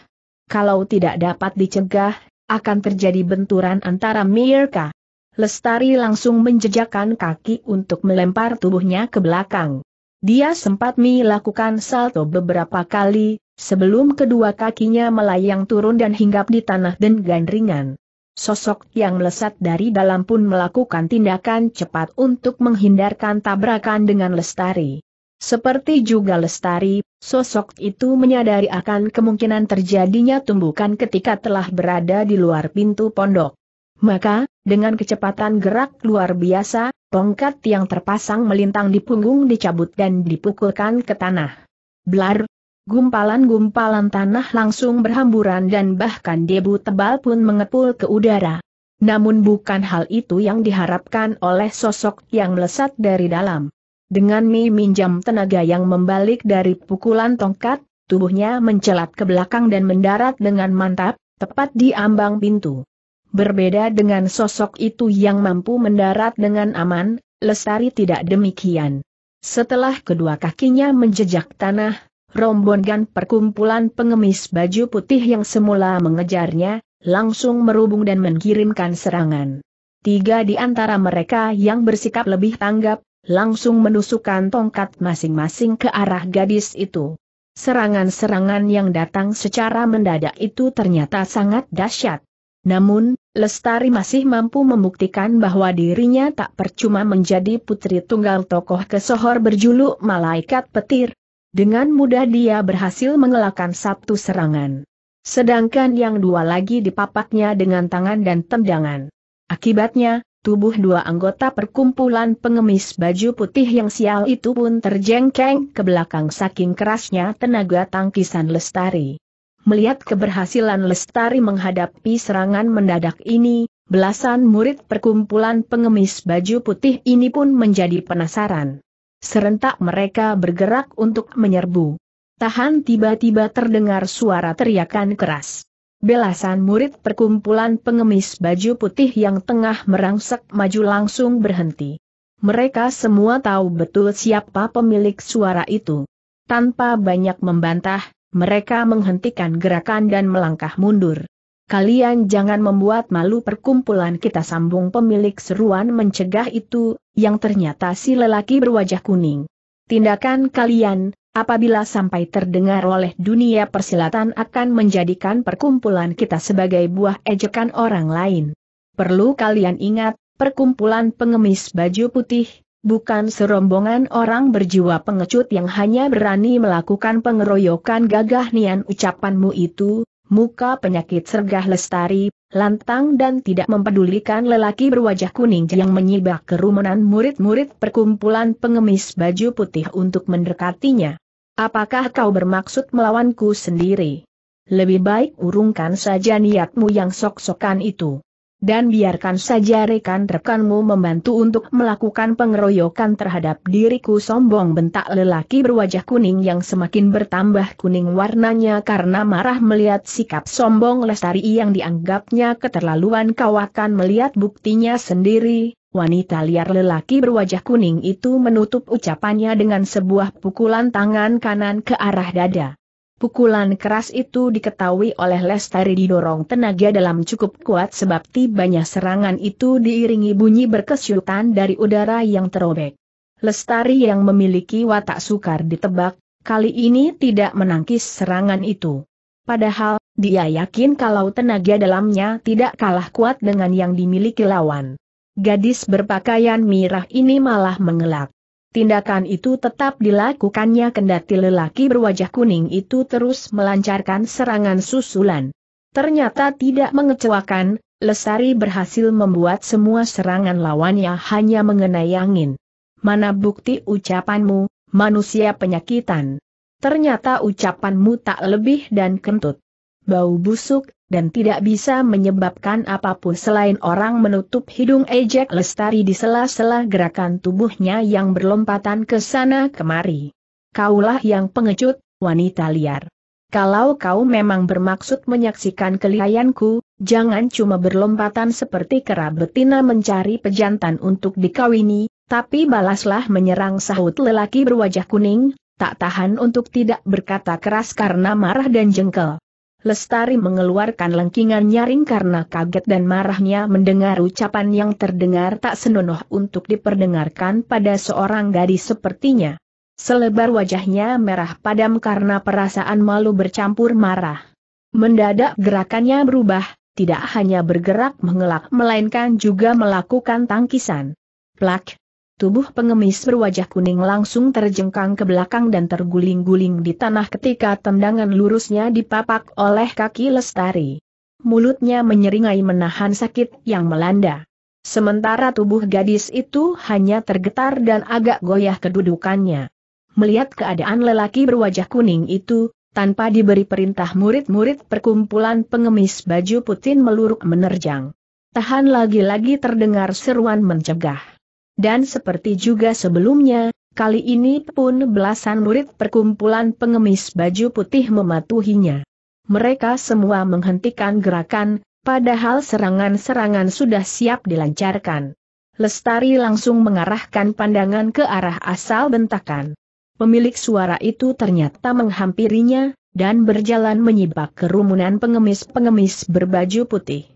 Kalau tidak dapat dicegah, akan terjadi benturan antara Mirka. Lestari langsung menjejakkan kaki untuk melempar tubuhnya ke belakang. Dia sempat melakukan salto beberapa kali, Sebelum kedua kakinya melayang turun dan hinggap di tanah dengan ringan, Sosok yang melesat dari dalam pun melakukan tindakan cepat untuk menghindarkan tabrakan dengan Lestari. Seperti juga Lestari, sosok itu menyadari akan kemungkinan terjadinya tumbukan ketika telah berada di luar pintu pondok. Maka, dengan kecepatan gerak luar biasa, tongkat yang terpasang melintang di punggung dicabut dan dipukulkan ke tanah. Blar, Gumpalan-gumpalan tanah langsung berhamburan dan bahkan debu tebal pun mengepul ke udara. Namun bukan hal itu yang diharapkan oleh sosok yang melesat dari dalam. Dengan Mi minjam tenaga yang membalik dari pukulan tongkat, tubuhnya mencelat ke belakang dan mendarat dengan mantap, tepat di ambang pintu. Berbeda dengan sosok itu yang mampu mendarat dengan aman, Lestari tidak demikian. Setelah kedua kakinya menjejak tanah, rombongan perkumpulan pengemis baju putih yang semula mengejarnya, langsung merubung dan mengirimkan serangan. Tiga di antara mereka yang bersikap lebih tanggap, langsung menusukkan tongkat masing-masing ke arah gadis itu. Serangan-serangan yang datang secara mendadak itu ternyata sangat dahsyat. Namun, Lestari masih mampu membuktikan bahwa dirinya tak percuma menjadi putri tunggal tokoh kesohor berjuluk malaikat petir, dengan mudah dia berhasil mengelakkan satu serangan. Sedangkan yang dua lagi dipapaknya dengan tangan dan tendangan. Akibatnya, tubuh dua anggota perkumpulan pengemis baju putih yang sial itu pun terjengkeng ke belakang saking kerasnya tenaga tangkisan Lestari. Melihat keberhasilan Lestari menghadapi serangan mendadak ini, belasan murid perkumpulan pengemis baju putih ini pun menjadi penasaran. Serentak mereka bergerak untuk menyerbu. Tahan tiba-tiba terdengar suara teriakan keras. Belasan murid perkumpulan pengemis baju putih yang tengah merangsek maju langsung berhenti. Mereka semua tahu betul siapa pemilik suara itu. Tanpa banyak membantah, mereka menghentikan gerakan dan melangkah mundur kalian jangan membuat malu perkumpulan kita sambung pemilik seruan mencegah itu, yang ternyata si lelaki berwajah kuning. Tindakan kalian, apabila sampai terdengar oleh dunia persilatan akan menjadikan perkumpulan kita sebagai buah ejekan orang lain. Perlu kalian ingat, perkumpulan pengemis baju putih, bukan serombongan orang berjiwa pengecut yang hanya berani melakukan pengeroyokan gagah nian ucapanmu itu, Muka penyakit sergah lestari, lantang dan tidak mempedulikan lelaki berwajah kuning yang menyibak kerumunan murid-murid perkumpulan pengemis baju putih untuk mendekatinya. Apakah kau bermaksud melawanku sendiri? Lebih baik urungkan saja niatmu yang sok-sokan itu. Dan biarkan saja rekan-rekanmu membantu untuk melakukan pengeroyokan terhadap diriku sombong bentak lelaki berwajah kuning yang semakin bertambah kuning warnanya karena marah melihat sikap sombong lestari yang dianggapnya keterlaluan kawakan melihat buktinya sendiri. Wanita liar lelaki berwajah kuning itu menutup ucapannya dengan sebuah pukulan tangan kanan ke arah dada. Pukulan keras itu diketahui oleh Lestari didorong tenaga dalam cukup kuat sebab tibanya serangan itu diiringi bunyi berkesyutan dari udara yang terobek. Lestari yang memiliki watak sukar ditebak, kali ini tidak menangkis serangan itu. Padahal, dia yakin kalau tenaga dalamnya tidak kalah kuat dengan yang dimiliki lawan. Gadis berpakaian mirah ini malah mengelak. Tindakan itu tetap dilakukannya kendati lelaki berwajah kuning itu terus melancarkan serangan susulan. Ternyata tidak mengecewakan, Lesari berhasil membuat semua serangan lawannya hanya mengenai angin. Mana bukti ucapanmu, manusia penyakitan? Ternyata ucapanmu tak lebih dan kentut bau busuk, dan tidak bisa menyebabkan apapun selain orang menutup hidung ejek lestari di sela-sela gerakan tubuhnya yang berlompatan ke sana kemari. Kaulah yang pengecut, wanita liar. Kalau kau memang bermaksud menyaksikan kelihayanku, jangan cuma berlompatan seperti kera betina mencari pejantan untuk dikawini, tapi balaslah menyerang sahut lelaki berwajah kuning, tak tahan untuk tidak berkata keras karena marah dan jengkel. Lestari mengeluarkan lengkingan nyaring karena kaget dan marahnya mendengar ucapan yang terdengar tak senonoh untuk diperdengarkan pada seorang gadis sepertinya. Selebar wajahnya merah padam karena perasaan malu bercampur marah. Mendadak gerakannya berubah, tidak hanya bergerak mengelak melainkan juga melakukan tangkisan. Plak, Tubuh pengemis berwajah kuning langsung terjengkang ke belakang dan terguling-guling di tanah ketika tendangan lurusnya dipapak oleh kaki Lestari. Mulutnya menyeringai menahan sakit yang melanda. Sementara tubuh gadis itu hanya tergetar dan agak goyah kedudukannya. Melihat keadaan lelaki berwajah kuning itu, tanpa diberi perintah murid-murid perkumpulan pengemis baju putih meluruk menerjang. Tahan lagi-lagi terdengar seruan mencegah. Dan seperti juga sebelumnya, kali ini pun belasan murid perkumpulan pengemis baju putih mematuhinya. Mereka semua menghentikan gerakan, padahal serangan-serangan sudah siap dilancarkan. Lestari langsung mengarahkan pandangan ke arah asal bentakan. Pemilik suara itu ternyata menghampirinya, dan berjalan menyibak kerumunan pengemis-pengemis berbaju putih.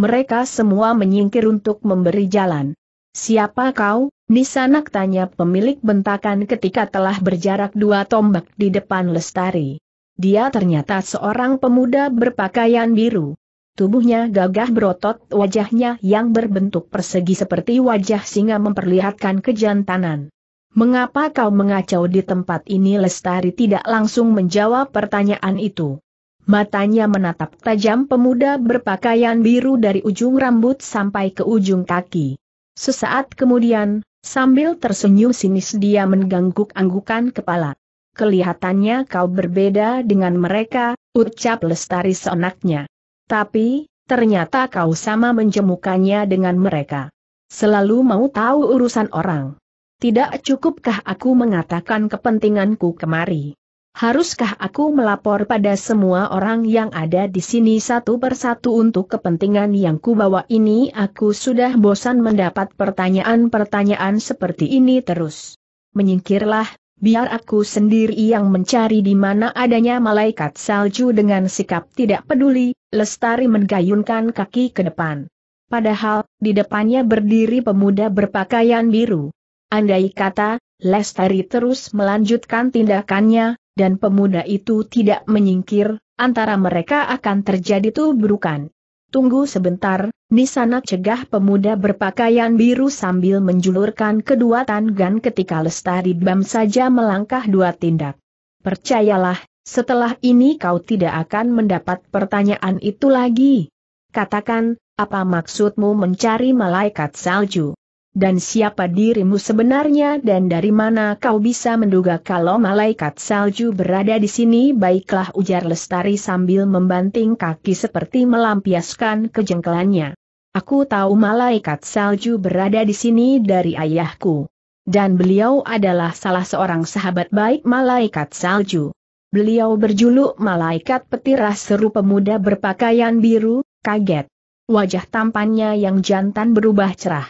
Mereka semua menyingkir untuk memberi jalan. Siapa kau? Nisanak tanya pemilik bentakan ketika telah berjarak dua tombak di depan Lestari. Dia ternyata seorang pemuda berpakaian biru. Tubuhnya gagah berotot, wajahnya yang berbentuk persegi seperti wajah singa memperlihatkan kejantanan. Mengapa kau mengacau di tempat ini Lestari tidak langsung menjawab pertanyaan itu. Matanya menatap tajam pemuda berpakaian biru dari ujung rambut sampai ke ujung kaki. Sesaat kemudian, sambil tersenyum sinis dia mengangguk-anggukan kepala. Kelihatannya kau berbeda dengan mereka, ucap lestari seenaknya. Tapi, ternyata kau sama menjemukannya dengan mereka. Selalu mau tahu urusan orang. Tidak cukupkah aku mengatakan kepentinganku kemari? Haruskah aku melapor pada semua orang yang ada di sini satu persatu untuk kepentingan yang kubawa ini? Aku sudah bosan mendapat pertanyaan-pertanyaan seperti ini terus. Menyingkirlah, biar aku sendiri yang mencari di mana adanya malaikat salju dengan sikap tidak peduli, Lestari menggayunkan kaki ke depan. Padahal, di depannya berdiri pemuda berpakaian biru. Andai kata, Lestari terus melanjutkan tindakannya, dan pemuda itu tidak menyingkir, antara mereka akan terjadi tubrukan. Tunggu sebentar, Nisana cegah pemuda berpakaian biru sambil menjulurkan kedua tangan ketika Lestari Bam saja melangkah dua tindak. Percayalah, setelah ini kau tidak akan mendapat pertanyaan itu lagi. Katakan, apa maksudmu mencari malaikat salju? Dan siapa dirimu sebenarnya dan dari mana kau bisa menduga kalau malaikat salju berada di sini baiklah ujar Lestari sambil membanting kaki seperti melampiaskan kejengkelannya. Aku tahu malaikat salju berada di sini dari ayahku. Dan beliau adalah salah seorang sahabat baik malaikat salju. Beliau berjuluk malaikat petirah seru pemuda berpakaian biru, kaget. Wajah tampannya yang jantan berubah cerah.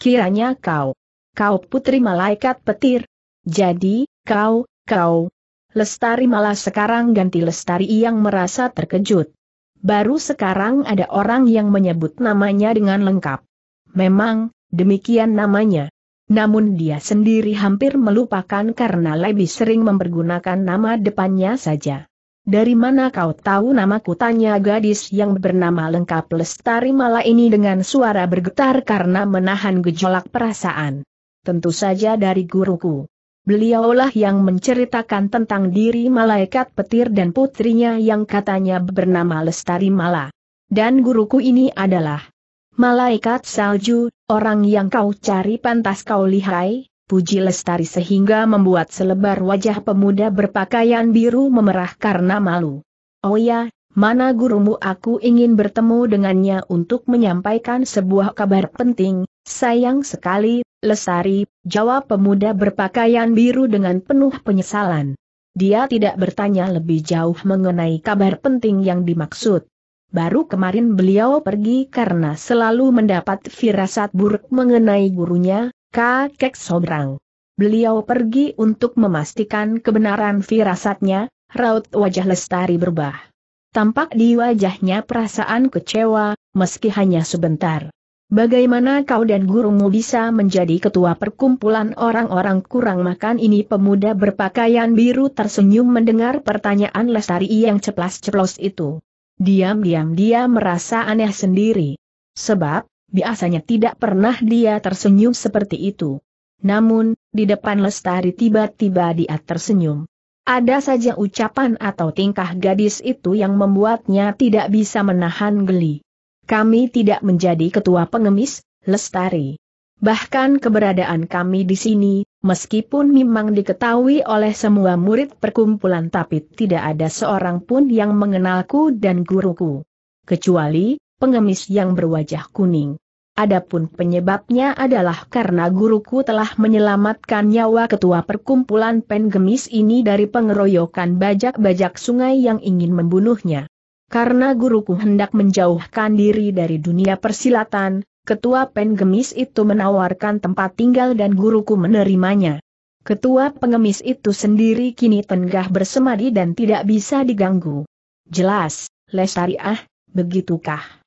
Kiranya kau, kau putri malaikat petir. Jadi, kau, kau. Lestari malah sekarang ganti Lestari yang merasa terkejut. Baru sekarang ada orang yang menyebut namanya dengan lengkap. Memang, demikian namanya. Namun dia sendiri hampir melupakan karena lebih sering mempergunakan nama depannya saja. Dari mana kau tahu namaku? Tanya gadis yang bernama lengkap Lestari Mala ini dengan suara bergetar karena menahan gejolak perasaan. Tentu saja dari guruku. Beliaulah yang menceritakan tentang diri malaikat petir dan putrinya yang katanya bernama Lestari Mala. Dan guruku ini adalah malaikat salju, orang yang kau cari pantas kau lihai, Puji Lestari sehingga membuat selebar wajah pemuda berpakaian biru memerah karena malu. Oh ya, mana gurumu aku ingin bertemu dengannya untuk menyampaikan sebuah kabar penting, sayang sekali, Lestari, jawab pemuda berpakaian biru dengan penuh penyesalan. Dia tidak bertanya lebih jauh mengenai kabar penting yang dimaksud. Baru kemarin beliau pergi karena selalu mendapat firasat buruk mengenai gurunya, Kakek Sobrang. Beliau pergi untuk memastikan kebenaran firasatnya, raut wajah Lestari berubah. Tampak di wajahnya perasaan kecewa, meski hanya sebentar. Bagaimana kau dan gurumu bisa menjadi ketua perkumpulan orang-orang kurang makan ini pemuda berpakaian biru tersenyum mendengar pertanyaan Lestari yang ceplas-ceplos itu. Diam-diam dia merasa aneh sendiri. Sebab, biasanya tidak pernah dia tersenyum seperti itu. Namun, di depan Lestari tiba-tiba dia tersenyum. Ada saja ucapan atau tingkah gadis itu yang membuatnya tidak bisa menahan geli. Kami tidak menjadi ketua pengemis, Lestari. Bahkan keberadaan kami di sini, meskipun memang diketahui oleh semua murid perkumpulan tapi tidak ada seorang pun yang mengenalku dan guruku. Kecuali, Pengemis yang berwajah kuning. Adapun penyebabnya adalah karena guruku telah menyelamatkan nyawa ketua perkumpulan pengemis ini dari pengeroyokan bajak-bajak sungai yang ingin membunuhnya. Karena guruku hendak menjauhkan diri dari dunia persilatan, ketua pengemis itu menawarkan tempat tinggal dan guruku menerimanya. Ketua pengemis itu sendiri kini tengah bersemadi dan tidak bisa diganggu. Jelas, Lestari ah, begitukah?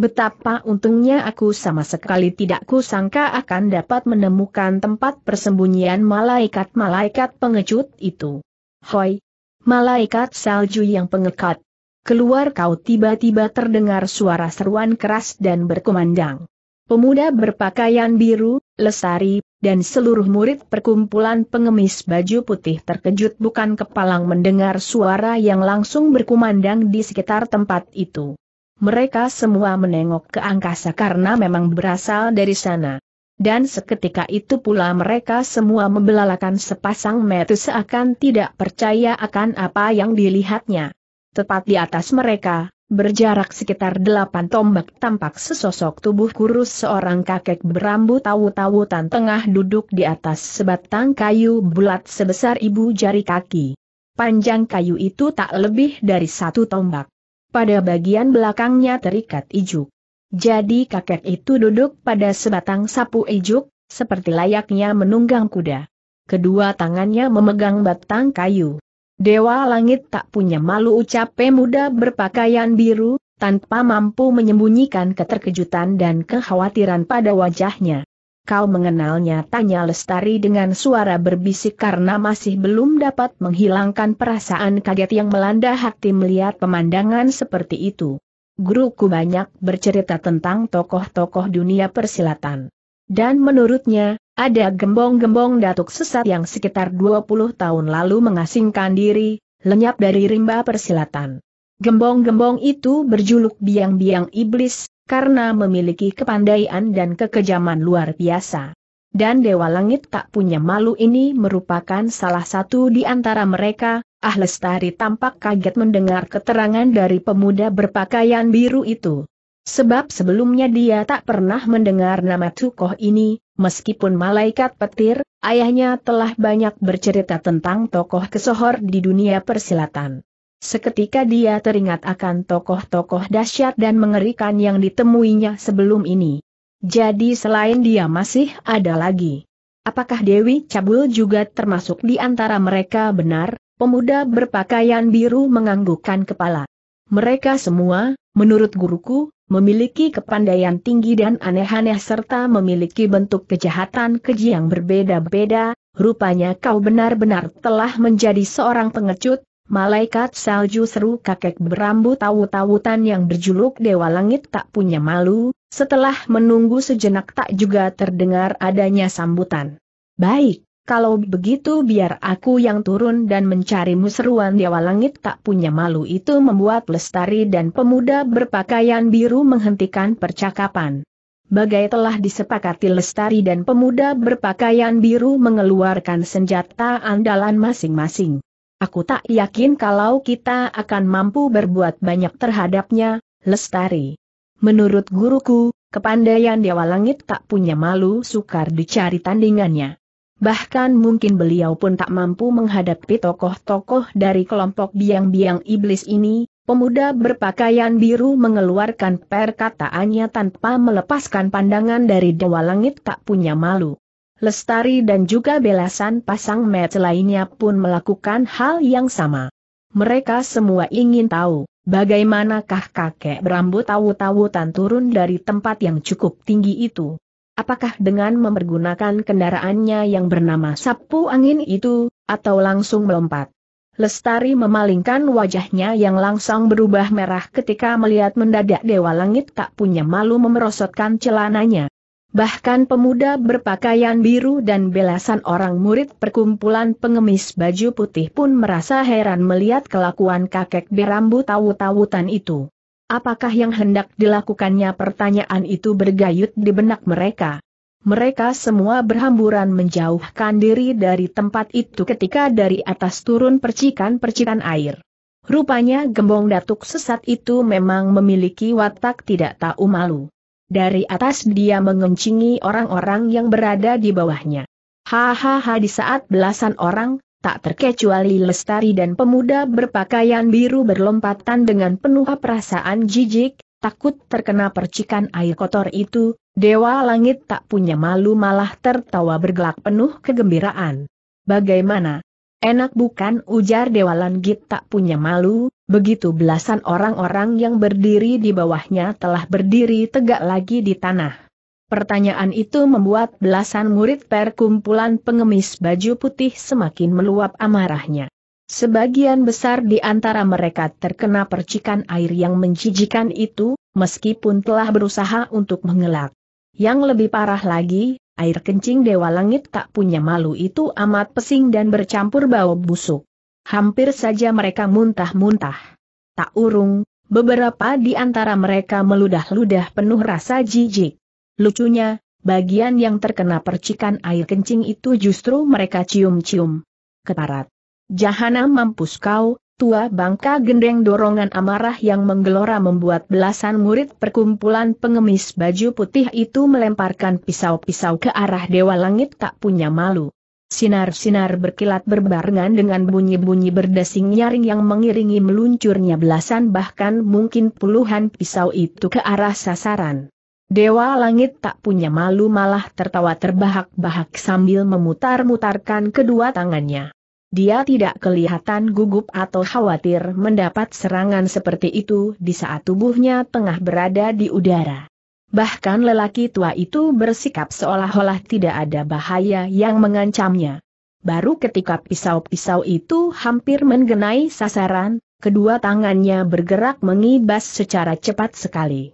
Betapa untungnya aku sama sekali tidak kusangka akan dapat menemukan tempat persembunyian malaikat-malaikat pengecut itu. Hoi! Malaikat salju yang pengekat. Keluar kau tiba-tiba terdengar suara seruan keras dan berkumandang. Pemuda berpakaian biru, lesari, dan seluruh murid perkumpulan pengemis baju putih terkejut bukan kepalang mendengar suara yang langsung berkumandang di sekitar tempat itu. Mereka semua menengok ke angkasa karena memang berasal dari sana. Dan seketika itu pula mereka semua membelalakan sepasang mata seakan tidak percaya akan apa yang dilihatnya. Tepat di atas mereka, berjarak sekitar delapan tombak tampak sesosok tubuh kurus seorang kakek berambut tawu-tawutan tengah duduk di atas sebatang kayu bulat sebesar ibu jari kaki. Panjang kayu itu tak lebih dari satu tombak pada bagian belakangnya terikat ijuk. Jadi kakek itu duduk pada sebatang sapu ijuk, seperti layaknya menunggang kuda. Kedua tangannya memegang batang kayu. Dewa langit tak punya malu ucap pemuda berpakaian biru, tanpa mampu menyembunyikan keterkejutan dan kekhawatiran pada wajahnya. Kau mengenalnya tanya Lestari dengan suara berbisik karena masih belum dapat menghilangkan perasaan kaget yang melanda hati melihat pemandangan seperti itu. Guruku banyak bercerita tentang tokoh-tokoh dunia persilatan. Dan menurutnya, ada gembong-gembong datuk sesat yang sekitar 20 tahun lalu mengasingkan diri, lenyap dari rimba persilatan. Gembong-gembong itu berjuluk biang-biang iblis, karena memiliki kepandaian dan kekejaman luar biasa. Dan Dewa Langit tak punya malu ini merupakan salah satu di antara mereka, Ah Lestari tampak kaget mendengar keterangan dari pemuda berpakaian biru itu. Sebab sebelumnya dia tak pernah mendengar nama Tukoh ini, meskipun malaikat petir, ayahnya telah banyak bercerita tentang tokoh kesohor di dunia persilatan. Seketika dia teringat akan tokoh-tokoh dahsyat dan mengerikan yang ditemuinya sebelum ini. Jadi selain dia masih ada lagi. Apakah Dewi Cabul juga termasuk di antara mereka benar? Pemuda berpakaian biru menganggukkan kepala. Mereka semua, menurut guruku, memiliki kepandaian tinggi dan aneh-aneh serta memiliki bentuk kejahatan keji yang berbeda-beda, rupanya kau benar-benar telah menjadi seorang pengecut, Malaikat salju seru kakek berambut tahu-tawutan yang berjuluk Dewa Langit tak punya malu, setelah menunggu sejenak tak juga terdengar adanya sambutan. Baik, kalau begitu biar aku yang turun dan mencarimu seruan Dewa Langit tak punya malu itu membuat Lestari dan pemuda berpakaian biru menghentikan percakapan. Bagai telah disepakati Lestari dan pemuda berpakaian biru mengeluarkan senjata andalan masing-masing. Aku tak yakin kalau kita akan mampu berbuat banyak terhadapnya, Lestari. Menurut guruku, kepandaian Dewa Langit tak punya malu sukar dicari tandingannya. Bahkan mungkin beliau pun tak mampu menghadapi tokoh-tokoh dari kelompok biang-biang iblis ini, pemuda berpakaian biru mengeluarkan perkataannya tanpa melepaskan pandangan dari Dewa Langit tak punya malu. Lestari dan juga belasan pasang mata lainnya pun melakukan hal yang sama. Mereka semua ingin tahu, bagaimanakah kakek berambut tahu-tawutan turun dari tempat yang cukup tinggi itu. Apakah dengan mempergunakan kendaraannya yang bernama sapu angin itu, atau langsung melompat? Lestari memalingkan wajahnya yang langsung berubah merah ketika melihat mendadak Dewa Langit tak punya malu memerosotkan celananya. Bahkan pemuda berpakaian biru dan belasan orang murid perkumpulan pengemis baju putih pun merasa heran melihat kelakuan kakek berambut tawu-tawutan itu. Apakah yang hendak dilakukannya pertanyaan itu bergayut di benak mereka. Mereka semua berhamburan menjauhkan diri dari tempat itu ketika dari atas turun percikan-percikan air. Rupanya gembong datuk sesat itu memang memiliki watak tidak tahu malu. Dari atas dia mengencingi orang-orang yang berada di bawahnya. Hahaha di saat belasan orang, tak terkecuali Lestari dan pemuda berpakaian biru berlompatan dengan penuh perasaan jijik, takut terkena percikan air kotor itu, Dewa Langit tak punya malu malah tertawa bergelak penuh kegembiraan. Bagaimana? Enak bukan ujar Dewa Langit tak punya malu, Begitu belasan orang-orang yang berdiri di bawahnya telah berdiri tegak lagi di tanah. Pertanyaan itu membuat belasan murid perkumpulan pengemis baju putih semakin meluap amarahnya. Sebagian besar di antara mereka terkena percikan air yang menjijikan itu, meskipun telah berusaha untuk mengelak. Yang lebih parah lagi, air kencing Dewa Langit tak punya malu itu amat pesing dan bercampur bau busuk hampir saja mereka muntah-muntah. Tak urung, beberapa di antara mereka meludah-ludah penuh rasa jijik. Lucunya, bagian yang terkena percikan air kencing itu justru mereka cium-cium. Keparat. Jahana mampus kau, tua bangka gendeng dorongan amarah yang menggelora membuat belasan murid perkumpulan pengemis baju putih itu melemparkan pisau-pisau ke arah Dewa Langit tak punya malu. Sinar-sinar berkilat berbarengan dengan bunyi-bunyi berdesing nyaring yang mengiringi meluncurnya belasan bahkan mungkin puluhan pisau itu ke arah sasaran. Dewa Langit tak punya malu malah tertawa terbahak-bahak sambil memutar-mutarkan kedua tangannya. Dia tidak kelihatan gugup atau khawatir mendapat serangan seperti itu di saat tubuhnya tengah berada di udara. Bahkan lelaki tua itu bersikap seolah-olah tidak ada bahaya yang mengancamnya. Baru ketika pisau-pisau itu hampir menggenai sasaran, kedua tangannya bergerak mengibas secara cepat sekali.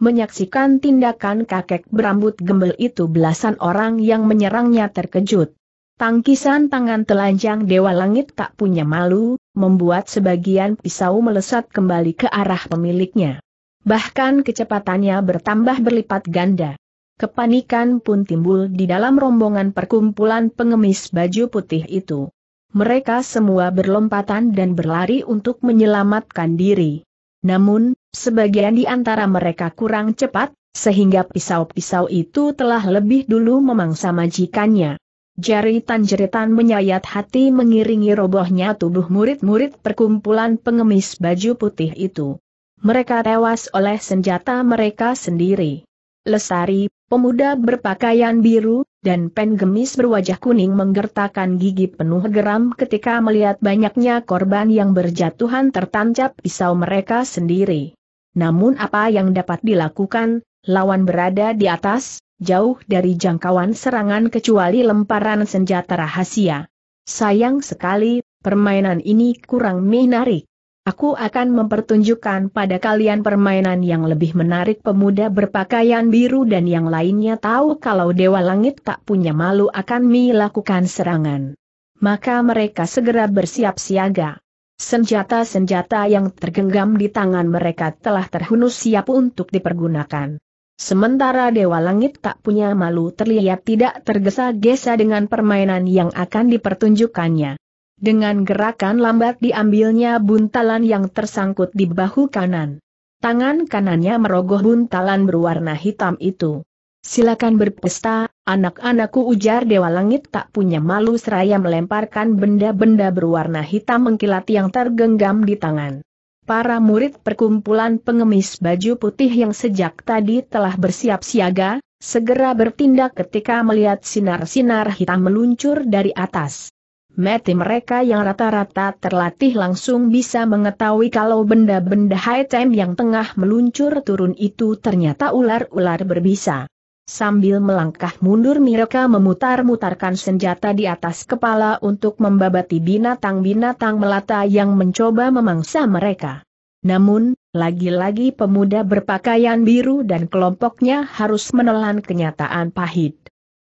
Menyaksikan tindakan kakek berambut gembel itu belasan orang yang menyerangnya terkejut. Tangkisan tangan telanjang Dewa Langit tak punya malu, membuat sebagian pisau melesat kembali ke arah pemiliknya. Bahkan kecepatannya bertambah berlipat ganda. Kepanikan pun timbul di dalam rombongan perkumpulan pengemis baju putih itu. Mereka semua berlompatan dan berlari untuk menyelamatkan diri. Namun, sebagian di antara mereka kurang cepat, sehingga pisau-pisau itu telah lebih dulu memangsa majikannya. Jeritan-jeritan menyayat hati mengiringi robohnya tubuh murid-murid perkumpulan pengemis baju putih itu mereka tewas oleh senjata mereka sendiri. Lesari, pemuda berpakaian biru, dan penggemis berwajah kuning menggertakkan gigi penuh geram ketika melihat banyaknya korban yang berjatuhan tertancap pisau mereka sendiri. Namun apa yang dapat dilakukan, lawan berada di atas, jauh dari jangkauan serangan kecuali lemparan senjata rahasia. Sayang sekali, permainan ini kurang menarik. Aku akan mempertunjukkan pada kalian permainan yang lebih menarik pemuda berpakaian biru dan yang lainnya tahu kalau Dewa Langit tak punya malu akan melakukan serangan. Maka mereka segera bersiap siaga. Senjata-senjata yang tergenggam di tangan mereka telah terhunus siap untuk dipergunakan. Sementara Dewa Langit tak punya malu terlihat tidak tergesa-gesa dengan permainan yang akan dipertunjukkannya. Dengan gerakan lambat diambilnya buntalan yang tersangkut di bahu kanan. Tangan kanannya merogoh buntalan berwarna hitam itu. Silakan berpesta, anak-anakku ujar Dewa Langit tak punya malu seraya melemparkan benda-benda berwarna hitam mengkilat yang tergenggam di tangan. Para murid perkumpulan pengemis baju putih yang sejak tadi telah bersiap siaga, segera bertindak ketika melihat sinar-sinar hitam meluncur dari atas. Mati mereka yang rata-rata terlatih langsung bisa mengetahui kalau benda-benda high time yang tengah meluncur turun itu ternyata ular-ular berbisa. Sambil melangkah mundur mereka memutar-mutarkan senjata di atas kepala untuk membabati binatang-binatang melata yang mencoba memangsa mereka. Namun, lagi-lagi pemuda berpakaian biru dan kelompoknya harus menelan kenyataan pahit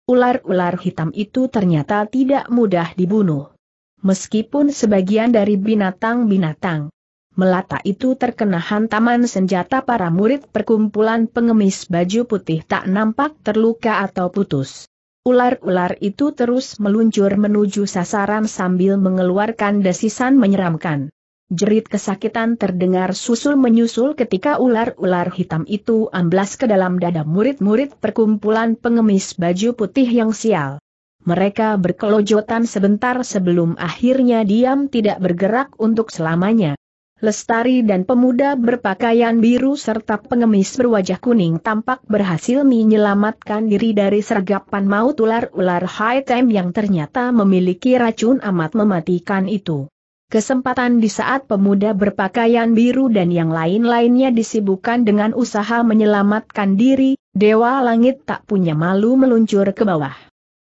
ular-ular hitam itu ternyata tidak mudah dibunuh. Meskipun sebagian dari binatang-binatang melata itu terkena hantaman senjata para murid perkumpulan pengemis baju putih tak nampak terluka atau putus. Ular-ular itu terus meluncur menuju sasaran sambil mengeluarkan desisan menyeramkan. Jerit kesakitan terdengar susul-menyusul ketika ular-ular hitam itu amblas ke dalam dada murid-murid perkumpulan pengemis baju putih yang sial. Mereka berkelojotan sebentar sebelum akhirnya diam tidak bergerak untuk selamanya. Lestari dan pemuda berpakaian biru serta pengemis berwajah kuning tampak berhasil menyelamatkan diri dari sergapan maut ular-ular high time yang ternyata memiliki racun amat mematikan itu. Kesempatan di saat pemuda berpakaian biru dan yang lain-lainnya disibukkan dengan usaha menyelamatkan diri, Dewa Langit tak punya malu meluncur ke bawah.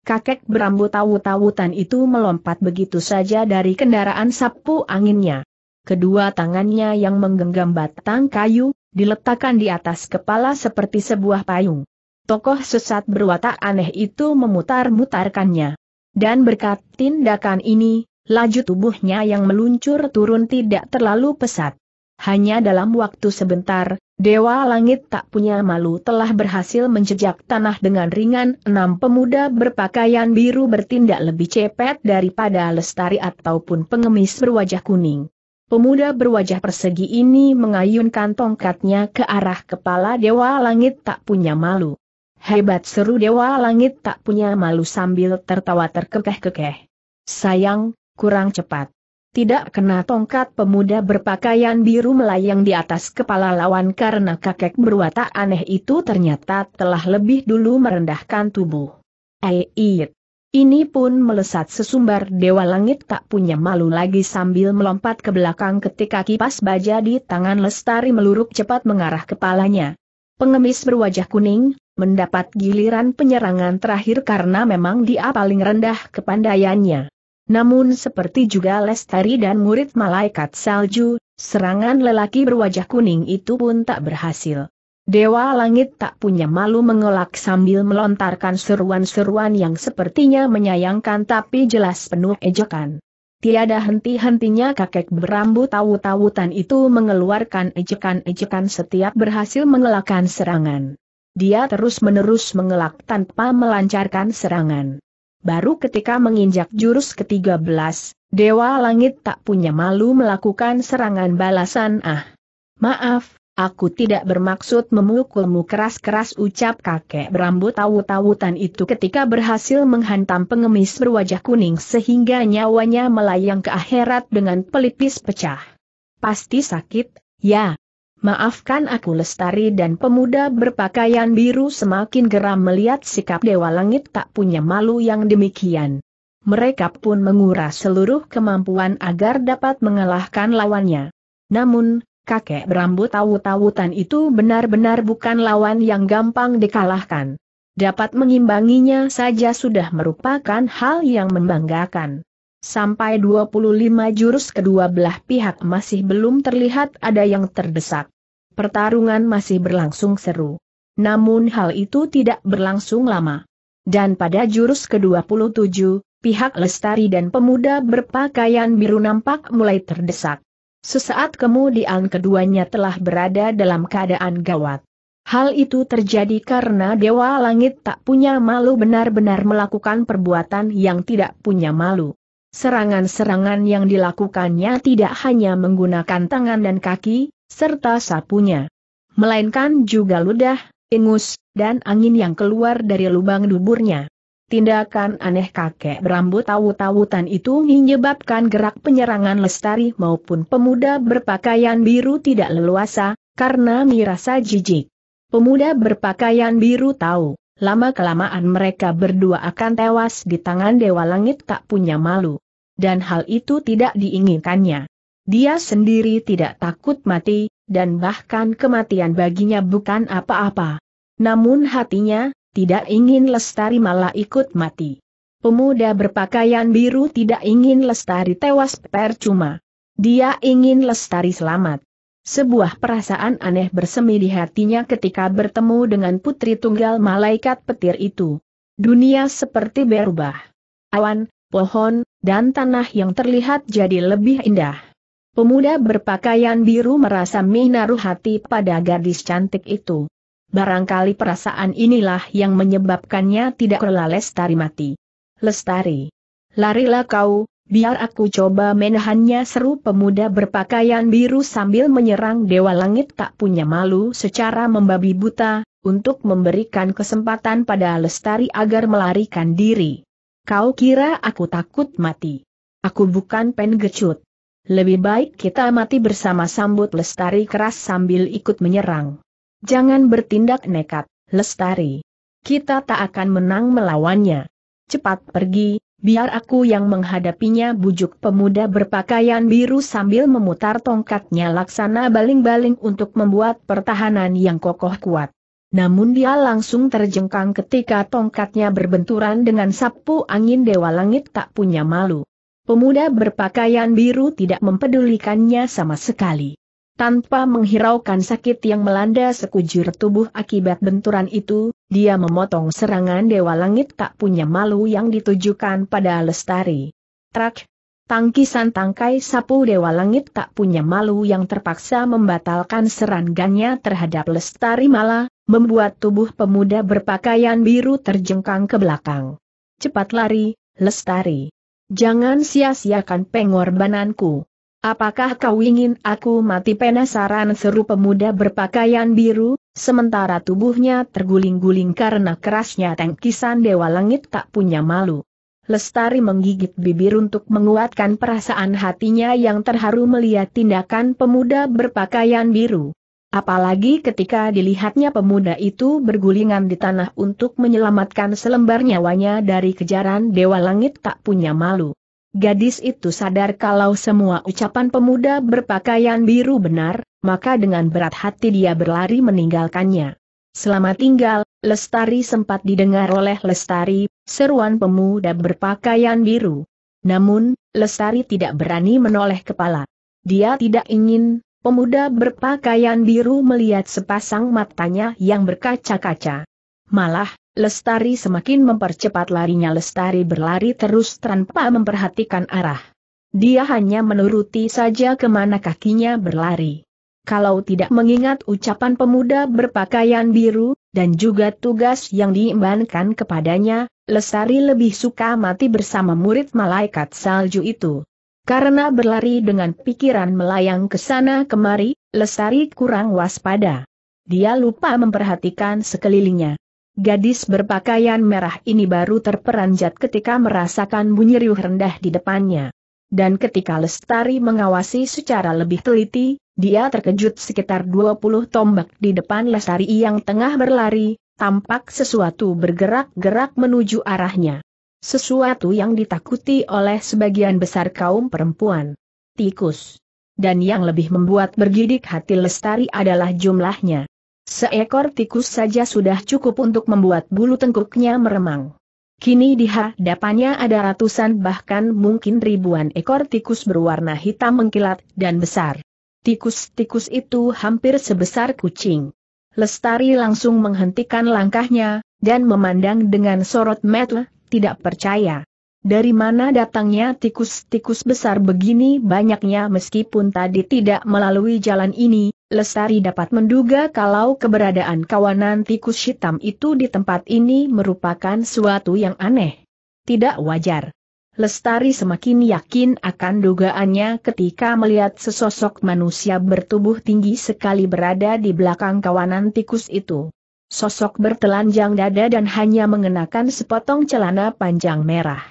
Kakek berambut tawu-tawutan itu melompat begitu saja dari kendaraan sapu anginnya. Kedua tangannya yang menggenggam batang kayu, diletakkan di atas kepala seperti sebuah payung. Tokoh sesat berwatak aneh itu memutar-mutarkannya. Dan berkat tindakan ini, Laju tubuhnya yang meluncur turun tidak terlalu pesat. Hanya dalam waktu sebentar, Dewa Langit tak punya malu telah berhasil menjejak tanah dengan ringan enam pemuda berpakaian biru bertindak lebih cepat daripada lestari ataupun pengemis berwajah kuning. Pemuda berwajah persegi ini mengayunkan tongkatnya ke arah kepala Dewa Langit tak punya malu. Hebat seru Dewa Langit tak punya malu sambil tertawa terkekeh-kekeh. Sayang, kurang cepat. Tidak kena tongkat pemuda berpakaian biru melayang di atas kepala lawan karena kakek berwatak aneh itu ternyata telah lebih dulu merendahkan tubuh. Eit. Ini pun melesat sesumbar dewa langit tak punya malu lagi sambil melompat ke belakang ketika kipas baja di tangan lestari meluruk cepat mengarah kepalanya. Pengemis berwajah kuning, mendapat giliran penyerangan terakhir karena memang dia paling rendah kepandaiannya. Namun seperti juga Lestari dan murid malaikat salju, serangan lelaki berwajah kuning itu pun tak berhasil. Dewa Langit tak punya malu mengelak sambil melontarkan seruan-seruan yang sepertinya menyayangkan tapi jelas penuh ejekan. Tiada henti-hentinya kakek berambut tahu-tawutan itu mengeluarkan ejekan-ejekan setiap berhasil mengelakkan serangan. Dia terus-menerus mengelak tanpa melancarkan serangan baru ketika menginjak jurus ke-13, Dewa Langit tak punya malu melakukan serangan balasan ah. Maaf, Aku tidak bermaksud memukulmu keras-keras ucap kakek berambut tawu-tawutan itu ketika berhasil menghantam pengemis berwajah kuning sehingga nyawanya melayang ke akhirat dengan pelipis pecah. Pasti sakit, ya, Maafkan aku lestari dan pemuda berpakaian biru semakin geram melihat sikap Dewa Langit tak punya malu yang demikian. Mereka pun menguras seluruh kemampuan agar dapat mengalahkan lawannya. Namun, kakek berambut tahu-tawutan itu benar-benar bukan lawan yang gampang dikalahkan. Dapat mengimbanginya saja sudah merupakan hal yang membanggakan. Sampai 25 jurus kedua belah pihak masih belum terlihat ada yang terdesak. Pertarungan masih berlangsung seru. Namun hal itu tidak berlangsung lama. Dan pada jurus ke-27, pihak Lestari dan pemuda berpakaian biru nampak mulai terdesak. Sesaat kemudian keduanya telah berada dalam keadaan gawat. Hal itu terjadi karena Dewa Langit tak punya malu benar-benar melakukan perbuatan yang tidak punya malu. Serangan-serangan yang dilakukannya tidak hanya menggunakan tangan dan kaki, serta sapunya. Melainkan juga ludah, ingus, dan angin yang keluar dari lubang duburnya. Tindakan aneh kakek berambut tawu-tawutan itu menyebabkan gerak penyerangan lestari maupun pemuda berpakaian biru tidak leluasa, karena merasa jijik. Pemuda berpakaian biru tahu lama-kelamaan mereka berdua akan tewas di tangan Dewa Langit tak punya malu. Dan hal itu tidak diinginkannya. Dia sendiri tidak takut mati, dan bahkan kematian baginya bukan apa-apa. Namun hatinya, tidak ingin Lestari malah ikut mati. Pemuda berpakaian biru tidak ingin Lestari tewas percuma. Dia ingin Lestari selamat. Sebuah perasaan aneh bersemi di hatinya ketika bertemu dengan putri tunggal malaikat petir itu. Dunia seperti berubah. Awan, pohon, dan tanah yang terlihat jadi lebih indah. Pemuda berpakaian biru merasa menaruh hati pada gadis cantik itu. Barangkali perasaan inilah yang menyebabkannya tidak rela Lestari mati. Lestari. Larilah kau, Biar aku coba menahannya seru pemuda berpakaian biru sambil menyerang Dewa Langit tak punya malu secara membabi buta, untuk memberikan kesempatan pada Lestari agar melarikan diri. Kau kira aku takut mati? Aku bukan pengecut. Lebih baik kita mati bersama sambut Lestari keras sambil ikut menyerang. Jangan bertindak nekat, Lestari. Kita tak akan menang melawannya. Cepat pergi, Biar aku yang menghadapinya bujuk pemuda berpakaian biru sambil memutar tongkatnya laksana baling-baling untuk membuat pertahanan yang kokoh kuat. Namun dia langsung terjengkang ketika tongkatnya berbenturan dengan sapu angin Dewa Langit tak punya malu. Pemuda berpakaian biru tidak mempedulikannya sama sekali. Tanpa menghiraukan sakit yang melanda sekujur tubuh akibat benturan itu, dia memotong serangan Dewa Langit tak punya malu yang ditujukan pada Lestari. Trak! Tangkisan tangkai sapu Dewa Langit tak punya malu yang terpaksa membatalkan serangannya terhadap Lestari malah, membuat tubuh pemuda berpakaian biru terjengkang ke belakang. Cepat lari, Lestari! Jangan sia-siakan pengorbananku. Apakah kau ingin aku mati penasaran seru pemuda berpakaian biru, sementara tubuhnya terguling-guling karena kerasnya tangkisan Dewa Langit tak punya malu. Lestari menggigit bibir untuk menguatkan perasaan hatinya yang terharu melihat tindakan pemuda berpakaian biru. Apalagi ketika dilihatnya pemuda itu bergulingan di tanah untuk menyelamatkan selembar nyawanya dari kejaran Dewa Langit tak punya malu. Gadis itu sadar kalau semua ucapan pemuda berpakaian biru benar, maka dengan berat hati dia berlari meninggalkannya. Selama tinggal, Lestari sempat didengar oleh Lestari, seruan pemuda berpakaian biru. Namun, Lestari tidak berani menoleh kepala. Dia tidak ingin, pemuda berpakaian biru melihat sepasang matanya yang berkaca-kaca. Malah, Lestari semakin mempercepat larinya Lestari berlari terus tanpa memperhatikan arah. Dia hanya menuruti saja kemana kakinya berlari. Kalau tidak mengingat ucapan pemuda berpakaian biru, dan juga tugas yang diimbankan kepadanya, Lestari lebih suka mati bersama murid malaikat salju itu. Karena berlari dengan pikiran melayang ke sana kemari, Lestari kurang waspada. Dia lupa memperhatikan sekelilingnya. Gadis berpakaian merah ini baru terperanjat ketika merasakan bunyi riuh rendah di depannya. Dan ketika Lestari mengawasi secara lebih teliti, dia terkejut sekitar 20 tombak di depan Lestari yang tengah berlari, tampak sesuatu bergerak-gerak menuju arahnya. Sesuatu yang ditakuti oleh sebagian besar kaum perempuan. Tikus. Dan yang lebih membuat bergidik hati Lestari adalah jumlahnya. Seekor tikus saja sudah cukup untuk membuat bulu tengkuknya meremang. Kini di hadapannya ada ratusan bahkan mungkin ribuan ekor tikus berwarna hitam mengkilat dan besar. Tikus-tikus itu hampir sebesar kucing. Lestari langsung menghentikan langkahnya, dan memandang dengan sorot mata, tidak percaya. Dari mana datangnya tikus-tikus besar begini banyaknya meskipun tadi tidak melalui jalan ini, Lestari dapat menduga kalau keberadaan kawanan tikus hitam itu di tempat ini merupakan suatu yang aneh. Tidak wajar. Lestari semakin yakin akan dugaannya ketika melihat sesosok manusia bertubuh tinggi sekali berada di belakang kawanan tikus itu. Sosok bertelanjang dada dan hanya mengenakan sepotong celana panjang merah.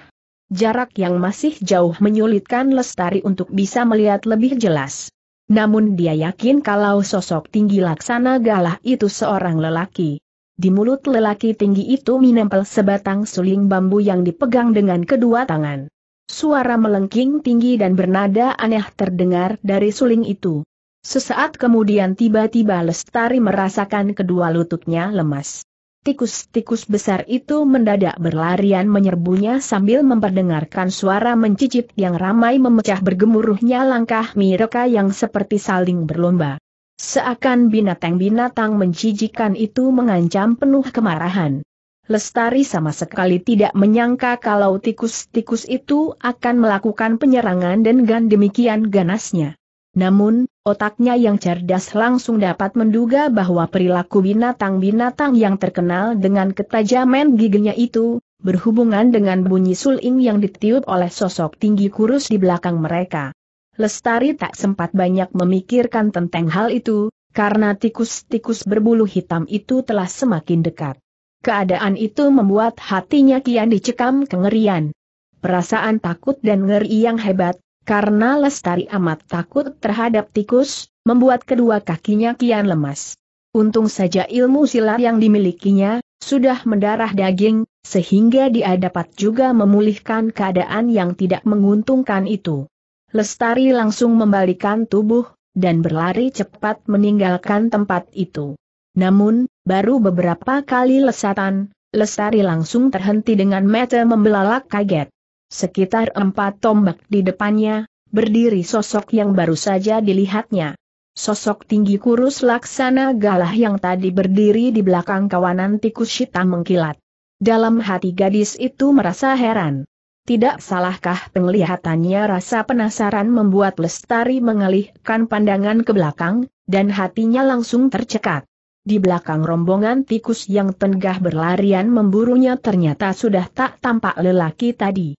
Jarak yang masih jauh menyulitkan Lestari untuk bisa melihat lebih jelas. Namun dia yakin kalau sosok tinggi laksana galah itu seorang lelaki. Di mulut lelaki tinggi itu menempel sebatang suling bambu yang dipegang dengan kedua tangan. Suara melengking tinggi dan bernada aneh terdengar dari suling itu. Sesaat kemudian tiba-tiba Lestari merasakan kedua lututnya lemas. Tikus-tikus besar itu mendadak berlarian menyerbunya sambil memperdengarkan suara mencicit yang ramai memecah bergemuruhnya langkah mereka yang seperti saling berlomba. Seakan binatang-binatang mencijikan itu mengancam penuh kemarahan. Lestari sama sekali tidak menyangka kalau tikus-tikus itu akan melakukan penyerangan dan dengan demikian ganasnya. Namun, otaknya yang cerdas langsung dapat menduga bahwa perilaku binatang-binatang yang terkenal dengan ketajaman giginya itu, berhubungan dengan bunyi suling yang ditiup oleh sosok tinggi kurus di belakang mereka. Lestari tak sempat banyak memikirkan tentang hal itu, karena tikus-tikus berbulu hitam itu telah semakin dekat. Keadaan itu membuat hatinya kian dicekam kengerian. Perasaan takut dan ngeri yang hebat karena Lestari amat takut terhadap tikus, membuat kedua kakinya kian lemas. Untung saja ilmu silat yang dimilikinya, sudah mendarah daging, sehingga dia dapat juga memulihkan keadaan yang tidak menguntungkan itu. Lestari langsung membalikan tubuh, dan berlari cepat meninggalkan tempat itu. Namun, baru beberapa kali lesatan, Lestari langsung terhenti dengan mata membelalak kaget. Sekitar empat tombak di depannya, berdiri sosok yang baru saja dilihatnya. Sosok tinggi kurus laksana galah yang tadi berdiri di belakang kawanan tikus hitam mengkilat. Dalam hati gadis itu merasa heran. Tidak salahkah penglihatannya rasa penasaran membuat Lestari mengalihkan pandangan ke belakang, dan hatinya langsung tercekat. Di belakang rombongan tikus yang tengah berlarian memburunya ternyata sudah tak tampak lelaki tadi.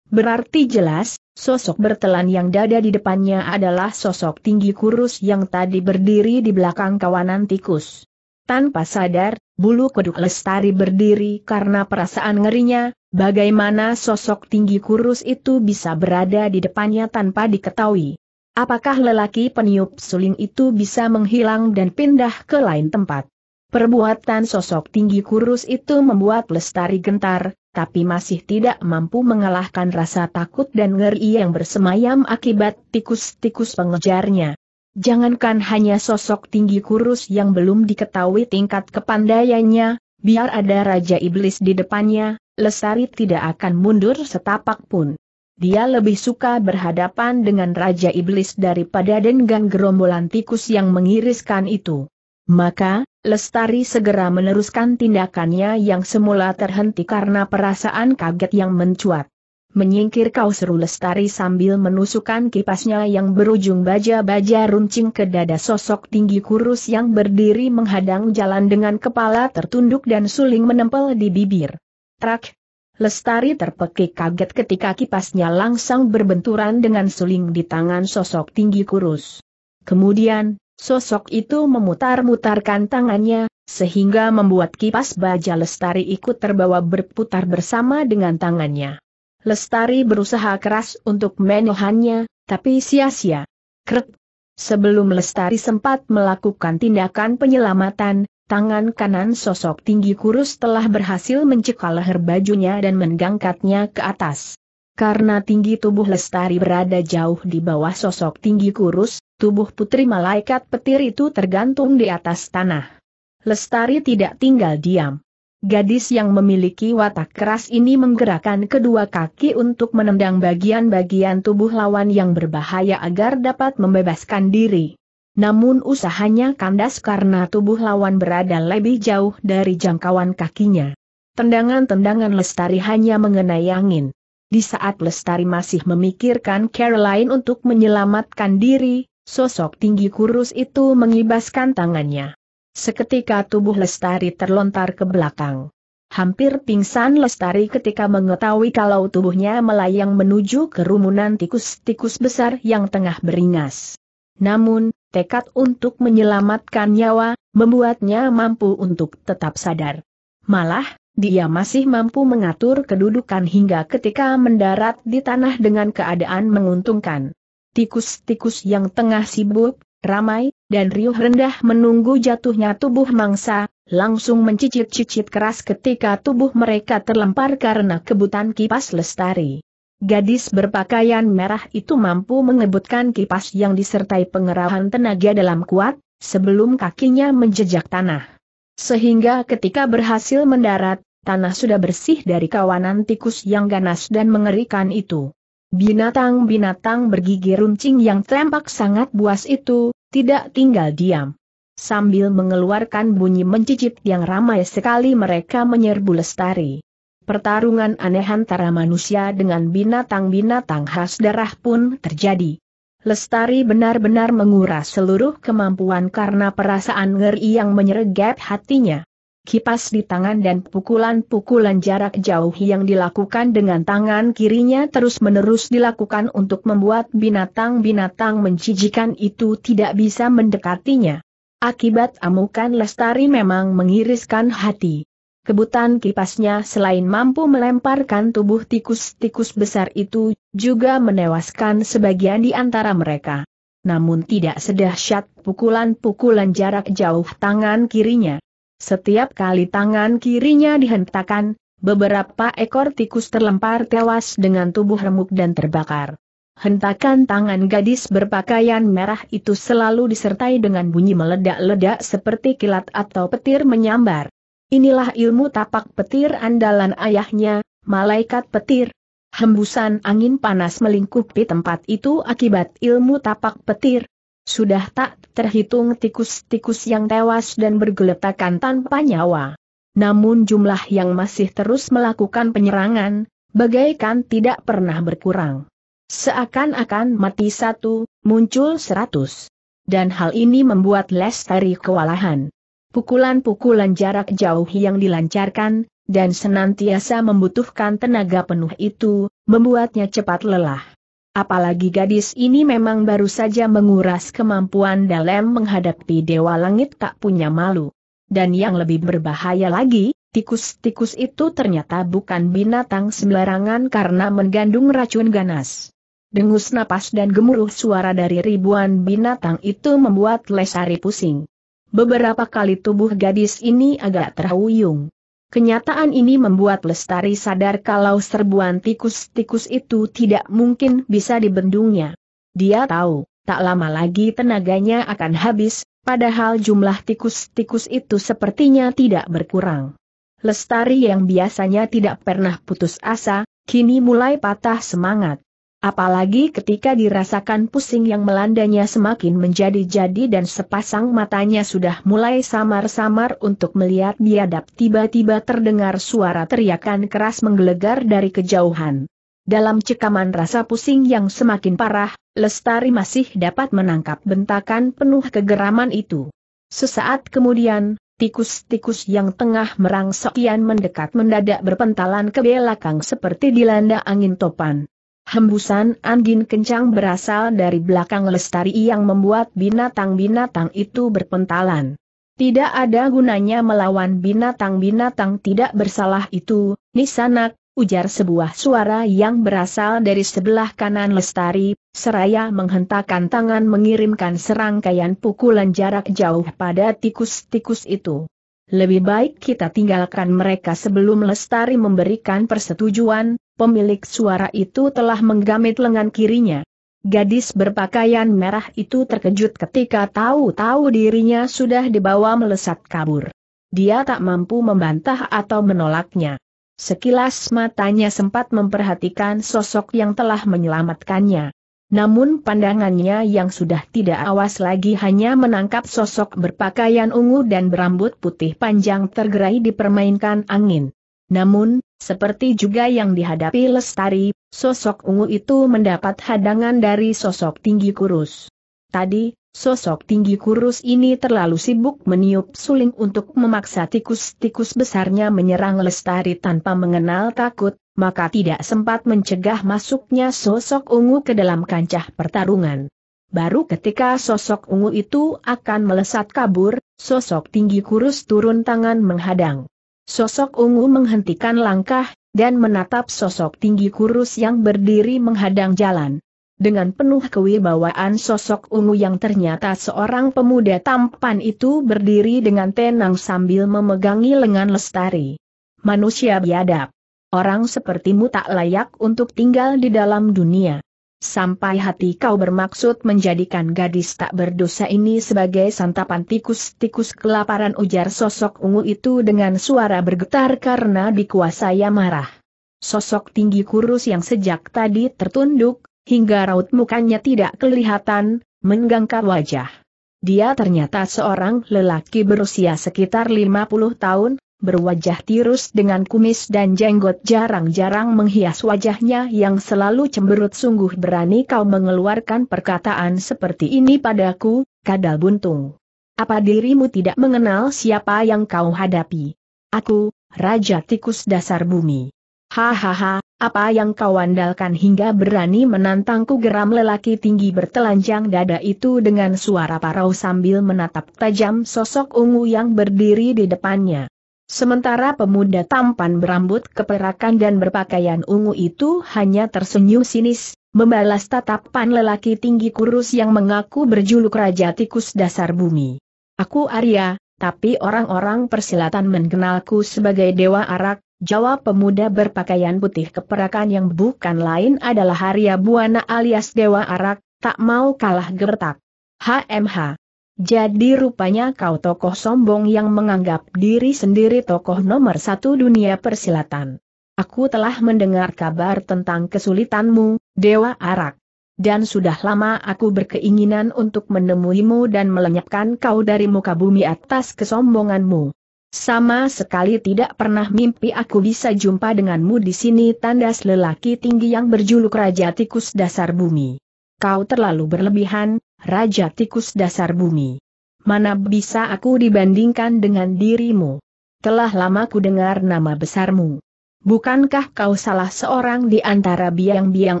Berarti jelas, sosok bertelan yang dada di depannya adalah sosok tinggi kurus yang tadi berdiri di belakang kawanan tikus. Tanpa sadar, bulu kuduk lestari berdiri karena perasaan ngerinya, bagaimana sosok tinggi kurus itu bisa berada di depannya tanpa diketahui. Apakah lelaki peniup suling itu bisa menghilang dan pindah ke lain tempat? Perbuatan sosok tinggi kurus itu membuat Lestari gentar, tapi masih tidak mampu mengalahkan rasa takut dan ngeri yang bersemayam akibat tikus-tikus pengejarnya. Jangankan hanya sosok tinggi kurus yang belum diketahui tingkat kepandaiannya, biar ada Raja Iblis di depannya, Lesari tidak akan mundur setapak pun. Dia lebih suka berhadapan dengan Raja Iblis daripada dengan gerombolan tikus yang mengiriskan itu. Maka, Lestari segera meneruskan tindakannya yang semula terhenti karena perasaan kaget yang mencuat. Menyingkir kau seru Lestari sambil menusukkan kipasnya yang berujung baja-baja runcing ke dada sosok tinggi kurus yang berdiri menghadang jalan dengan kepala tertunduk dan suling menempel di bibir. Trak! Lestari terpekik kaget ketika kipasnya langsung berbenturan dengan suling di tangan sosok tinggi kurus. Kemudian, Sosok itu memutar-mutarkan tangannya, sehingga membuat kipas baja Lestari ikut terbawa berputar bersama dengan tangannya. Lestari berusaha keras untuk menohannya, tapi sia-sia. Krek. Sebelum Lestari sempat melakukan tindakan penyelamatan, tangan kanan sosok tinggi kurus telah berhasil mencekal leher bajunya dan mengangkatnya ke atas. Karena tinggi tubuh Lestari berada jauh di bawah sosok tinggi kurus, tubuh putri malaikat petir itu tergantung di atas tanah. Lestari tidak tinggal diam. Gadis yang memiliki watak keras ini menggerakkan kedua kaki untuk menendang bagian-bagian tubuh lawan yang berbahaya agar dapat membebaskan diri. Namun usahanya kandas karena tubuh lawan berada lebih jauh dari jangkauan kakinya. Tendangan-tendangan Lestari hanya mengenai angin. Di saat Lestari masih memikirkan Caroline untuk menyelamatkan diri, sosok tinggi kurus itu mengibaskan tangannya. Seketika tubuh Lestari terlontar ke belakang. Hampir pingsan Lestari ketika mengetahui kalau tubuhnya melayang menuju kerumunan tikus-tikus besar yang tengah beringas. Namun, tekad untuk menyelamatkan nyawa, membuatnya mampu untuk tetap sadar. Malah, dia masih mampu mengatur kedudukan hingga ketika mendarat di tanah dengan keadaan menguntungkan. Tikus-tikus yang tengah sibuk, ramai, dan riuh rendah menunggu jatuhnya tubuh mangsa, langsung mencicit-cicit keras ketika tubuh mereka terlempar karena kebutan kipas lestari. Gadis berpakaian merah itu mampu mengebutkan kipas yang disertai pengerahan tenaga dalam kuat, sebelum kakinya menjejak tanah. Sehingga ketika berhasil mendarat, tanah sudah bersih dari kawanan tikus yang ganas dan mengerikan itu. Binatang-binatang bergigi runcing yang tampak sangat buas itu, tidak tinggal diam. Sambil mengeluarkan bunyi mencicit yang ramai sekali mereka menyerbu lestari. Pertarungan aneh antara manusia dengan binatang-binatang khas darah pun terjadi. Lestari benar-benar menguras seluruh kemampuan karena perasaan ngeri yang menyergap hatinya. Kipas di tangan dan pukulan-pukulan jarak jauh yang dilakukan dengan tangan kirinya terus-menerus dilakukan untuk membuat binatang-binatang menjijikan itu tidak bisa mendekatinya. Akibat amukan Lestari memang mengiriskan hati. Kebutan kipasnya selain mampu melemparkan tubuh tikus-tikus besar itu, juga menewaskan sebagian di antara mereka. Namun tidak sedahsyat pukulan-pukulan jarak jauh tangan kirinya. Setiap kali tangan kirinya dihentakkan, beberapa ekor tikus terlempar tewas dengan tubuh remuk dan terbakar. Hentakan tangan gadis berpakaian merah itu selalu disertai dengan bunyi meledak-ledak seperti kilat atau petir menyambar. Inilah ilmu tapak petir andalan ayahnya, malaikat petir. Hembusan angin panas melingkupi tempat itu akibat ilmu tapak petir. Sudah tak terhitung tikus-tikus yang tewas dan bergeletakan tanpa nyawa. Namun jumlah yang masih terus melakukan penyerangan, bagaikan tidak pernah berkurang. Seakan-akan mati satu, muncul seratus. Dan hal ini membuat Lestari kewalahan pukulan-pukulan jarak jauh yang dilancarkan, dan senantiasa membutuhkan tenaga penuh itu, membuatnya cepat lelah. Apalagi gadis ini memang baru saja menguras kemampuan dalam menghadapi Dewa Langit tak punya malu. Dan yang lebih berbahaya lagi, tikus-tikus itu ternyata bukan binatang sembarangan karena mengandung racun ganas. Dengus napas dan gemuruh suara dari ribuan binatang itu membuat Lesari pusing. Beberapa kali tubuh gadis ini agak terhuyung. Kenyataan ini membuat Lestari sadar kalau serbuan tikus-tikus itu tidak mungkin bisa dibendungnya. Dia tahu, tak lama lagi tenaganya akan habis, padahal jumlah tikus-tikus itu sepertinya tidak berkurang. Lestari yang biasanya tidak pernah putus asa, kini mulai patah semangat. Apalagi ketika dirasakan pusing yang melandanya semakin menjadi-jadi dan sepasang matanya sudah mulai samar-samar untuk melihat biadab tiba-tiba terdengar suara teriakan keras menggelegar dari kejauhan. Dalam cekaman rasa pusing yang semakin parah, Lestari masih dapat menangkap bentakan penuh kegeraman itu. Sesaat kemudian, tikus-tikus yang tengah merangsok kian mendekat mendadak berpentalan ke belakang seperti dilanda angin topan. Hembusan angin kencang berasal dari belakang Lestari yang membuat binatang-binatang itu berpentalan. Tidak ada gunanya melawan binatang-binatang tidak bersalah itu, Nisanak, ujar sebuah suara yang berasal dari sebelah kanan Lestari, seraya menghentakkan tangan mengirimkan serangkaian pukulan jarak jauh pada tikus-tikus itu. Lebih baik kita tinggalkan mereka sebelum Lestari memberikan persetujuan, pemilik suara itu telah menggamit lengan kirinya. Gadis berpakaian merah itu terkejut ketika tahu-tahu dirinya sudah dibawa melesat kabur. Dia tak mampu membantah atau menolaknya. Sekilas matanya sempat memperhatikan sosok yang telah menyelamatkannya. Namun pandangannya yang sudah tidak awas lagi hanya menangkap sosok berpakaian ungu dan berambut putih panjang tergerai dipermainkan angin. Namun, seperti juga yang dihadapi Lestari, sosok ungu itu mendapat hadangan dari sosok tinggi kurus. Tadi, sosok tinggi kurus ini terlalu sibuk meniup suling untuk memaksa tikus-tikus besarnya menyerang Lestari tanpa mengenal takut, maka tidak sempat mencegah masuknya sosok ungu ke dalam kancah pertarungan. Baru ketika sosok ungu itu akan melesat kabur, sosok tinggi kurus turun tangan menghadang. Sosok ungu menghentikan langkah, dan menatap sosok tinggi kurus yang berdiri menghadang jalan. Dengan penuh kewibawaan sosok ungu yang ternyata seorang pemuda tampan itu berdiri dengan tenang sambil memegangi lengan lestari. Manusia biadab. Orang sepertimu tak layak untuk tinggal di dalam dunia. Sampai hati kau bermaksud menjadikan gadis tak berdosa ini sebagai santapan tikus-tikus kelaparan ujar sosok ungu itu dengan suara bergetar karena dikuasai marah. Sosok tinggi kurus yang sejak tadi tertunduk, hingga raut mukanya tidak kelihatan, menggangkar wajah. Dia ternyata seorang lelaki berusia sekitar 50 tahun, berwajah tirus dengan kumis dan jenggot jarang-jarang menghias wajahnya yang selalu cemberut sungguh berani kau mengeluarkan perkataan seperti ini padaku, kadal buntung. Apa dirimu tidak mengenal siapa yang kau hadapi? Aku, Raja Tikus Dasar Bumi. Hahaha, apa yang kau andalkan hingga berani menantangku geram lelaki tinggi bertelanjang dada itu dengan suara parau sambil menatap tajam sosok ungu yang berdiri di depannya. Sementara pemuda tampan berambut keperakan dan berpakaian ungu itu hanya tersenyum sinis, membalas tatapan lelaki tinggi kurus yang mengaku berjuluk Raja Tikus Dasar Bumi. Aku Arya, tapi orang-orang persilatan mengenalku sebagai Dewa Arak, jawab pemuda berpakaian putih keperakan yang bukan lain adalah Arya Buana alias Dewa Arak, tak mau kalah gertak. HMH. Jadi rupanya kau tokoh sombong yang menganggap diri sendiri tokoh nomor satu dunia persilatan. Aku telah mendengar kabar tentang kesulitanmu, Dewa Arak. Dan sudah lama aku berkeinginan untuk menemuimu dan melenyapkan kau dari muka bumi atas kesombonganmu. Sama sekali tidak pernah mimpi aku bisa jumpa denganmu di sini tandas lelaki tinggi yang berjuluk Raja Tikus Dasar Bumi. Kau terlalu berlebihan, Raja Tikus Dasar Bumi. Mana bisa aku dibandingkan dengan dirimu? Telah lama ku dengar nama besarmu. Bukankah kau salah seorang di antara biang-biang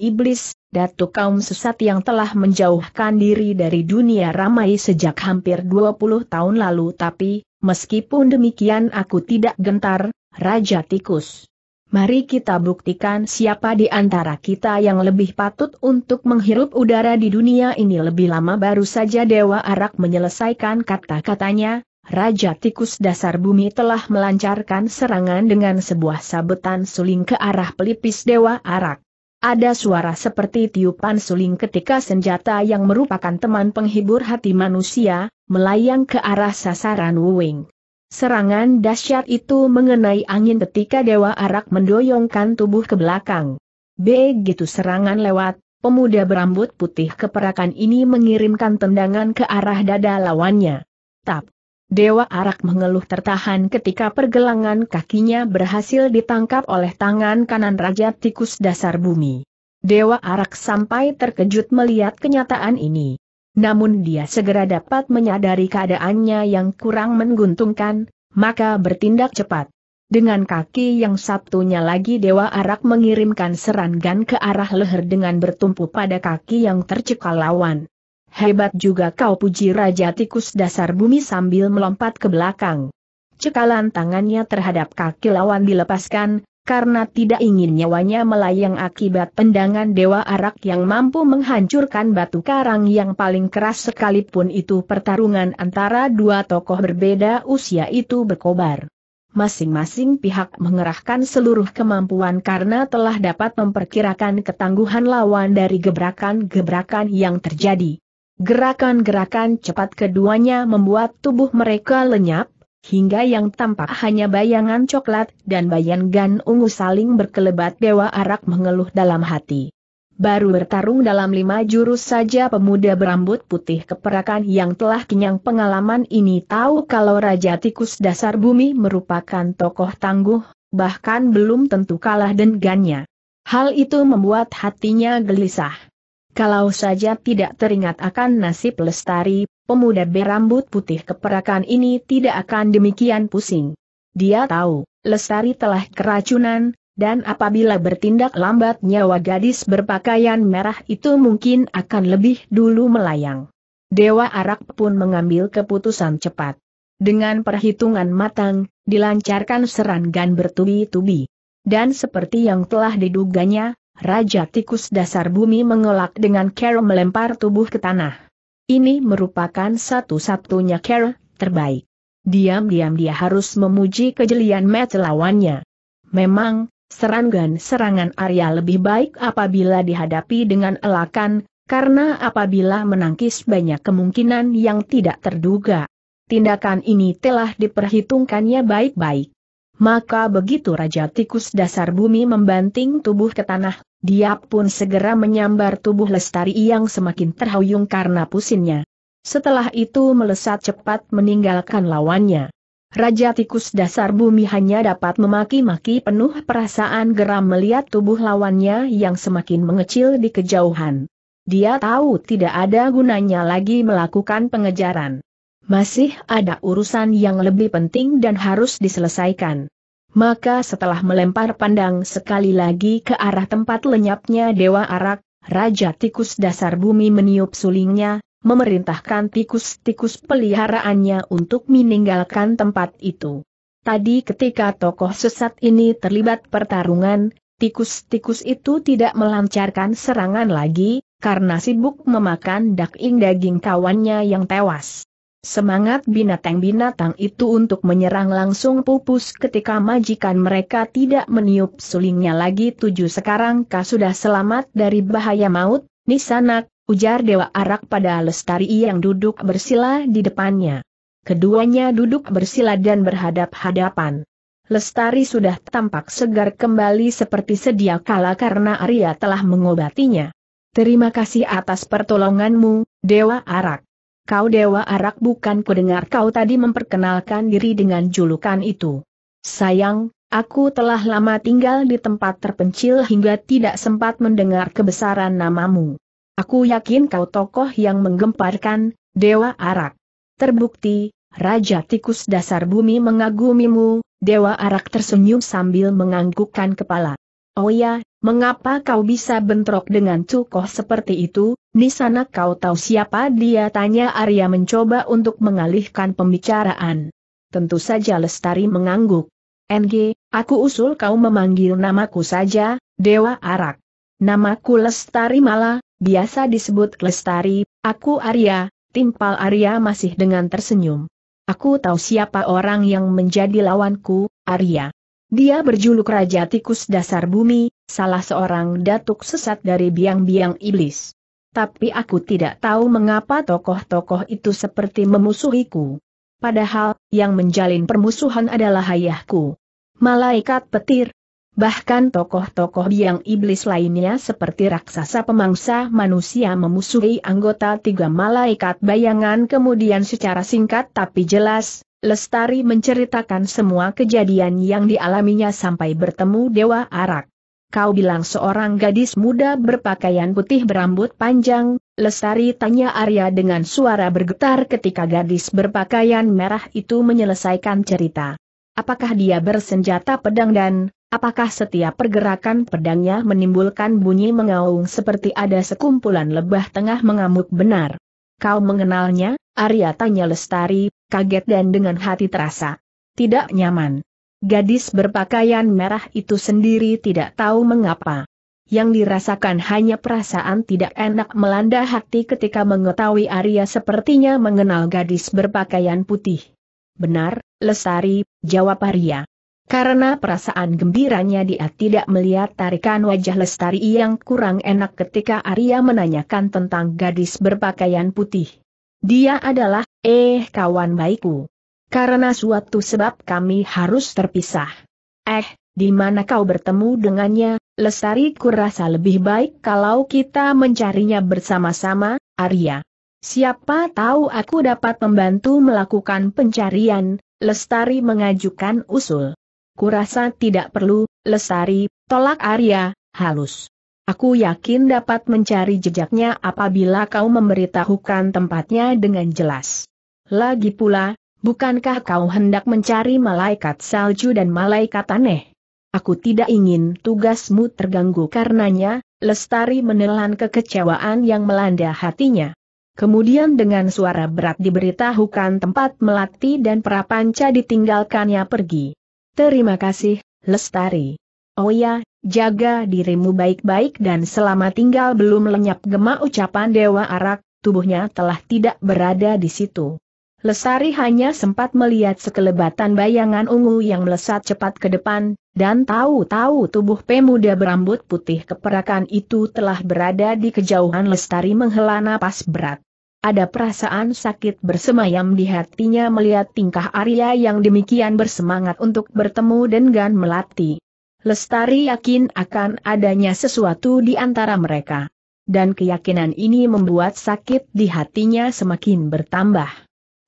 iblis, datuk kaum sesat yang telah menjauhkan diri dari dunia ramai sejak hampir 20 tahun lalu tapi, meskipun demikian aku tidak gentar, Raja Tikus. Mari kita buktikan siapa di antara kita yang lebih patut untuk menghirup udara di dunia ini lebih lama baru saja Dewa Arak menyelesaikan kata-katanya, Raja Tikus Dasar Bumi telah melancarkan serangan dengan sebuah sabetan suling ke arah pelipis Dewa Arak. Ada suara seperti tiupan suling ketika senjata yang merupakan teman penghibur hati manusia, melayang ke arah sasaran Wuing. Serangan dahsyat itu mengenai angin ketika Dewa Arak mendoyongkan tubuh ke belakang. Begitu serangan lewat, pemuda berambut putih keperakan ini mengirimkan tendangan ke arah dada lawannya. Tap! Dewa Arak mengeluh tertahan ketika pergelangan kakinya berhasil ditangkap oleh tangan kanan Raja Tikus Dasar Bumi. Dewa Arak sampai terkejut melihat kenyataan ini. Namun dia segera dapat menyadari keadaannya yang kurang menguntungkan, maka bertindak cepat. Dengan kaki yang Sabtunya lagi Dewa Arak mengirimkan serangan ke arah leher dengan bertumpu pada kaki yang tercekal lawan. Hebat juga kau puji Raja Tikus dasar bumi sambil melompat ke belakang. Cekalan tangannya terhadap kaki lawan dilepaskan, karena tidak ingin nyawanya melayang akibat tendangan Dewa Arak yang mampu menghancurkan batu karang yang paling keras sekalipun itu pertarungan antara dua tokoh berbeda usia itu berkobar. Masing-masing pihak mengerahkan seluruh kemampuan karena telah dapat memperkirakan ketangguhan lawan dari gebrakan-gebrakan yang terjadi. Gerakan-gerakan cepat keduanya membuat tubuh mereka lenyap, hingga yang tampak hanya bayangan coklat dan bayangan ungu saling berkelebat Dewa Arak mengeluh dalam hati. Baru bertarung dalam lima jurus saja pemuda berambut putih keperakan yang telah kenyang pengalaman ini tahu kalau Raja Tikus Dasar Bumi merupakan tokoh tangguh, bahkan belum tentu kalah dengannya. Hal itu membuat hatinya gelisah. Kalau saja tidak teringat akan nasib lestari, pemuda berambut putih keperakan ini tidak akan demikian pusing. Dia tahu, lestari telah keracunan, dan apabila bertindak lambat nyawa gadis berpakaian merah itu mungkin akan lebih dulu melayang. Dewa Arak pun mengambil keputusan cepat. Dengan perhitungan matang, dilancarkan serangan bertubi-tubi. Dan seperti yang telah diduganya, Raja tikus dasar bumi mengelak dengan Carol melempar tubuh ke tanah. Ini merupakan satu-satunya Carol terbaik. Diam-diam dia harus memuji kejelian mata lawannya. Memang, serangan serangan Arya lebih baik apabila dihadapi dengan elakan, karena apabila menangkis banyak kemungkinan yang tidak terduga. Tindakan ini telah diperhitungkannya baik-baik. Maka begitu Raja Tikus Dasar Bumi membanting tubuh ke tanah dia pun segera menyambar tubuh Lestari yang semakin terhuyung karena pusingnya. Setelah itu melesat cepat meninggalkan lawannya. Raja tikus dasar bumi hanya dapat memaki-maki penuh perasaan geram melihat tubuh lawannya yang semakin mengecil di kejauhan. Dia tahu tidak ada gunanya lagi melakukan pengejaran. Masih ada urusan yang lebih penting dan harus diselesaikan. Maka setelah melempar pandang sekali lagi ke arah tempat lenyapnya Dewa Arak, Raja Tikus Dasar Bumi meniup sulingnya, memerintahkan tikus-tikus peliharaannya untuk meninggalkan tempat itu. Tadi ketika tokoh sesat ini terlibat pertarungan, tikus-tikus itu tidak melancarkan serangan lagi, karena sibuk memakan daging-daging kawannya yang tewas. Semangat binatang-binatang itu untuk menyerang langsung pupus ketika majikan mereka tidak meniup sulingnya lagi tujuh sekarang kah sudah selamat dari bahaya maut, Nisanak, ujar Dewa Arak pada Lestari yang duduk bersila di depannya. Keduanya duduk bersila dan berhadap-hadapan. Lestari sudah tampak segar kembali seperti sedia kala karena Arya telah mengobatinya. Terima kasih atas pertolonganmu, Dewa Arak. Kau Dewa Arak bukan kudengar kau tadi memperkenalkan diri dengan julukan itu. Sayang, aku telah lama tinggal di tempat terpencil hingga tidak sempat mendengar kebesaran namamu. Aku yakin kau tokoh yang menggemparkan, Dewa Arak. Terbukti, Raja Tikus Dasar Bumi mengagumimu, Dewa Arak tersenyum sambil menganggukkan kepala. Oh ya, Mengapa kau bisa bentrok dengan Cukoh seperti itu, Di sana kau tahu siapa dia tanya Arya mencoba untuk mengalihkan pembicaraan. Tentu saja Lestari mengangguk. NG, aku usul kau memanggil namaku saja, Dewa Arak. Namaku Lestari malah, biasa disebut Lestari, aku Arya, timpal Arya masih dengan tersenyum. Aku tahu siapa orang yang menjadi lawanku, Arya. Dia berjuluk Raja Tikus Dasar Bumi, salah seorang datuk sesat dari biang-biang iblis. Tapi aku tidak tahu mengapa tokoh-tokoh itu seperti memusuhiku. Padahal, yang menjalin permusuhan adalah ayahku. Malaikat petir. Bahkan tokoh-tokoh biang iblis lainnya seperti raksasa pemangsa manusia memusuhi anggota tiga malaikat bayangan kemudian secara singkat tapi jelas, Lestari menceritakan semua kejadian yang dialaminya sampai bertemu Dewa Arak. Kau bilang seorang gadis muda berpakaian putih berambut panjang, Lestari tanya Arya dengan suara bergetar ketika gadis berpakaian merah itu menyelesaikan cerita. Apakah dia bersenjata pedang dan, apakah setiap pergerakan pedangnya menimbulkan bunyi mengaung seperti ada sekumpulan lebah tengah mengamuk benar? Kau mengenalnya, Arya tanya Lestari, kaget dan dengan hati terasa. Tidak nyaman. Gadis berpakaian merah itu sendiri tidak tahu mengapa. Yang dirasakan hanya perasaan tidak enak melanda hati ketika mengetahui Arya sepertinya mengenal gadis berpakaian putih. Benar, Lestari, jawab Arya. Karena perasaan gembiranya dia tidak melihat tarikan wajah Lestari yang kurang enak ketika Arya menanyakan tentang gadis berpakaian putih. Dia adalah, eh kawan baikku. Karena suatu sebab kami harus terpisah. Eh, di mana kau bertemu dengannya, Lestari kurasa lebih baik kalau kita mencarinya bersama-sama, Arya. Siapa tahu aku dapat membantu melakukan pencarian, Lestari mengajukan usul kurasa tidak perlu, lesari, tolak Arya, halus. Aku yakin dapat mencari jejaknya apabila kau memberitahukan tempatnya dengan jelas. Lagi pula, bukankah kau hendak mencari malaikat salju dan malaikat aneh? Aku tidak ingin tugasmu terganggu karenanya, Lestari menelan kekecewaan yang melanda hatinya. Kemudian dengan suara berat diberitahukan tempat melati dan Prapanca ditinggalkannya pergi. Terima kasih, Lestari. Oh ya, jaga dirimu baik-baik dan selama tinggal belum lenyap gema ucapan Dewa Arak, tubuhnya telah tidak berada di situ. Lesari hanya sempat melihat sekelebatan bayangan ungu yang melesat cepat ke depan, dan tahu-tahu tubuh pemuda berambut putih keperakan itu telah berada di kejauhan Lestari menghela napas berat. Ada perasaan sakit bersemayam di hatinya melihat tingkah Arya yang demikian bersemangat untuk bertemu dengan Melati. Lestari yakin akan adanya sesuatu di antara mereka. Dan keyakinan ini membuat sakit di hatinya semakin bertambah.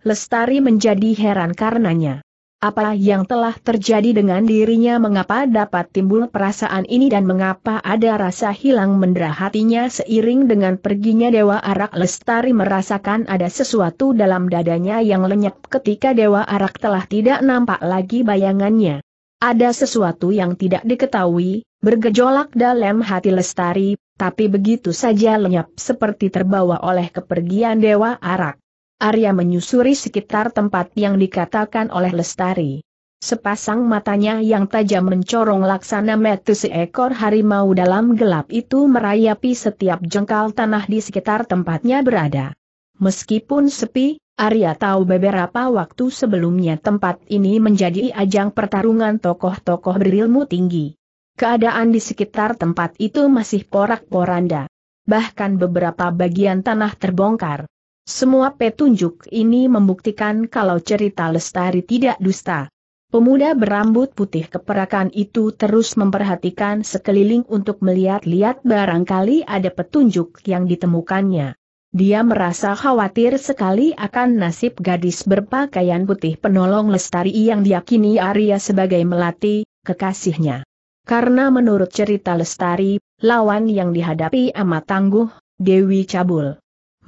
Lestari menjadi heran karenanya. Apa yang telah terjadi dengan dirinya mengapa dapat timbul perasaan ini dan mengapa ada rasa hilang mendera hatinya seiring dengan perginya Dewa Arak Lestari merasakan ada sesuatu dalam dadanya yang lenyap ketika Dewa Arak telah tidak nampak lagi bayangannya. Ada sesuatu yang tidak diketahui, bergejolak dalam hati Lestari, tapi begitu saja lenyap seperti terbawa oleh kepergian Dewa Arak. Arya menyusuri sekitar tempat yang dikatakan oleh Lestari. Sepasang matanya yang tajam mencorong laksana metu seekor harimau dalam gelap itu merayapi setiap jengkal tanah di sekitar tempatnya berada. Meskipun sepi, Arya tahu beberapa waktu sebelumnya tempat ini menjadi ajang pertarungan tokoh-tokoh berilmu tinggi. Keadaan di sekitar tempat itu masih porak-poranda. Bahkan beberapa bagian tanah terbongkar. Semua petunjuk ini membuktikan kalau cerita Lestari tidak dusta. Pemuda berambut putih keperakan itu terus memperhatikan sekeliling untuk melihat-lihat barangkali ada petunjuk yang ditemukannya. Dia merasa khawatir sekali akan nasib gadis berpakaian putih penolong Lestari yang diakini Arya sebagai Melati, kekasihnya. Karena menurut cerita Lestari, lawan yang dihadapi amat tangguh, Dewi Cabul.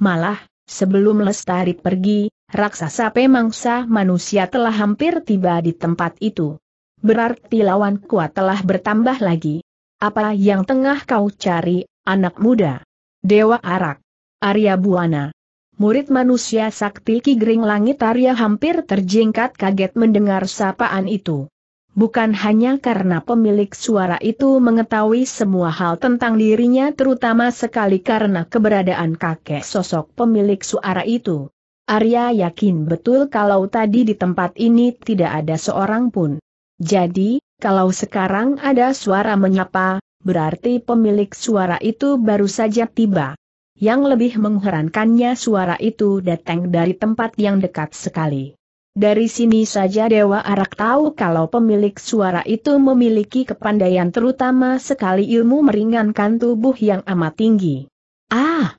Malah, Sebelum Lestari pergi, raksasa pemangsa manusia telah hampir tiba di tempat itu. Berarti lawan kuat telah bertambah lagi. Apa yang tengah kau cari, anak muda? Dewa Arak. Arya Buana. Murid manusia sakti Ki Gering Langit Arya hampir terjingkat kaget mendengar sapaan itu. Bukan hanya karena pemilik suara itu mengetahui semua hal tentang dirinya terutama sekali karena keberadaan kakek sosok pemilik suara itu. Arya yakin betul kalau tadi di tempat ini tidak ada seorang pun. Jadi, kalau sekarang ada suara menyapa, berarti pemilik suara itu baru saja tiba. Yang lebih mengherankannya suara itu datang dari tempat yang dekat sekali. Dari sini saja Dewa Arak tahu kalau pemilik suara itu memiliki kepandaian terutama sekali ilmu meringankan tubuh yang amat tinggi. Ah!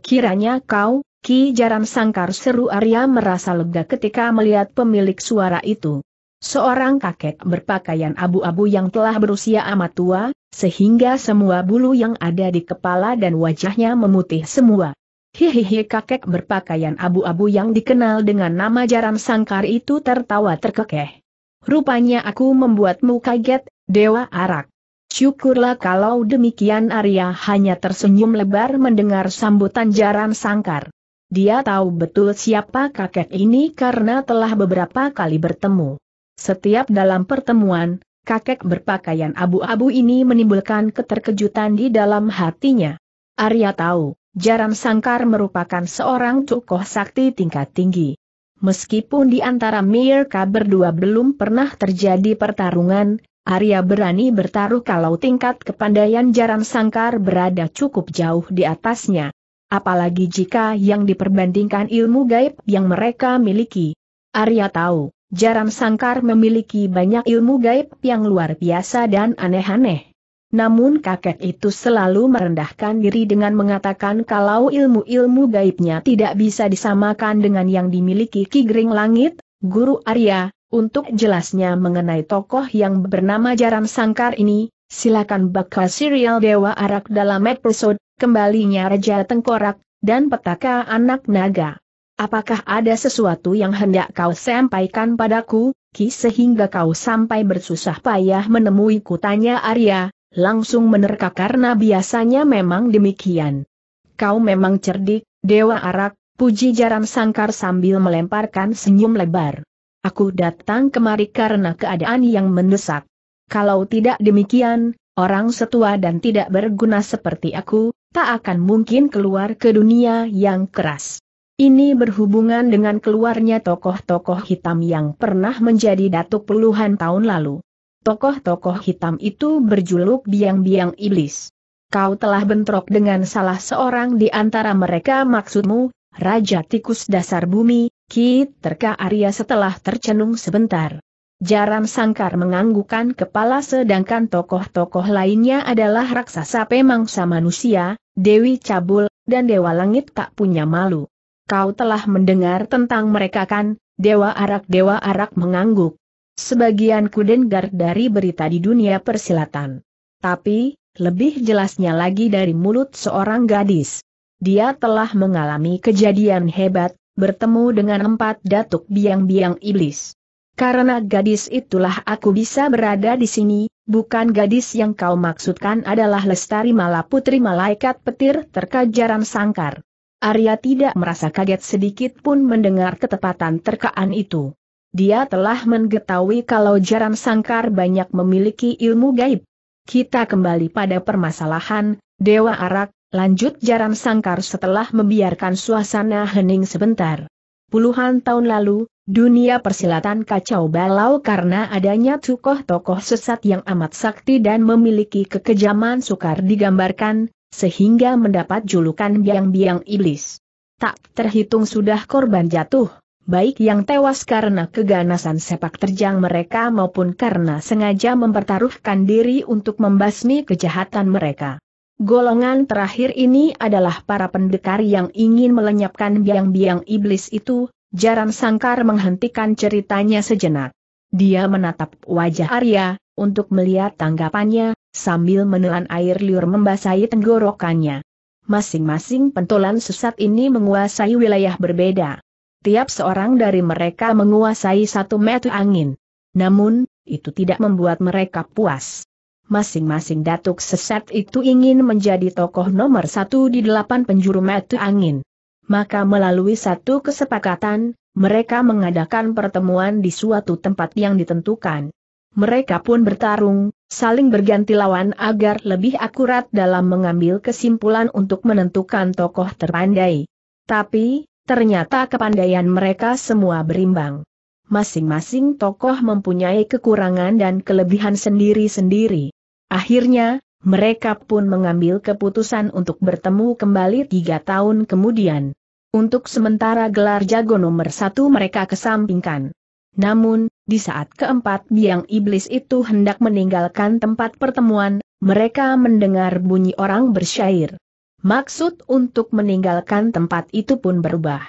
Kiranya kau, Ki Jaram Sangkar seru Arya merasa lega ketika melihat pemilik suara itu. Seorang kakek berpakaian abu-abu yang telah berusia amat tua, sehingga semua bulu yang ada di kepala dan wajahnya memutih semua. Hihihi kakek berpakaian abu-abu yang dikenal dengan nama Jaran Sangkar itu tertawa terkekeh. Rupanya aku membuatmu kaget, Dewa Arak. Syukurlah kalau demikian Arya hanya tersenyum lebar mendengar sambutan Jaran Sangkar. Dia tahu betul siapa kakek ini karena telah beberapa kali bertemu. Setiap dalam pertemuan, kakek berpakaian abu-abu ini menimbulkan keterkejutan di dalam hatinya. Arya tahu, Jaram Sangkar merupakan seorang tokoh sakti tingkat tinggi. Meskipun di antara mereka berdua belum pernah terjadi pertarungan, Arya berani bertaruh kalau tingkat kepandaian Jaram Sangkar berada cukup jauh di atasnya. Apalagi jika yang diperbandingkan ilmu gaib yang mereka miliki. Arya tahu, Jaram Sangkar memiliki banyak ilmu gaib yang luar biasa dan aneh-aneh. Namun kakek itu selalu merendahkan diri dengan mengatakan kalau ilmu-ilmu gaibnya tidak bisa disamakan dengan yang dimiliki Ki Gering Langit, Guru Arya, untuk jelasnya mengenai tokoh yang bernama Jaran Sangkar ini, silakan bakal serial Dewa Arak dalam episode, kembalinya Raja Tengkorak, dan petaka anak naga. Apakah ada sesuatu yang hendak kau sampaikan padaku, Ki sehingga kau sampai bersusah payah menemuiku tanya Arya, langsung menerka karena biasanya memang demikian. Kau memang cerdik, Dewa Arak, puji Jaran Sangkar sambil melemparkan senyum lebar. Aku datang kemari karena keadaan yang mendesak. Kalau tidak demikian, orang setua dan tidak berguna seperti aku, tak akan mungkin keluar ke dunia yang keras. Ini berhubungan dengan keluarnya tokoh-tokoh hitam yang pernah menjadi datuk puluhan tahun lalu. Tokoh-tokoh hitam itu berjuluk biang-biang iblis. Kau telah bentrok dengan salah seorang di antara mereka maksudmu, Raja Tikus Dasar Bumi, Ki Terka Arya setelah tercenung sebentar. Jaram Sangkar menganggukkan kepala sedangkan tokoh-tokoh lainnya adalah raksasa pemangsa manusia, Dewi Cabul, dan Dewa Langit tak punya malu. Kau telah mendengar tentang mereka kan, Dewa Arak Dewa Arak mengangguk. Sebagian kudengar dari berita di dunia persilatan. Tapi, lebih jelasnya lagi dari mulut seorang gadis. Dia telah mengalami kejadian hebat, bertemu dengan empat datuk biang-biang iblis. Karena gadis itulah aku bisa berada di sini, bukan gadis yang kau maksudkan adalah Lestari Mala Putri Malaikat Petir Terkajaran Sangkar. Arya tidak merasa kaget sedikit pun mendengar ketepatan terkaan itu. Dia telah mengetahui kalau Jaran Sangkar banyak memiliki ilmu gaib. Kita kembali pada permasalahan, Dewa Arak, lanjut Jaran Sangkar setelah membiarkan suasana hening sebentar. Puluhan tahun lalu, dunia persilatan kacau balau karena adanya tokoh-tokoh sesat yang amat sakti dan memiliki kekejaman sukar digambarkan, sehingga mendapat julukan biang-biang iblis. Tak terhitung sudah korban jatuh, baik yang tewas karena keganasan sepak terjang mereka maupun karena sengaja mempertaruhkan diri untuk membasmi kejahatan mereka. Golongan terakhir ini adalah para pendekar yang ingin melenyapkan biang-biang iblis itu, Jaran Sangkar menghentikan ceritanya sejenak. Dia menatap wajah Arya, untuk melihat tanggapannya, sambil menelan air liur membasahi tenggorokannya. Masing-masing pentolan sesat ini menguasai wilayah berbeda tiap seorang dari mereka menguasai satu metu angin. Namun, itu tidak membuat mereka puas. Masing-masing datuk sesat itu ingin menjadi tokoh nomor satu di delapan penjuru metu angin. Maka melalui satu kesepakatan, mereka mengadakan pertemuan di suatu tempat yang ditentukan. Mereka pun bertarung, saling berganti lawan agar lebih akurat dalam mengambil kesimpulan untuk menentukan tokoh terpandai. Tapi, Ternyata kepandaian mereka semua berimbang. Masing-masing tokoh mempunyai kekurangan dan kelebihan sendiri-sendiri. Akhirnya, mereka pun mengambil keputusan untuk bertemu kembali tiga tahun kemudian. Untuk sementara gelar jago nomor satu mereka kesampingkan. Namun, di saat keempat biang iblis itu hendak meninggalkan tempat pertemuan, mereka mendengar bunyi orang bersyair. Maksud untuk meninggalkan tempat itu pun berubah.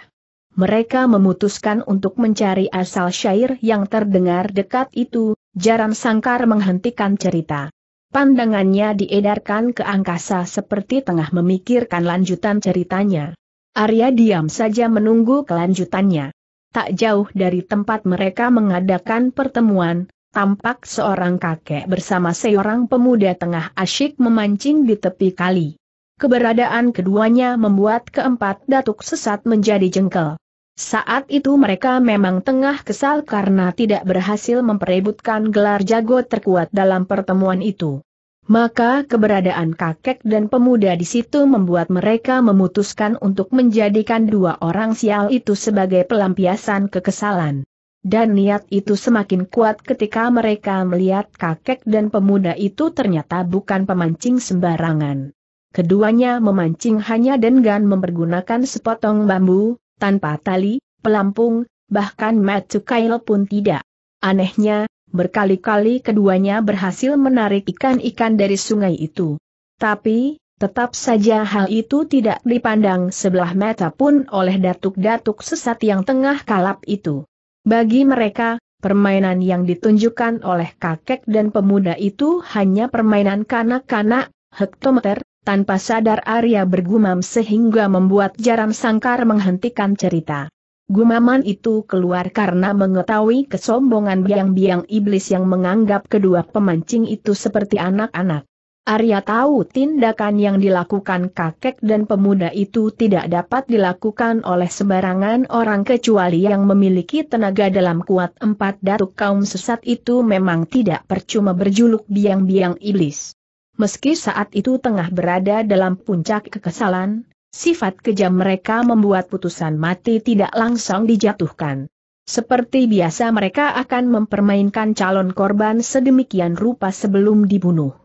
Mereka memutuskan untuk mencari asal syair yang terdengar dekat itu, Jaran Sangkar menghentikan cerita. Pandangannya diedarkan ke angkasa seperti tengah memikirkan lanjutan ceritanya. Arya diam saja menunggu kelanjutannya. Tak jauh dari tempat mereka mengadakan pertemuan, tampak seorang kakek bersama seorang pemuda tengah asyik memancing di tepi kali. Keberadaan keduanya membuat keempat datuk sesat menjadi jengkel. Saat itu mereka memang tengah kesal karena tidak berhasil memperebutkan gelar jago terkuat dalam pertemuan itu. Maka keberadaan kakek dan pemuda di situ membuat mereka memutuskan untuk menjadikan dua orang sial itu sebagai pelampiasan kekesalan. Dan niat itu semakin kuat ketika mereka melihat kakek dan pemuda itu ternyata bukan pemancing sembarangan. Keduanya memancing hanya dengan mempergunakan sepotong bambu, tanpa tali, pelampung, bahkan kail pun tidak. Anehnya, berkali-kali keduanya berhasil menarik ikan-ikan dari sungai itu. Tapi, tetap saja hal itu tidak dipandang sebelah mata pun oleh datuk-datuk sesat yang tengah kalap itu. Bagi mereka, permainan yang ditunjukkan oleh kakek dan pemuda itu hanya permainan kanak-kanak, hektometer, tanpa sadar Arya bergumam sehingga membuat Jaram Sangkar menghentikan cerita. Gumaman itu keluar karena mengetahui kesombongan biang-biang iblis yang menganggap kedua pemancing itu seperti anak-anak. Arya tahu tindakan yang dilakukan kakek dan pemuda itu tidak dapat dilakukan oleh sembarangan orang kecuali yang memiliki tenaga dalam kuat empat datuk kaum sesat itu memang tidak percuma berjuluk biang-biang iblis. Meski saat itu tengah berada dalam puncak kekesalan, sifat kejam mereka membuat putusan mati tidak langsung dijatuhkan. Seperti biasa mereka akan mempermainkan calon korban sedemikian rupa sebelum dibunuh.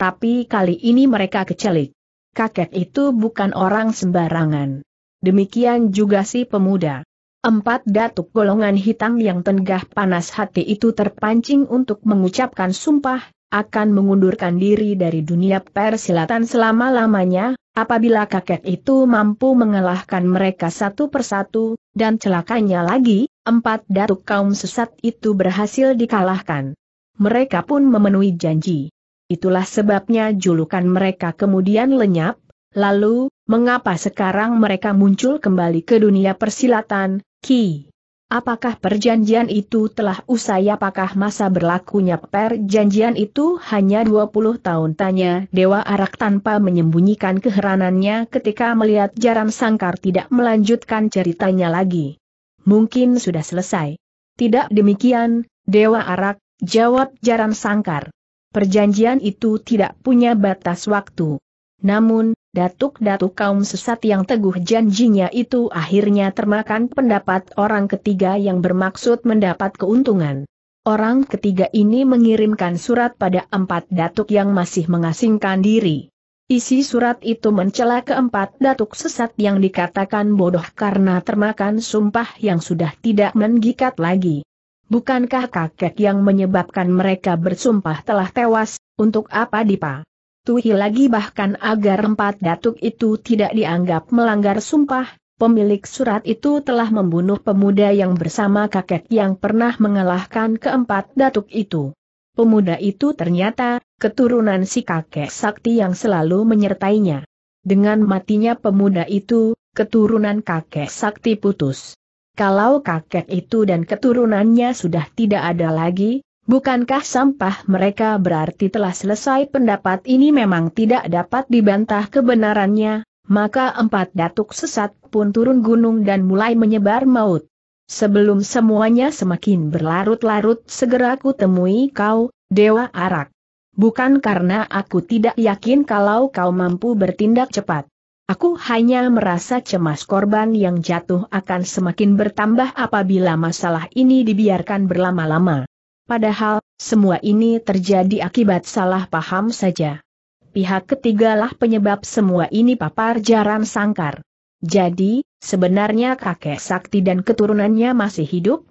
Tapi kali ini mereka kecelik. Kakek itu bukan orang sembarangan. Demikian juga si pemuda. Empat datuk golongan hitam yang tengah panas hati itu terpancing untuk mengucapkan sumpah, akan mengundurkan diri dari dunia persilatan selama-lamanya, apabila kakek itu mampu mengalahkan mereka satu persatu, dan celakanya lagi, empat datuk kaum sesat itu berhasil dikalahkan. Mereka pun memenuhi janji. Itulah sebabnya julukan mereka kemudian lenyap, lalu, mengapa sekarang mereka muncul kembali ke dunia persilatan, Ki? Apakah perjanjian itu telah usai apakah masa berlakunya perjanjian itu hanya 20 tahun tanya Dewa Arak tanpa menyembunyikan keheranannya ketika melihat Jaran Sangkar tidak melanjutkan ceritanya lagi. Mungkin sudah selesai. Tidak demikian, Dewa Arak, jawab Jaran Sangkar. Perjanjian itu tidak punya batas waktu. Namun, Datuk-datuk kaum sesat yang teguh janjinya itu akhirnya termakan pendapat orang ketiga yang bermaksud mendapat keuntungan. Orang ketiga ini mengirimkan surat pada empat datuk yang masih mengasingkan diri. Isi surat itu mencela keempat datuk sesat yang dikatakan bodoh karena termakan sumpah yang sudah tidak menggikat lagi. Bukankah kakek yang menyebabkan mereka bersumpah telah tewas, untuk apa dipa? dipatuhi lagi bahkan agar empat datuk itu tidak dianggap melanggar sumpah, pemilik surat itu telah membunuh pemuda yang bersama kakek yang pernah mengalahkan keempat datuk itu. Pemuda itu ternyata, keturunan si kakek sakti yang selalu menyertainya. Dengan matinya pemuda itu, keturunan kakek sakti putus. Kalau kakek itu dan keturunannya sudah tidak ada lagi, Bukankah sampah mereka berarti telah selesai pendapat ini memang tidak dapat dibantah kebenarannya, maka empat datuk sesat pun turun gunung dan mulai menyebar maut. Sebelum semuanya semakin berlarut-larut segera ku temui kau, Dewa Arak. Bukan karena aku tidak yakin kalau kau mampu bertindak cepat. Aku hanya merasa cemas korban yang jatuh akan semakin bertambah apabila masalah ini dibiarkan berlama-lama. Padahal, semua ini terjadi akibat salah paham saja. Pihak ketigalah penyebab semua ini papar jaran sangkar. Jadi, sebenarnya kakek sakti dan keturunannya masih hidup?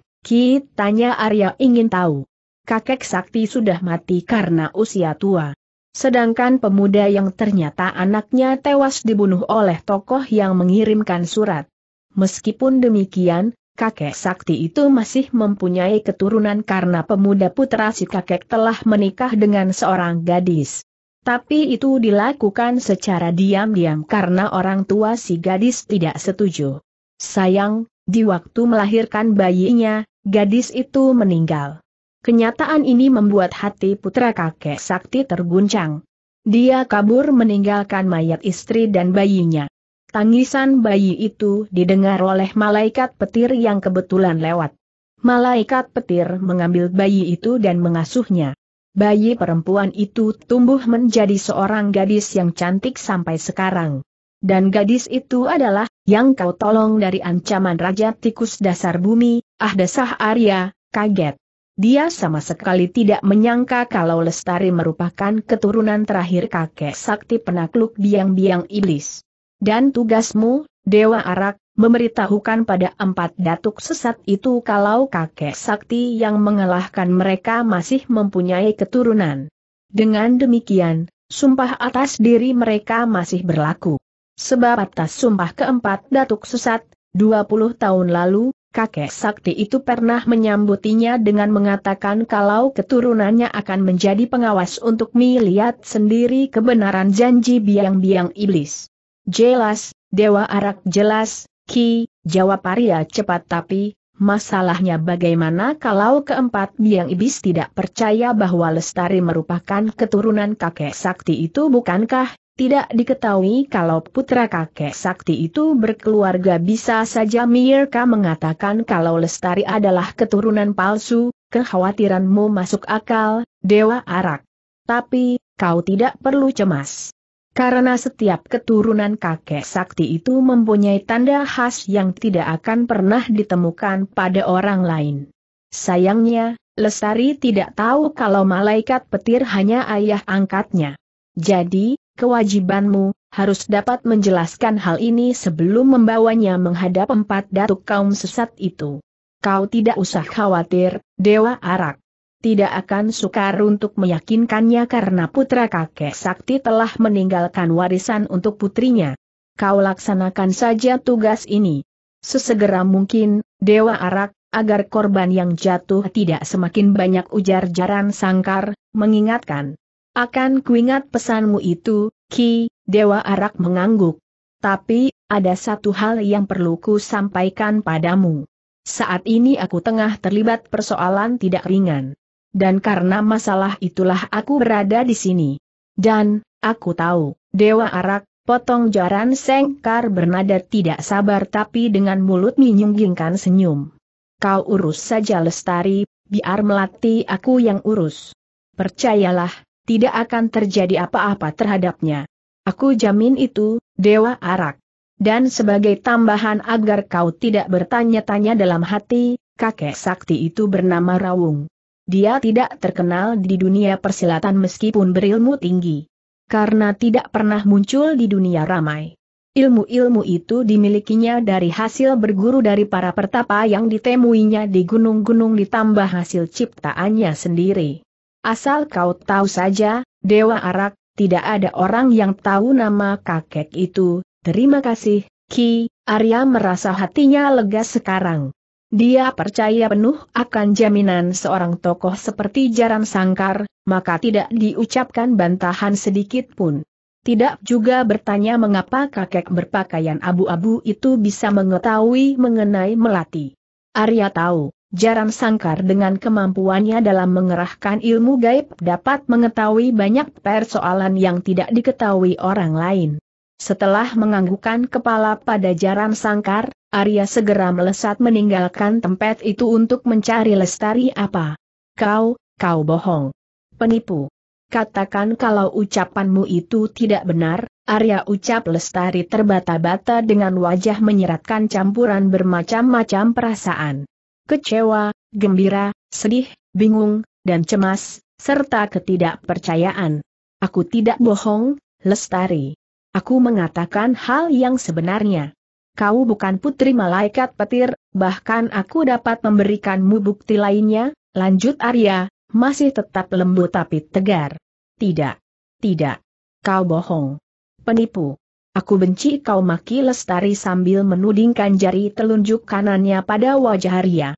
tanya Arya ingin tahu. Kakek sakti sudah mati karena usia tua. Sedangkan pemuda yang ternyata anaknya tewas dibunuh oleh tokoh yang mengirimkan surat. Meskipun demikian, kakek sakti itu masih mempunyai keturunan karena pemuda putra si kakek telah menikah dengan seorang gadis. Tapi itu dilakukan secara diam-diam karena orang tua si gadis tidak setuju. Sayang, di waktu melahirkan bayinya, gadis itu meninggal. Kenyataan ini membuat hati putra kakek sakti terguncang. Dia kabur meninggalkan mayat istri dan bayinya. Tangisan bayi itu didengar oleh malaikat petir yang kebetulan lewat. Malaikat petir mengambil bayi itu dan mengasuhnya. Bayi perempuan itu tumbuh menjadi seorang gadis yang cantik sampai sekarang. Dan gadis itu adalah, yang kau tolong dari ancaman Raja Tikus Dasar Bumi, ah desah Arya, kaget. Dia sama sekali tidak menyangka kalau Lestari merupakan keturunan terakhir kakek sakti penakluk biang-biang iblis. Dan tugasmu, Dewa Arak, memberitahukan pada empat datuk sesat itu kalau kakek sakti yang mengalahkan mereka masih mempunyai keturunan. Dengan demikian, sumpah atas diri mereka masih berlaku. Sebab atas sumpah keempat datuk sesat, 20 tahun lalu, kakek sakti itu pernah menyambutinya dengan mengatakan kalau keturunannya akan menjadi pengawas untuk melihat sendiri kebenaran janji biang-biang iblis. Jelas, Dewa Arak jelas, Ki, jawab Arya cepat tapi, masalahnya bagaimana kalau keempat biang iblis tidak percaya bahwa Lestari merupakan keturunan kakek sakti itu bukankah tidak diketahui kalau putra kakek sakti itu berkeluarga bisa saja Mirka mengatakan kalau Lestari adalah keturunan palsu, kekhawatiranmu masuk akal, Dewa Arak. Tapi, kau tidak perlu cemas. Karena setiap keturunan kakek sakti itu mempunyai tanda khas yang tidak akan pernah ditemukan pada orang lain. Sayangnya, Lestari tidak tahu kalau malaikat petir hanya ayah angkatnya. Jadi, kewajibanmu, harus dapat menjelaskan hal ini sebelum membawanya menghadap empat datuk kaum sesat itu. Kau tidak usah khawatir, Dewa Arak tidak akan sukar untuk meyakinkannya karena putra kakek sakti telah meninggalkan warisan untuk putrinya. Kau laksanakan saja tugas ini. Sesegera mungkin, Dewa Arak, agar korban yang jatuh tidak semakin banyak ujar jaran sangkar, mengingatkan. Akan kuingat pesanmu itu, Ki, Dewa Arak mengangguk. Tapi, ada satu hal yang perlu ku sampaikan padamu. Saat ini aku tengah terlibat persoalan tidak ringan dan karena masalah itulah aku berada di sini. Dan, aku tahu, Dewa Arak, potong jaran sengkar bernada tidak sabar tapi dengan mulut menyunggingkan senyum. Kau urus saja lestari, biar melati aku yang urus. Percayalah, tidak akan terjadi apa-apa terhadapnya. Aku jamin itu, Dewa Arak. Dan sebagai tambahan agar kau tidak bertanya-tanya dalam hati, kakek sakti itu bernama Rawung. Dia tidak terkenal di dunia persilatan meskipun berilmu tinggi. Karena tidak pernah muncul di dunia ramai. Ilmu-ilmu itu dimilikinya dari hasil berguru dari para pertapa yang ditemuinya di gunung-gunung ditambah hasil ciptaannya sendiri. Asal kau tahu saja, Dewa Arak, tidak ada orang yang tahu nama kakek itu, terima kasih, Ki, Arya merasa hatinya lega sekarang. Dia percaya penuh akan jaminan seorang tokoh seperti Jaran Sangkar, maka tidak diucapkan bantahan sedikit pun. Tidak juga bertanya mengapa kakek berpakaian abu-abu itu bisa mengetahui mengenai Melati. Arya tahu, Jaran Sangkar dengan kemampuannya dalam mengerahkan ilmu gaib dapat mengetahui banyak persoalan yang tidak diketahui orang lain. Setelah menganggukkan kepala pada jaran sangkar, Arya segera melesat meninggalkan tempat itu untuk mencari lestari apa. Kau, kau bohong. Penipu. Katakan kalau ucapanmu itu tidak benar, Arya ucap lestari terbata-bata dengan wajah menyeratkan campuran bermacam-macam perasaan. Kecewa, gembira, sedih, bingung, dan cemas, serta ketidakpercayaan. Aku tidak bohong, lestari. Aku mengatakan hal yang sebenarnya. Kau bukan putri malaikat petir, bahkan aku dapat memberikanmu bukti lainnya, lanjut Arya, masih tetap lembut tapi tegar. Tidak. Tidak. Kau bohong. Penipu. Aku benci kau maki Lestari sambil menudingkan jari telunjuk kanannya pada wajah Arya.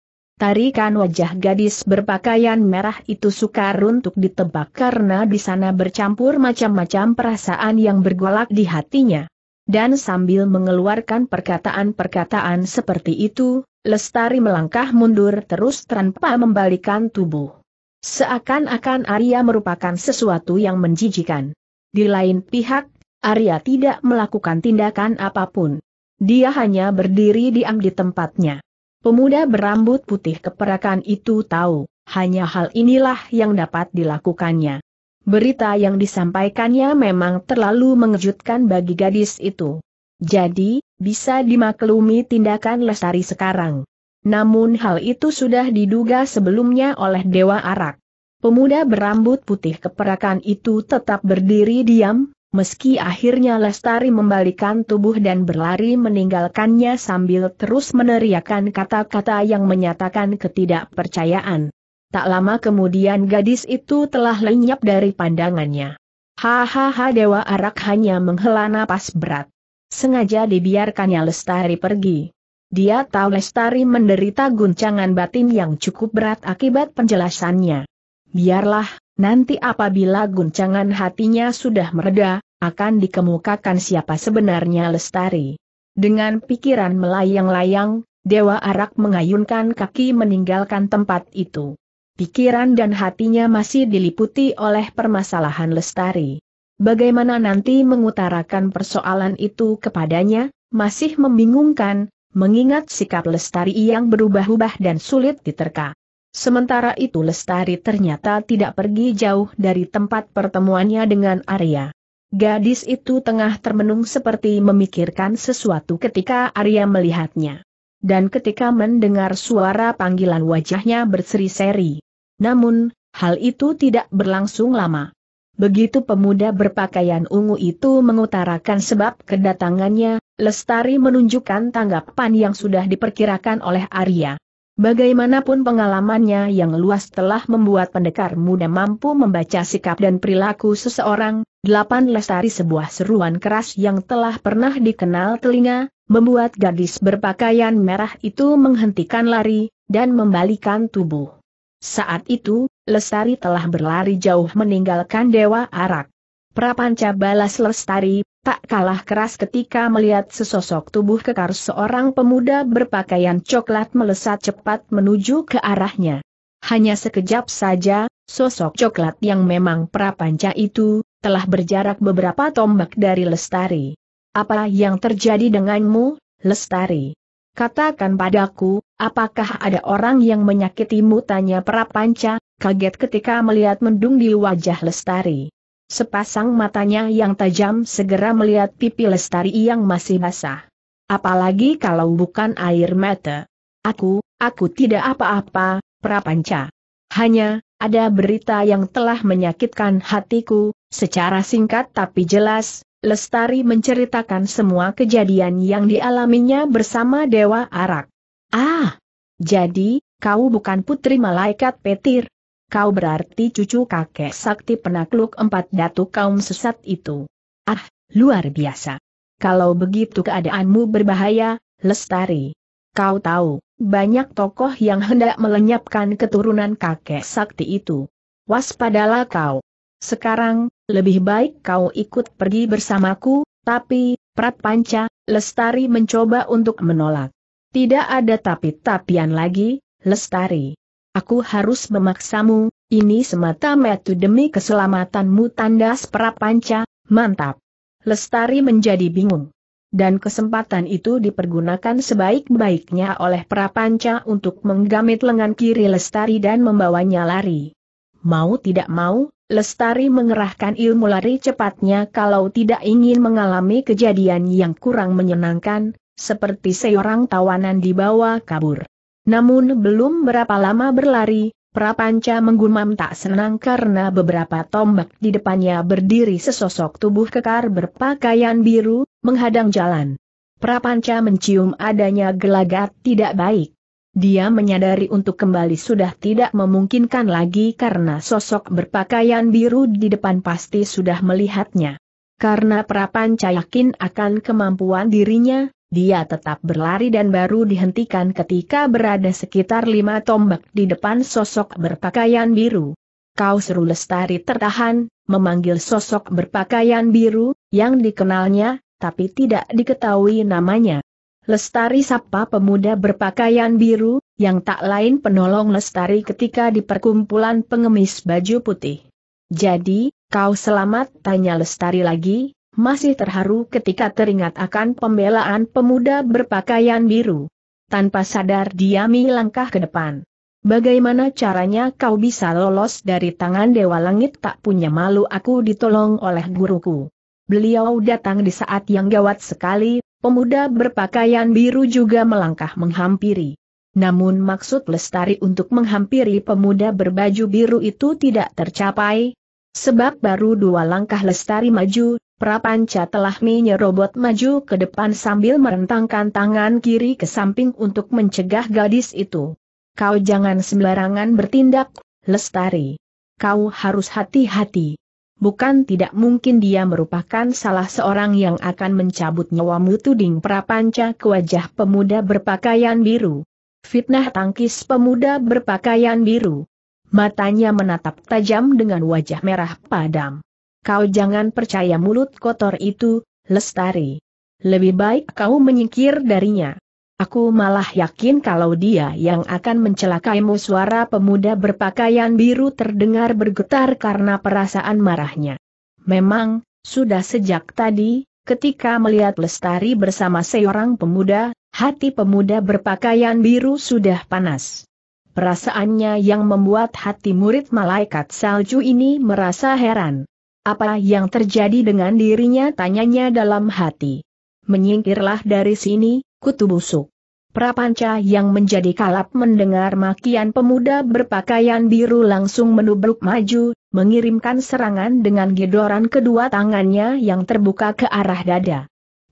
Tarikan wajah gadis berpakaian merah itu sukar untuk ditebak karena di sana bercampur macam-macam perasaan yang bergolak di hatinya. Dan sambil mengeluarkan perkataan-perkataan seperti itu, Lestari melangkah mundur terus tanpa membalikan tubuh. Seakan-akan Arya merupakan sesuatu yang menjijikan. Di lain pihak, Arya tidak melakukan tindakan apapun. Dia hanya berdiri diam di tempatnya. Pemuda berambut putih keperakan itu tahu, hanya hal inilah yang dapat dilakukannya. Berita yang disampaikannya memang terlalu mengejutkan bagi gadis itu. Jadi, bisa dimaklumi tindakan Lestari sekarang. Namun hal itu sudah diduga sebelumnya oleh Dewa Arak. Pemuda berambut putih keperakan itu tetap berdiri diam, meski akhirnya Lestari membalikan tubuh dan berlari meninggalkannya sambil terus meneriakan kata-kata yang menyatakan ketidakpercayaan. Tak lama kemudian gadis itu telah lenyap dari pandangannya. Hahaha Dewa Arak hanya menghela napas berat. Sengaja dibiarkannya Lestari pergi. Dia tahu Lestari menderita guncangan batin yang cukup berat akibat penjelasannya. Biarlah, Nanti apabila guncangan hatinya sudah mereda, akan dikemukakan siapa sebenarnya Lestari. Dengan pikiran melayang-layang, Dewa Arak mengayunkan kaki meninggalkan tempat itu. Pikiran dan hatinya masih diliputi oleh permasalahan Lestari. Bagaimana nanti mengutarakan persoalan itu kepadanya, masih membingungkan, mengingat sikap Lestari yang berubah-ubah dan sulit diterka. Sementara itu Lestari ternyata tidak pergi jauh dari tempat pertemuannya dengan Arya. Gadis itu tengah termenung seperti memikirkan sesuatu ketika Arya melihatnya. Dan ketika mendengar suara panggilan wajahnya berseri-seri. Namun, hal itu tidak berlangsung lama. Begitu pemuda berpakaian ungu itu mengutarakan sebab kedatangannya, Lestari menunjukkan tanggapan yang sudah diperkirakan oleh Arya. Bagaimanapun pengalamannya yang luas telah membuat pendekar muda mampu membaca sikap dan perilaku seseorang, delapan lestari sebuah seruan keras yang telah pernah dikenal telinga, membuat gadis berpakaian merah itu menghentikan lari, dan membalikan tubuh. Saat itu, Lestari telah berlari jauh meninggalkan Dewa Arak. Prapanca balas lestari, tak kalah keras ketika melihat sesosok tubuh kekar seorang pemuda berpakaian coklat melesat cepat menuju ke arahnya. Hanya sekejap saja, sosok coklat yang memang prapanca itu, telah berjarak beberapa tombak dari lestari. Apa yang terjadi denganmu, lestari? Katakan padaku, apakah ada orang yang menyakitimu tanya Prapanca, kaget ketika melihat mendung di wajah Lestari. Sepasang matanya yang tajam segera melihat pipi lestari yang masih basah. Apalagi kalau bukan air mata. Aku, aku tidak apa-apa, Prapanca. Hanya, ada berita yang telah menyakitkan hatiku, secara singkat tapi jelas, Lestari menceritakan semua kejadian yang dialaminya bersama Dewa Arak. Ah! Jadi, kau bukan putri malaikat petir, Kau berarti cucu kakek sakti penakluk empat datu kaum sesat itu. Ah, luar biasa. Kalau begitu keadaanmu berbahaya, Lestari. Kau tahu, banyak tokoh yang hendak melenyapkan keturunan kakek sakti itu. Waspadalah kau. Sekarang, lebih baik kau ikut pergi bersamaku, tapi, Prapanca, Lestari mencoba untuk menolak. Tidak ada tapi-tapian lagi, Lestari. Aku harus memaksamu, ini semata metu demi keselamatanmu tandas prapanca, mantap. Lestari menjadi bingung. Dan kesempatan itu dipergunakan sebaik-baiknya oleh prapanca untuk menggamit lengan kiri Lestari dan membawanya lari. Mau tidak mau, Lestari mengerahkan ilmu lari cepatnya kalau tidak ingin mengalami kejadian yang kurang menyenangkan, seperti seorang tawanan dibawa kabur. Namun belum berapa lama berlari, Prapanca menggumam tak senang karena beberapa tombak di depannya berdiri sesosok tubuh kekar berpakaian biru, menghadang jalan. Prapanca mencium adanya gelagat tidak baik. Dia menyadari untuk kembali sudah tidak memungkinkan lagi karena sosok berpakaian biru di depan pasti sudah melihatnya. Karena Prapanca yakin akan kemampuan dirinya, dia tetap berlari dan baru dihentikan ketika berada sekitar lima tombak di depan sosok berpakaian biru. Kau seru lestari tertahan, memanggil sosok berpakaian biru, yang dikenalnya, tapi tidak diketahui namanya. Lestari sapa pemuda berpakaian biru, yang tak lain penolong Lestari ketika di perkumpulan pengemis baju putih. Jadi, kau selamat tanya Lestari lagi, masih terharu ketika teringat akan pembelaan pemuda berpakaian biru. Tanpa sadar dia langkah ke depan. Bagaimana caranya kau bisa lolos dari tangan Dewa Langit tak punya malu aku ditolong oleh guruku. Beliau datang di saat yang gawat sekali, pemuda berpakaian biru juga melangkah menghampiri. Namun maksud Lestari untuk menghampiri pemuda berbaju biru itu tidak tercapai, sebab baru dua langkah Lestari maju, Prapanca telah menyerobot maju ke depan sambil merentangkan tangan kiri ke samping untuk mencegah gadis itu. Kau jangan sembarangan bertindak, Lestari. Kau harus hati-hati. Bukan tidak mungkin dia merupakan salah seorang yang akan mencabut nyawamu tuding Prapanca ke wajah pemuda berpakaian biru. Fitnah tangkis pemuda berpakaian biru. Matanya menatap tajam dengan wajah merah padam. Kau jangan percaya mulut kotor itu, Lestari. Lebih baik kau menyingkir darinya. Aku malah yakin kalau dia yang akan mencelakaimu suara pemuda berpakaian biru terdengar bergetar karena perasaan marahnya. Memang, sudah sejak tadi, ketika melihat Lestari bersama seorang pemuda, hati pemuda berpakaian biru sudah panas. Perasaannya yang membuat hati murid malaikat salju ini merasa heran. Apa yang terjadi dengan dirinya tanyanya dalam hati. Menyingkirlah dari sini, kutu busuk. Prapanca yang menjadi kalap mendengar makian pemuda berpakaian biru langsung menubruk maju, mengirimkan serangan dengan gedoran kedua tangannya yang terbuka ke arah dada.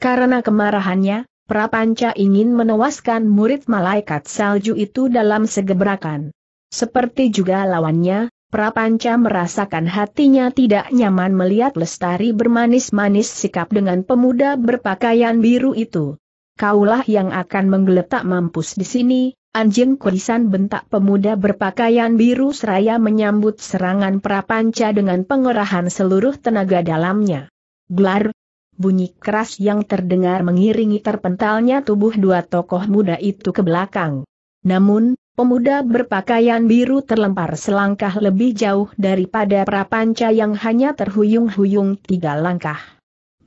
Karena kemarahannya, Prapanca ingin menewaskan murid malaikat salju itu dalam segebrakan. Seperti juga lawannya, Prapanca merasakan hatinya tidak nyaman melihat Lestari bermanis-manis sikap dengan pemuda berpakaian biru itu. Kaulah yang akan menggeletak mampus di sini, anjing kurisan bentak pemuda berpakaian biru seraya menyambut serangan Prapanca dengan pengerahan seluruh tenaga dalamnya. Glar, bunyi keras yang terdengar mengiringi terpentalnya tubuh dua tokoh muda itu ke belakang. Namun, Pemuda berpakaian biru terlempar selangkah lebih jauh daripada prapanca yang hanya terhuyung-huyung tiga langkah.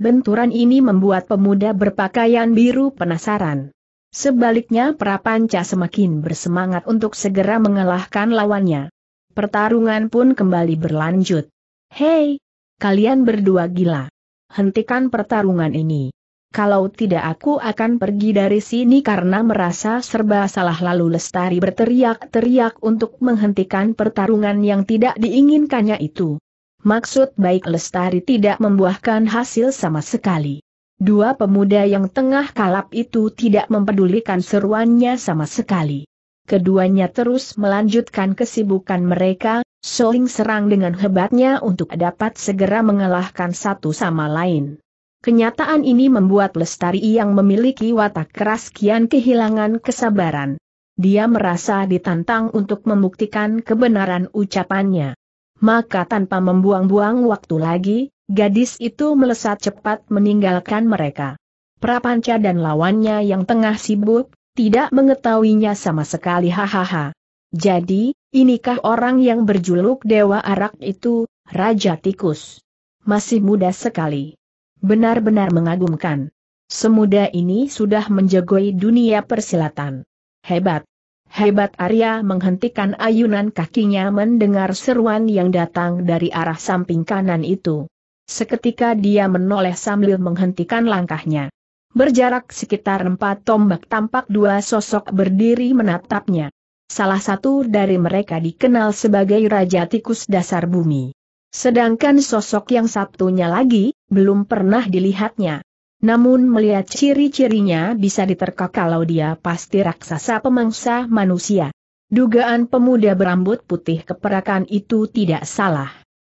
Benturan ini membuat pemuda berpakaian biru penasaran. Sebaliknya prapanca semakin bersemangat untuk segera mengalahkan lawannya. Pertarungan pun kembali berlanjut. Hei! Kalian berdua gila. Hentikan pertarungan ini. Kalau tidak aku akan pergi dari sini karena merasa serba salah lalu Lestari berteriak-teriak untuk menghentikan pertarungan yang tidak diinginkannya itu. Maksud baik Lestari tidak membuahkan hasil sama sekali. Dua pemuda yang tengah kalap itu tidak mempedulikan seruannya sama sekali. Keduanya terus melanjutkan kesibukan mereka, Soling serang dengan hebatnya untuk dapat segera mengalahkan satu sama lain. Kenyataan ini membuat Lestari yang memiliki watak keras kian kehilangan kesabaran. Dia merasa ditantang untuk membuktikan kebenaran ucapannya. Maka tanpa membuang-buang waktu lagi, gadis itu melesat cepat meninggalkan mereka. Prapanca dan lawannya yang tengah sibuk, tidak mengetahuinya sama sekali hahaha. Jadi, inikah orang yang berjuluk Dewa Arak itu, Raja Tikus? Masih muda sekali. Benar-benar mengagumkan. Semuda ini sudah menjagoi dunia persilatan. Hebat. Hebat Arya menghentikan ayunan kakinya mendengar seruan yang datang dari arah samping kanan itu. Seketika dia menoleh sambil menghentikan langkahnya. Berjarak sekitar empat tombak tampak dua sosok berdiri menatapnya. Salah satu dari mereka dikenal sebagai Raja Tikus Dasar Bumi. Sedangkan sosok yang satunya lagi, belum pernah dilihatnya. Namun melihat ciri-cirinya bisa diterka kalau dia pasti raksasa pemangsa manusia. Dugaan pemuda berambut putih keperakan itu tidak salah.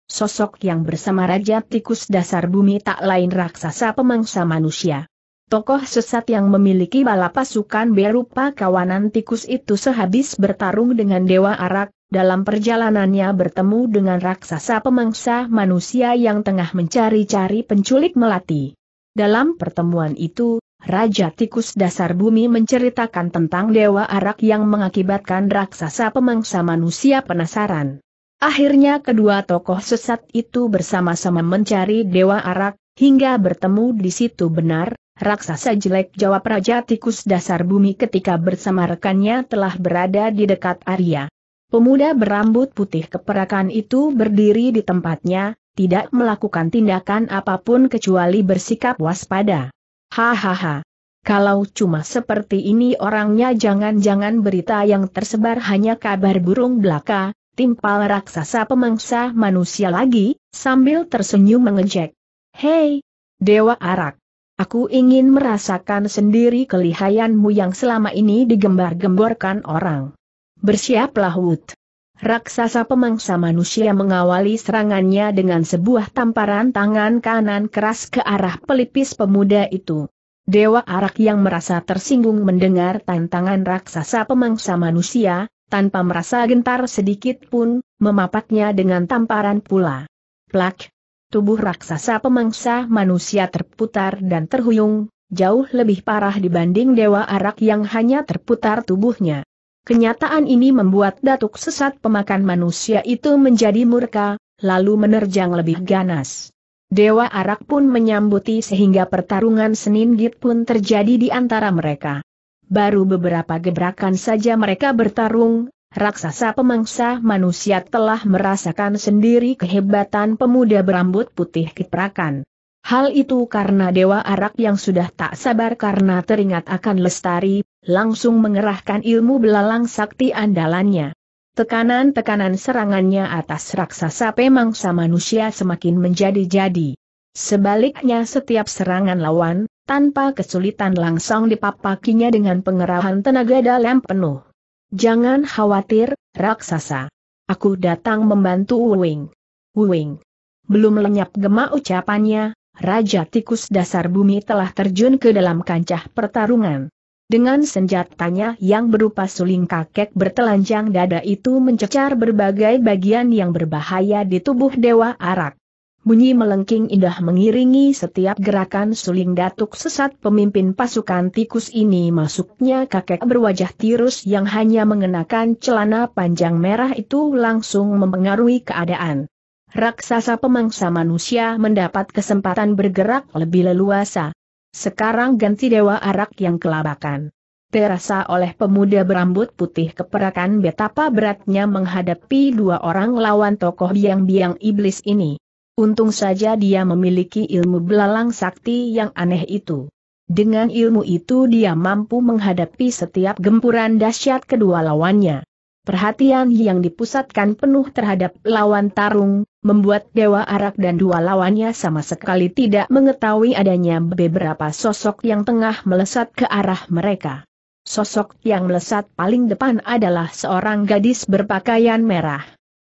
Sosok yang bersama Raja Tikus Dasar Bumi tak lain raksasa pemangsa manusia. Tokoh sesat yang memiliki bala pasukan berupa kawanan tikus itu sehabis bertarung dengan Dewa Arak, dalam perjalanannya bertemu dengan raksasa pemangsa manusia yang tengah mencari-cari penculik melati. Dalam pertemuan itu, Raja Tikus Dasar Bumi menceritakan tentang Dewa Arak yang mengakibatkan raksasa pemangsa manusia penasaran. Akhirnya kedua tokoh sesat itu bersama-sama mencari Dewa Arak, hingga bertemu di situ benar, raksasa jelek jawab Raja Tikus Dasar Bumi ketika bersama rekannya telah berada di dekat Arya. Pemuda berambut putih keperakan itu berdiri di tempatnya, tidak melakukan tindakan apapun kecuali bersikap waspada. Hahaha. Kalau cuma seperti ini orangnya jangan-jangan berita yang tersebar hanya kabar burung belaka, timpal raksasa pemangsa manusia lagi, sambil tersenyum mengejek. Hei, Dewa Arak. Aku ingin merasakan sendiri kelihayanmu yang selama ini digembar-gemborkan orang. Bersiaplah Wood. Raksasa pemangsa manusia mengawali serangannya dengan sebuah tamparan tangan kanan keras ke arah pelipis pemuda itu. Dewa Arak yang merasa tersinggung mendengar tantangan raksasa pemangsa manusia, tanpa merasa gentar sedikit pun, memapatnya dengan tamparan pula. Plak! Tubuh raksasa pemangsa manusia terputar dan terhuyung, jauh lebih parah dibanding Dewa Arak yang hanya terputar tubuhnya. Kenyataan ini membuat datuk sesat pemakan manusia itu menjadi murka, lalu menerjang lebih ganas. Dewa Arak pun menyambuti sehingga pertarungan seninggit pun terjadi di antara mereka. Baru beberapa gebrakan saja mereka bertarung, raksasa pemangsa manusia telah merasakan sendiri kehebatan pemuda berambut putih kiprakan. Hal itu karena Dewa Arak yang sudah tak sabar karena teringat akan lestari, langsung mengerahkan ilmu belalang sakti andalannya. Tekanan-tekanan serangannya atas raksasa pemangsa manusia semakin menjadi-jadi. Sebaliknya setiap serangan lawan, tanpa kesulitan langsung dipapakinya dengan pengerahan tenaga dalam penuh. Jangan khawatir, raksasa. Aku datang membantu Wuing. Wuing. Belum lenyap gema ucapannya, Raja Tikus Dasar Bumi telah terjun ke dalam kancah pertarungan. Dengan senjatanya yang berupa suling kakek bertelanjang dada itu mencecar berbagai bagian yang berbahaya di tubuh Dewa Arak. Bunyi melengking indah mengiringi setiap gerakan suling datuk sesat pemimpin pasukan tikus ini masuknya kakek berwajah tirus yang hanya mengenakan celana panjang merah itu langsung mempengaruhi keadaan raksasa pemangsa manusia mendapat kesempatan bergerak lebih leluasa. Sekarang ganti Dewa Arak yang kelabakan. Terasa oleh pemuda berambut putih keperakan betapa beratnya menghadapi dua orang lawan tokoh biang-biang iblis ini. Untung saja dia memiliki ilmu belalang sakti yang aneh itu. Dengan ilmu itu dia mampu menghadapi setiap gempuran dahsyat kedua lawannya. Perhatian yang dipusatkan penuh terhadap lawan tarung, membuat Dewa Arak dan dua lawannya sama sekali tidak mengetahui adanya beberapa sosok yang tengah melesat ke arah mereka. Sosok yang melesat paling depan adalah seorang gadis berpakaian merah.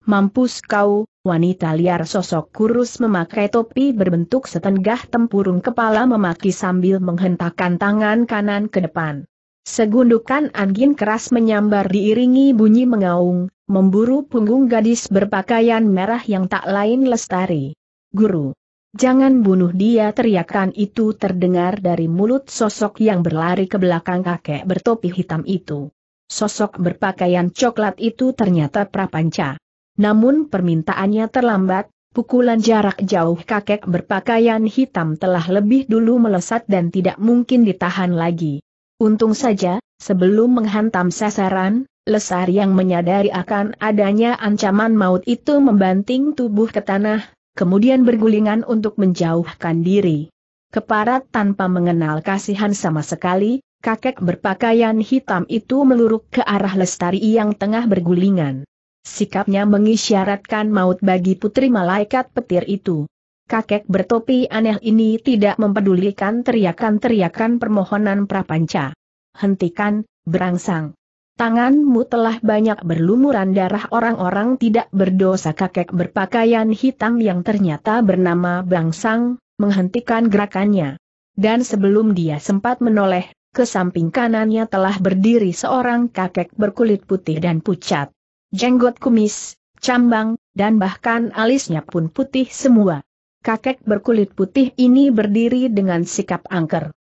Mampus kau, wanita liar sosok kurus memakai topi berbentuk setengah tempurung kepala memaki sambil menghentakkan tangan kanan ke depan. Segundukan angin keras menyambar diiringi bunyi mengaung, memburu punggung gadis berpakaian merah yang tak lain lestari. Guru, jangan bunuh dia teriakan itu terdengar dari mulut sosok yang berlari ke belakang kakek bertopi hitam itu. Sosok berpakaian coklat itu ternyata Prapanca. Namun permintaannya terlambat, pukulan jarak jauh kakek berpakaian hitam telah lebih dulu melesat dan tidak mungkin ditahan lagi. Untung saja, sebelum menghantam sasaran, Lesar yang menyadari akan adanya ancaman maut itu membanting tubuh ke tanah, kemudian bergulingan untuk menjauhkan diri. Keparat tanpa mengenal kasihan sama sekali, kakek berpakaian hitam itu meluruk ke arah Lestari yang tengah bergulingan. Sikapnya mengisyaratkan maut bagi putri malaikat petir itu kakek bertopi aneh ini tidak mempedulikan teriakan-teriakan permohonan Prapanca. Hentikan, berangsang. Tanganmu telah banyak berlumuran darah orang-orang tidak berdosa kakek berpakaian hitam yang ternyata bernama Bangsang, menghentikan gerakannya. Dan sebelum dia sempat menoleh, ke samping kanannya telah berdiri seorang kakek berkulit putih dan pucat. Jenggot kumis, cambang, dan bahkan alisnya pun putih semua kakek berkulit putih ini berdiri dengan sikap angker.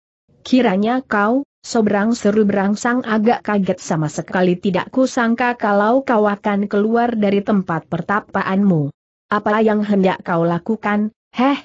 Kiranya kau, sobrang seru berangsang agak kaget sama sekali tidak kusangka kalau kau akan keluar dari tempat pertapaanmu. Apa yang hendak kau lakukan, heh?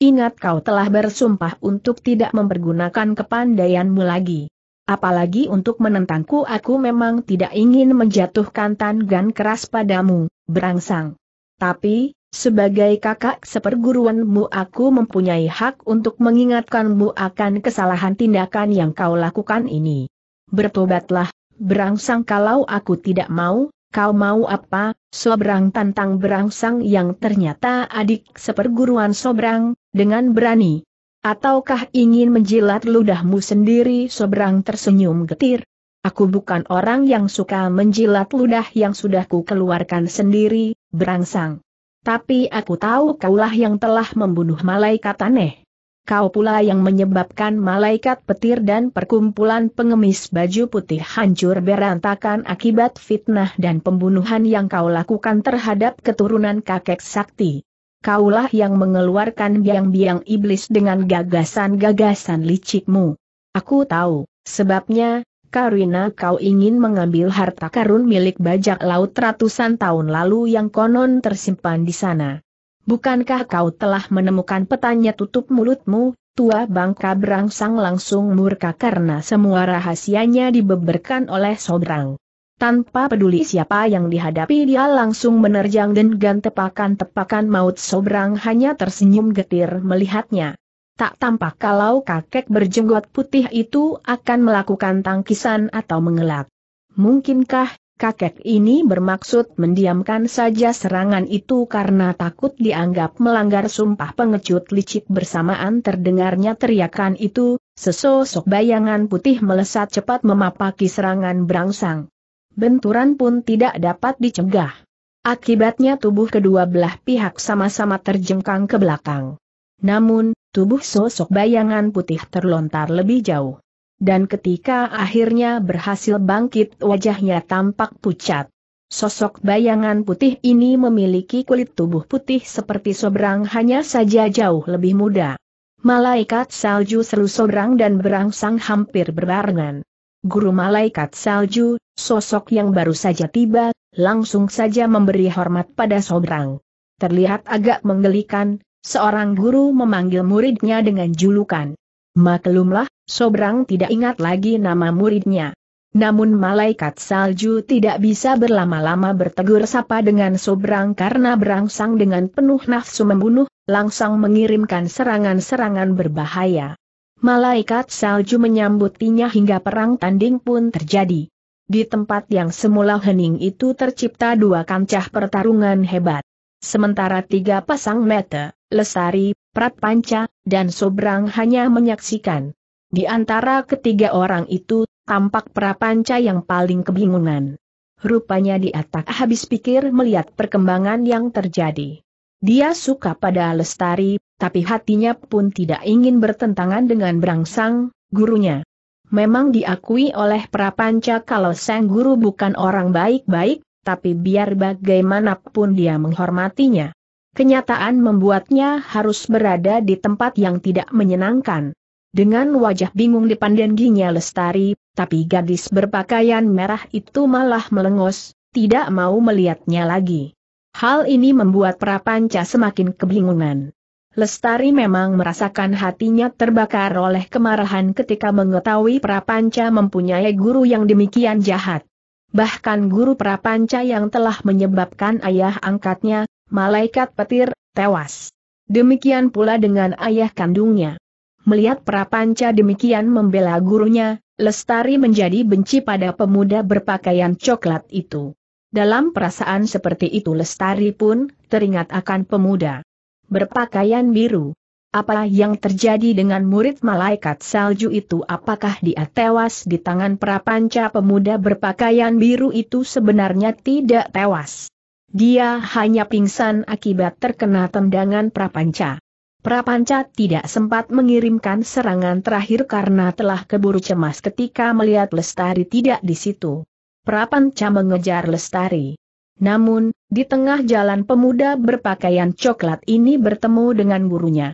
Ingat kau telah bersumpah untuk tidak mempergunakan kepandaianmu lagi. Apalagi untuk menentangku aku memang tidak ingin menjatuhkan tangan keras padamu, berangsang. Tapi, sebagai kakak seperguruanmu aku mempunyai hak untuk mengingatkanmu akan kesalahan tindakan yang kau lakukan ini. Bertobatlah, berangsang kalau aku tidak mau, kau mau apa, sobrang tantang berangsang yang ternyata adik seperguruan sobrang, dengan berani. Ataukah ingin menjilat ludahmu sendiri sobrang tersenyum getir? Aku bukan orang yang suka menjilat ludah yang sudah ku keluarkan sendiri, berangsang. Tapi aku tahu kaulah yang telah membunuh malaikat aneh. Kau pula yang menyebabkan malaikat petir dan perkumpulan pengemis baju putih hancur berantakan akibat fitnah dan pembunuhan yang kau lakukan terhadap keturunan kakek sakti. Kaulah yang mengeluarkan biang-biang iblis dengan gagasan-gagasan licikmu. Aku tahu, sebabnya, Karina kau ingin mengambil harta karun milik bajak laut ratusan tahun lalu yang konon tersimpan di sana. Bukankah kau telah menemukan petanya tutup mulutmu, tua bangka berangsang langsung murka karena semua rahasianya dibeberkan oleh sobrang. Tanpa peduli siapa yang dihadapi dia langsung menerjang dan tepakan-tepakan maut Sobrang hanya tersenyum getir melihatnya tak tampak kalau kakek berjenggot putih itu akan melakukan tangkisan atau mengelak. Mungkinkah kakek ini bermaksud mendiamkan saja serangan itu karena takut dianggap melanggar sumpah pengecut licik bersamaan terdengarnya teriakan itu, sesosok bayangan putih melesat cepat memapaki serangan berangsang. Benturan pun tidak dapat dicegah. Akibatnya tubuh kedua belah pihak sama-sama terjengkang ke belakang. Namun, tubuh sosok bayangan putih terlontar lebih jauh. Dan ketika akhirnya berhasil bangkit wajahnya tampak pucat. Sosok bayangan putih ini memiliki kulit tubuh putih seperti sobrang hanya saja jauh lebih muda. Malaikat salju seru sobrang dan berangsang hampir berbarengan. Guru malaikat salju, sosok yang baru saja tiba, langsung saja memberi hormat pada sobrang. Terlihat agak menggelikan, Seorang guru memanggil muridnya dengan julukan. Maklumlah, Sobrang tidak ingat lagi nama muridnya. Namun malaikat salju tidak bisa berlama-lama bertegur sapa dengan Sobrang karena berangsang dengan penuh nafsu membunuh, langsung mengirimkan serangan-serangan berbahaya. Malaikat salju menyambutinya hingga perang tanding pun terjadi. Di tempat yang semula hening itu tercipta dua kancah pertarungan hebat. Sementara tiga pasang mata, Lesari, Prat Panca, dan Sobrang hanya menyaksikan. Di antara ketiga orang itu, tampak Prapanca yang paling kebingungan. Rupanya di atas habis pikir melihat perkembangan yang terjadi. Dia suka pada Lestari, tapi hatinya pun tidak ingin bertentangan dengan Brangsang, gurunya. Memang diakui oleh Prapanca kalau sang guru bukan orang baik-baik, tapi biar bagaimanapun dia menghormatinya. Kenyataan membuatnya harus berada di tempat yang tidak menyenangkan. Dengan wajah bingung di dipandanginya Lestari, tapi gadis berpakaian merah itu malah melengos, tidak mau melihatnya lagi. Hal ini membuat Prapanca semakin kebingungan. Lestari memang merasakan hatinya terbakar oleh kemarahan ketika mengetahui Prapanca mempunyai guru yang demikian jahat bahkan guru Prapanca yang telah menyebabkan ayah angkatnya, malaikat petir, tewas. Demikian pula dengan ayah kandungnya. Melihat Prapanca demikian membela gurunya, Lestari menjadi benci pada pemuda berpakaian coklat itu. Dalam perasaan seperti itu Lestari pun teringat akan pemuda berpakaian biru apa yang terjadi dengan murid malaikat salju itu apakah dia tewas di tangan prapanca pemuda berpakaian biru itu sebenarnya tidak tewas. Dia hanya pingsan akibat terkena tendangan prapanca. Prapanca tidak sempat mengirimkan serangan terakhir karena telah keburu cemas ketika melihat Lestari tidak di situ. Prapanca mengejar Lestari. Namun, di tengah jalan pemuda berpakaian coklat ini bertemu dengan gurunya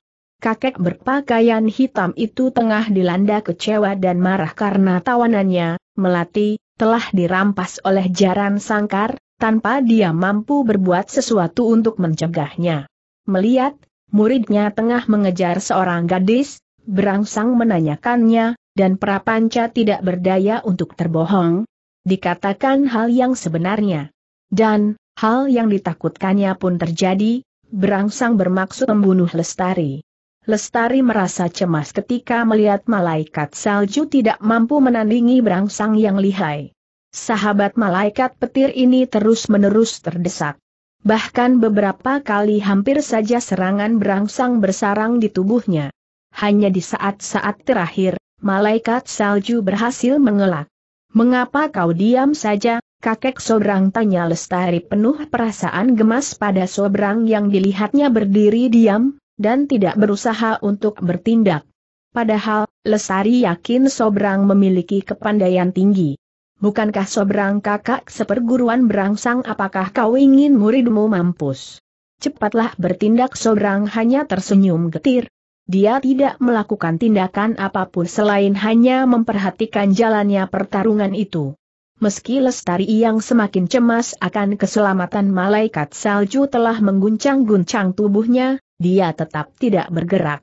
kakek berpakaian hitam itu tengah dilanda kecewa dan marah karena tawanannya, Melati, telah dirampas oleh jaran sangkar, tanpa dia mampu berbuat sesuatu untuk mencegahnya. Melihat, muridnya tengah mengejar seorang gadis, berangsang menanyakannya, dan Prapanca tidak berdaya untuk terbohong. Dikatakan hal yang sebenarnya. Dan, hal yang ditakutkannya pun terjadi, berangsang bermaksud membunuh Lestari. Lestari merasa cemas ketika melihat malaikat salju tidak mampu menandingi berangsang yang lihai. Sahabat malaikat petir ini terus-menerus terdesak. Bahkan beberapa kali hampir saja serangan berangsang bersarang di tubuhnya. Hanya di saat-saat terakhir, malaikat salju berhasil mengelak. Mengapa kau diam saja, kakek sobrang tanya Lestari penuh perasaan gemas pada sobrang yang dilihatnya berdiri diam, dan tidak berusaha untuk bertindak. Padahal, Lesari yakin Sobrang memiliki kepandaian tinggi. Bukankah Sobrang kakak seperguruan berangsang apakah kau ingin muridmu mampus? Cepatlah bertindak Sobrang hanya tersenyum getir. Dia tidak melakukan tindakan apapun selain hanya memperhatikan jalannya pertarungan itu meski Lestari yang semakin cemas akan keselamatan malaikat salju telah mengguncang-guncang tubuhnya, dia tetap tidak bergerak.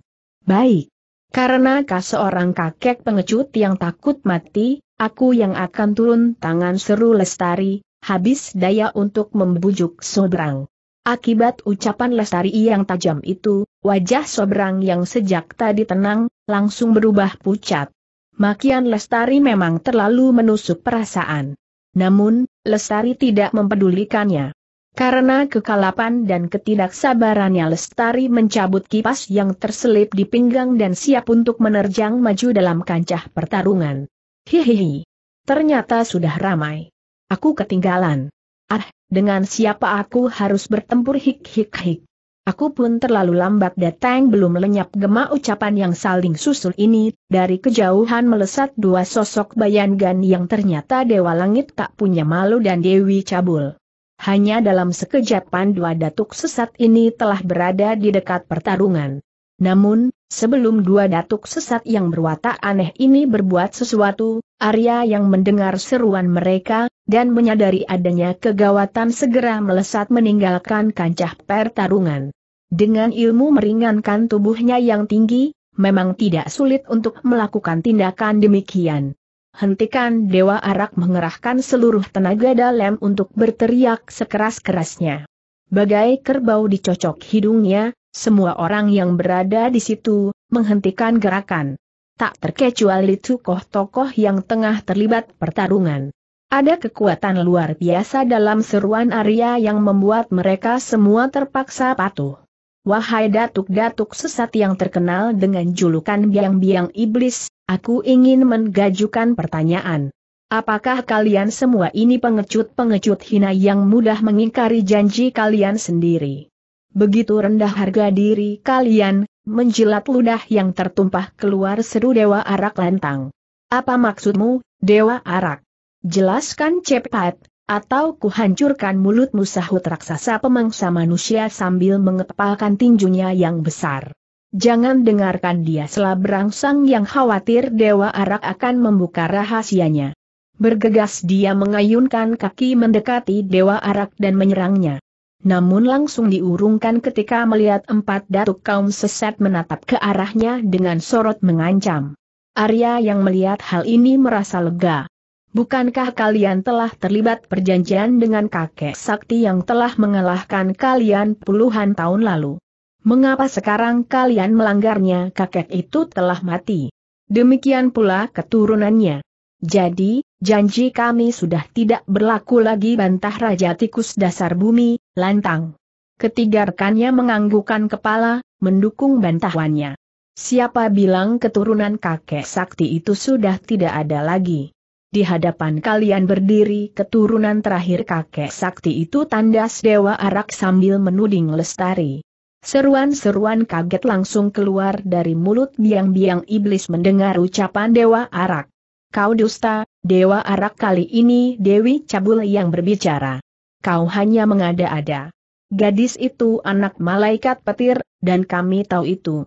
Baik. karena kau seorang kakek pengecut yang takut mati, aku yang akan turun tangan seru Lestari, habis daya untuk membujuk Sobrang. Akibat ucapan Lestari yang tajam itu, wajah Sobrang yang sejak tadi tenang, langsung berubah pucat. Makian Lestari memang terlalu menusuk perasaan. Namun, Lestari tidak mempedulikannya. Karena kekalapan dan ketidaksabarannya Lestari mencabut kipas yang terselip di pinggang dan siap untuk menerjang maju dalam kancah pertarungan. Hihihi. Ternyata sudah ramai. Aku ketinggalan. Ah, dengan siapa aku harus bertempur hik-hik-hik. Aku pun terlalu lambat datang belum lenyap gema ucapan yang saling susul ini, dari kejauhan melesat dua sosok bayangan yang ternyata Dewa Langit tak punya malu dan Dewi Cabul. Hanya dalam sekejapan dua datuk sesat ini telah berada di dekat pertarungan. Namun, Sebelum dua datuk sesat yang berwatak aneh ini berbuat sesuatu, Arya yang mendengar seruan mereka, dan menyadari adanya kegawatan segera melesat meninggalkan kancah pertarungan. Dengan ilmu meringankan tubuhnya yang tinggi, memang tidak sulit untuk melakukan tindakan demikian. Hentikan Dewa Arak mengerahkan seluruh tenaga dalam untuk berteriak sekeras-kerasnya. Bagai kerbau dicocok hidungnya, semua orang yang berada di situ, menghentikan gerakan. Tak terkecuali tokoh-tokoh yang tengah terlibat pertarungan. Ada kekuatan luar biasa dalam seruan Arya yang membuat mereka semua terpaksa patuh. Wahai datuk-datuk sesat yang terkenal dengan julukan biang-biang iblis, aku ingin menggajukan pertanyaan. Apakah kalian semua ini pengecut-pengecut hina yang mudah mengingkari janji kalian sendiri? Begitu rendah harga diri kalian, menjilat ludah yang tertumpah keluar seru Dewa Arak lantang. Apa maksudmu, Dewa Arak? Jelaskan cepat, atau kuhancurkan mulutmu sahut raksasa pemangsa manusia sambil mengepalkan tinjunya yang besar. Jangan dengarkan dia selah berangsang yang khawatir Dewa Arak akan membuka rahasianya. Bergegas dia mengayunkan kaki mendekati Dewa Arak dan menyerangnya namun langsung diurungkan ketika melihat empat datuk kaum sesat menatap ke arahnya dengan sorot mengancam. Arya yang melihat hal ini merasa lega. Bukankah kalian telah terlibat perjanjian dengan kakek sakti yang telah mengalahkan kalian puluhan tahun lalu? Mengapa sekarang kalian melanggarnya kakek itu telah mati? Demikian pula keturunannya. Jadi, janji kami sudah tidak berlaku lagi bantah Raja Tikus dasar bumi, lantang. Ketiga rekannya menganggukkan kepala, mendukung bantahannya. Siapa bilang keturunan kakek sakti itu sudah tidak ada lagi? Di hadapan kalian berdiri keturunan terakhir kakek sakti itu tandas Dewa Arak sambil menuding lestari. Seruan-seruan kaget langsung keluar dari mulut biang-biang iblis mendengar ucapan Dewa Arak. Kau dusta, Dewa Arak kali ini Dewi Cabul yang berbicara. Kau hanya mengada-ada. Gadis itu anak malaikat petir, dan kami tahu itu.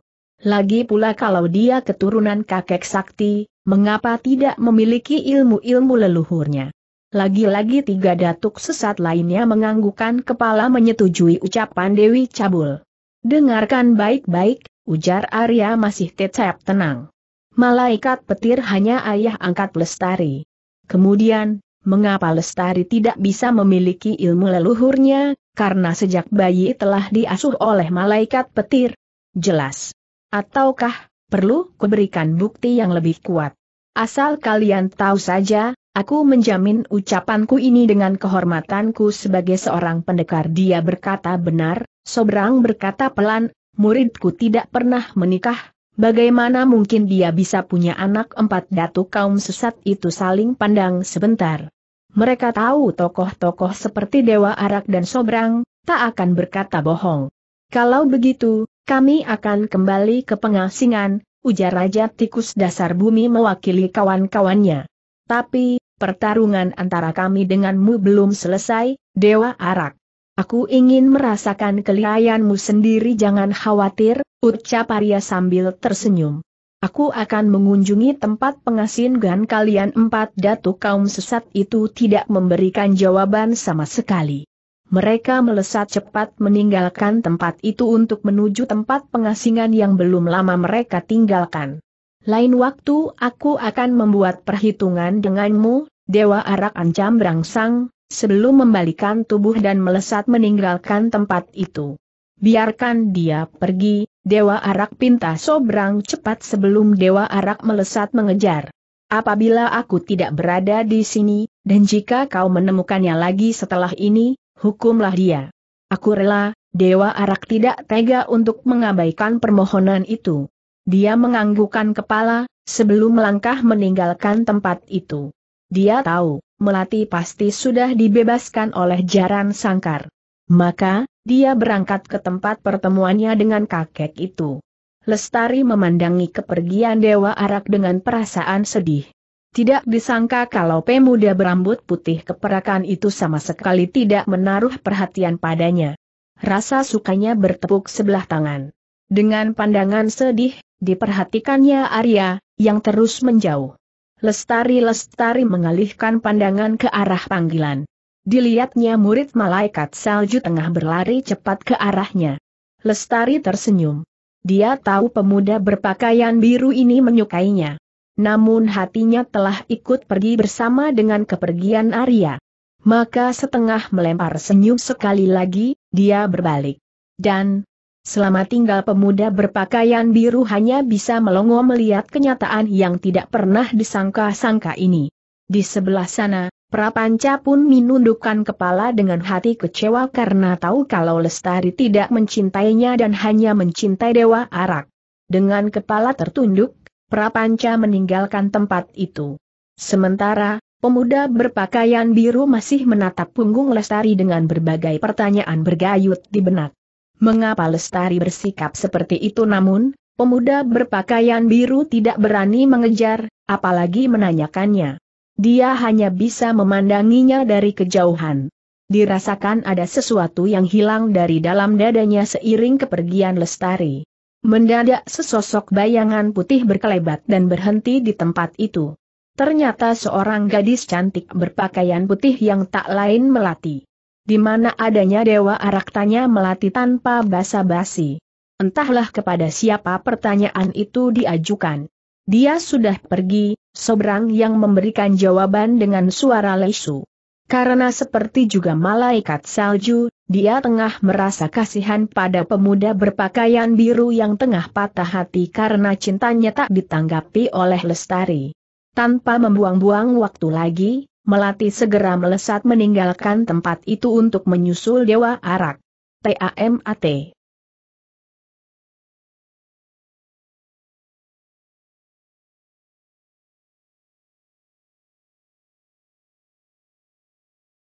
Lagi pula kalau dia keturunan kakek sakti, mengapa tidak memiliki ilmu-ilmu leluhurnya? Lagi-lagi tiga datuk sesat lainnya menganggukkan kepala menyetujui ucapan Dewi Cabul. Dengarkan baik-baik, ujar Arya masih tetap tenang. Malaikat petir hanya ayah angkat Lestari. Kemudian, mengapa Lestari tidak bisa memiliki ilmu leluhurnya, karena sejak bayi telah diasuh oleh malaikat petir? Jelas. Ataukah, perlu kuberikan bukti yang lebih kuat? Asal kalian tahu saja, Aku menjamin ucapanku ini dengan kehormatanku sebagai seorang pendekar dia berkata benar, Sobrang berkata pelan, muridku tidak pernah menikah, Bagaimana mungkin dia bisa punya anak empat datu kaum sesat itu saling pandang sebentar. Mereka tahu tokoh-tokoh seperti Dewa Arak dan Sobrang, tak akan berkata bohong. Kalau begitu, kami akan kembali ke pengasingan, ujar Raja Tikus Dasar Bumi mewakili kawan-kawannya. Tapi, pertarungan antara kami denganmu belum selesai, Dewa Arak. Aku ingin merasakan kelihayanmu sendiri jangan khawatir, ucap Arya sambil tersenyum. Aku akan mengunjungi tempat pengasingan kalian empat datu kaum sesat itu tidak memberikan jawaban sama sekali. Mereka melesat cepat meninggalkan tempat itu untuk menuju tempat pengasingan yang belum lama mereka tinggalkan. Lain waktu aku akan membuat perhitungan denganmu, Dewa Arak Ancam Rangsang sebelum membalikan tubuh dan melesat meninggalkan tempat itu. Biarkan dia pergi, Dewa Arak pinta sobrang cepat sebelum Dewa Arak melesat mengejar. Apabila aku tidak berada di sini, dan jika kau menemukannya lagi setelah ini, hukumlah dia. Aku rela, Dewa Arak tidak tega untuk mengabaikan permohonan itu. Dia menganggukkan kepala, sebelum melangkah meninggalkan tempat itu. Dia tahu, Melati pasti sudah dibebaskan oleh jaran sangkar. Maka, dia berangkat ke tempat pertemuannya dengan kakek itu. Lestari memandangi kepergian Dewa Arak dengan perasaan sedih. Tidak disangka kalau pemuda berambut putih keperakan itu sama sekali tidak menaruh perhatian padanya. Rasa sukanya bertepuk sebelah tangan. Dengan pandangan sedih, diperhatikannya Arya, yang terus menjauh. Lestari-lestari mengalihkan pandangan ke arah panggilan. Dilihatnya murid malaikat salju tengah berlari cepat ke arahnya. Lestari tersenyum. Dia tahu pemuda berpakaian biru ini menyukainya. Namun hatinya telah ikut pergi bersama dengan kepergian Arya. Maka setengah melempar senyum sekali lagi, dia berbalik. Dan, Selama tinggal pemuda berpakaian biru hanya bisa melongo melihat kenyataan yang tidak pernah disangka-sangka ini. Di sebelah sana, Prapanca pun menundukkan kepala dengan hati kecewa karena tahu kalau Lestari tidak mencintainya dan hanya mencintai Dewa Arak. Dengan kepala tertunduk, Prapanca meninggalkan tempat itu. Sementara, pemuda berpakaian biru masih menatap punggung Lestari dengan berbagai pertanyaan bergayut di benak. Mengapa Lestari bersikap seperti itu namun, pemuda berpakaian biru tidak berani mengejar, apalagi menanyakannya. Dia hanya bisa memandanginya dari kejauhan. Dirasakan ada sesuatu yang hilang dari dalam dadanya seiring kepergian Lestari. Mendadak sesosok bayangan putih berkelebat dan berhenti di tempat itu. Ternyata seorang gadis cantik berpakaian putih yang tak lain melati. Di mana adanya Dewa arak tanya melati tanpa basa-basi. Entahlah kepada siapa pertanyaan itu diajukan. Dia sudah pergi, seberang yang memberikan jawaban dengan suara lesu. Karena seperti juga malaikat salju, dia tengah merasa kasihan pada pemuda berpakaian biru yang tengah patah hati karena cintanya tak ditanggapi oleh Lestari. Tanpa membuang-buang waktu lagi, Melati segera melesat meninggalkan tempat itu untuk menyusul Dewa Arak. TAMAT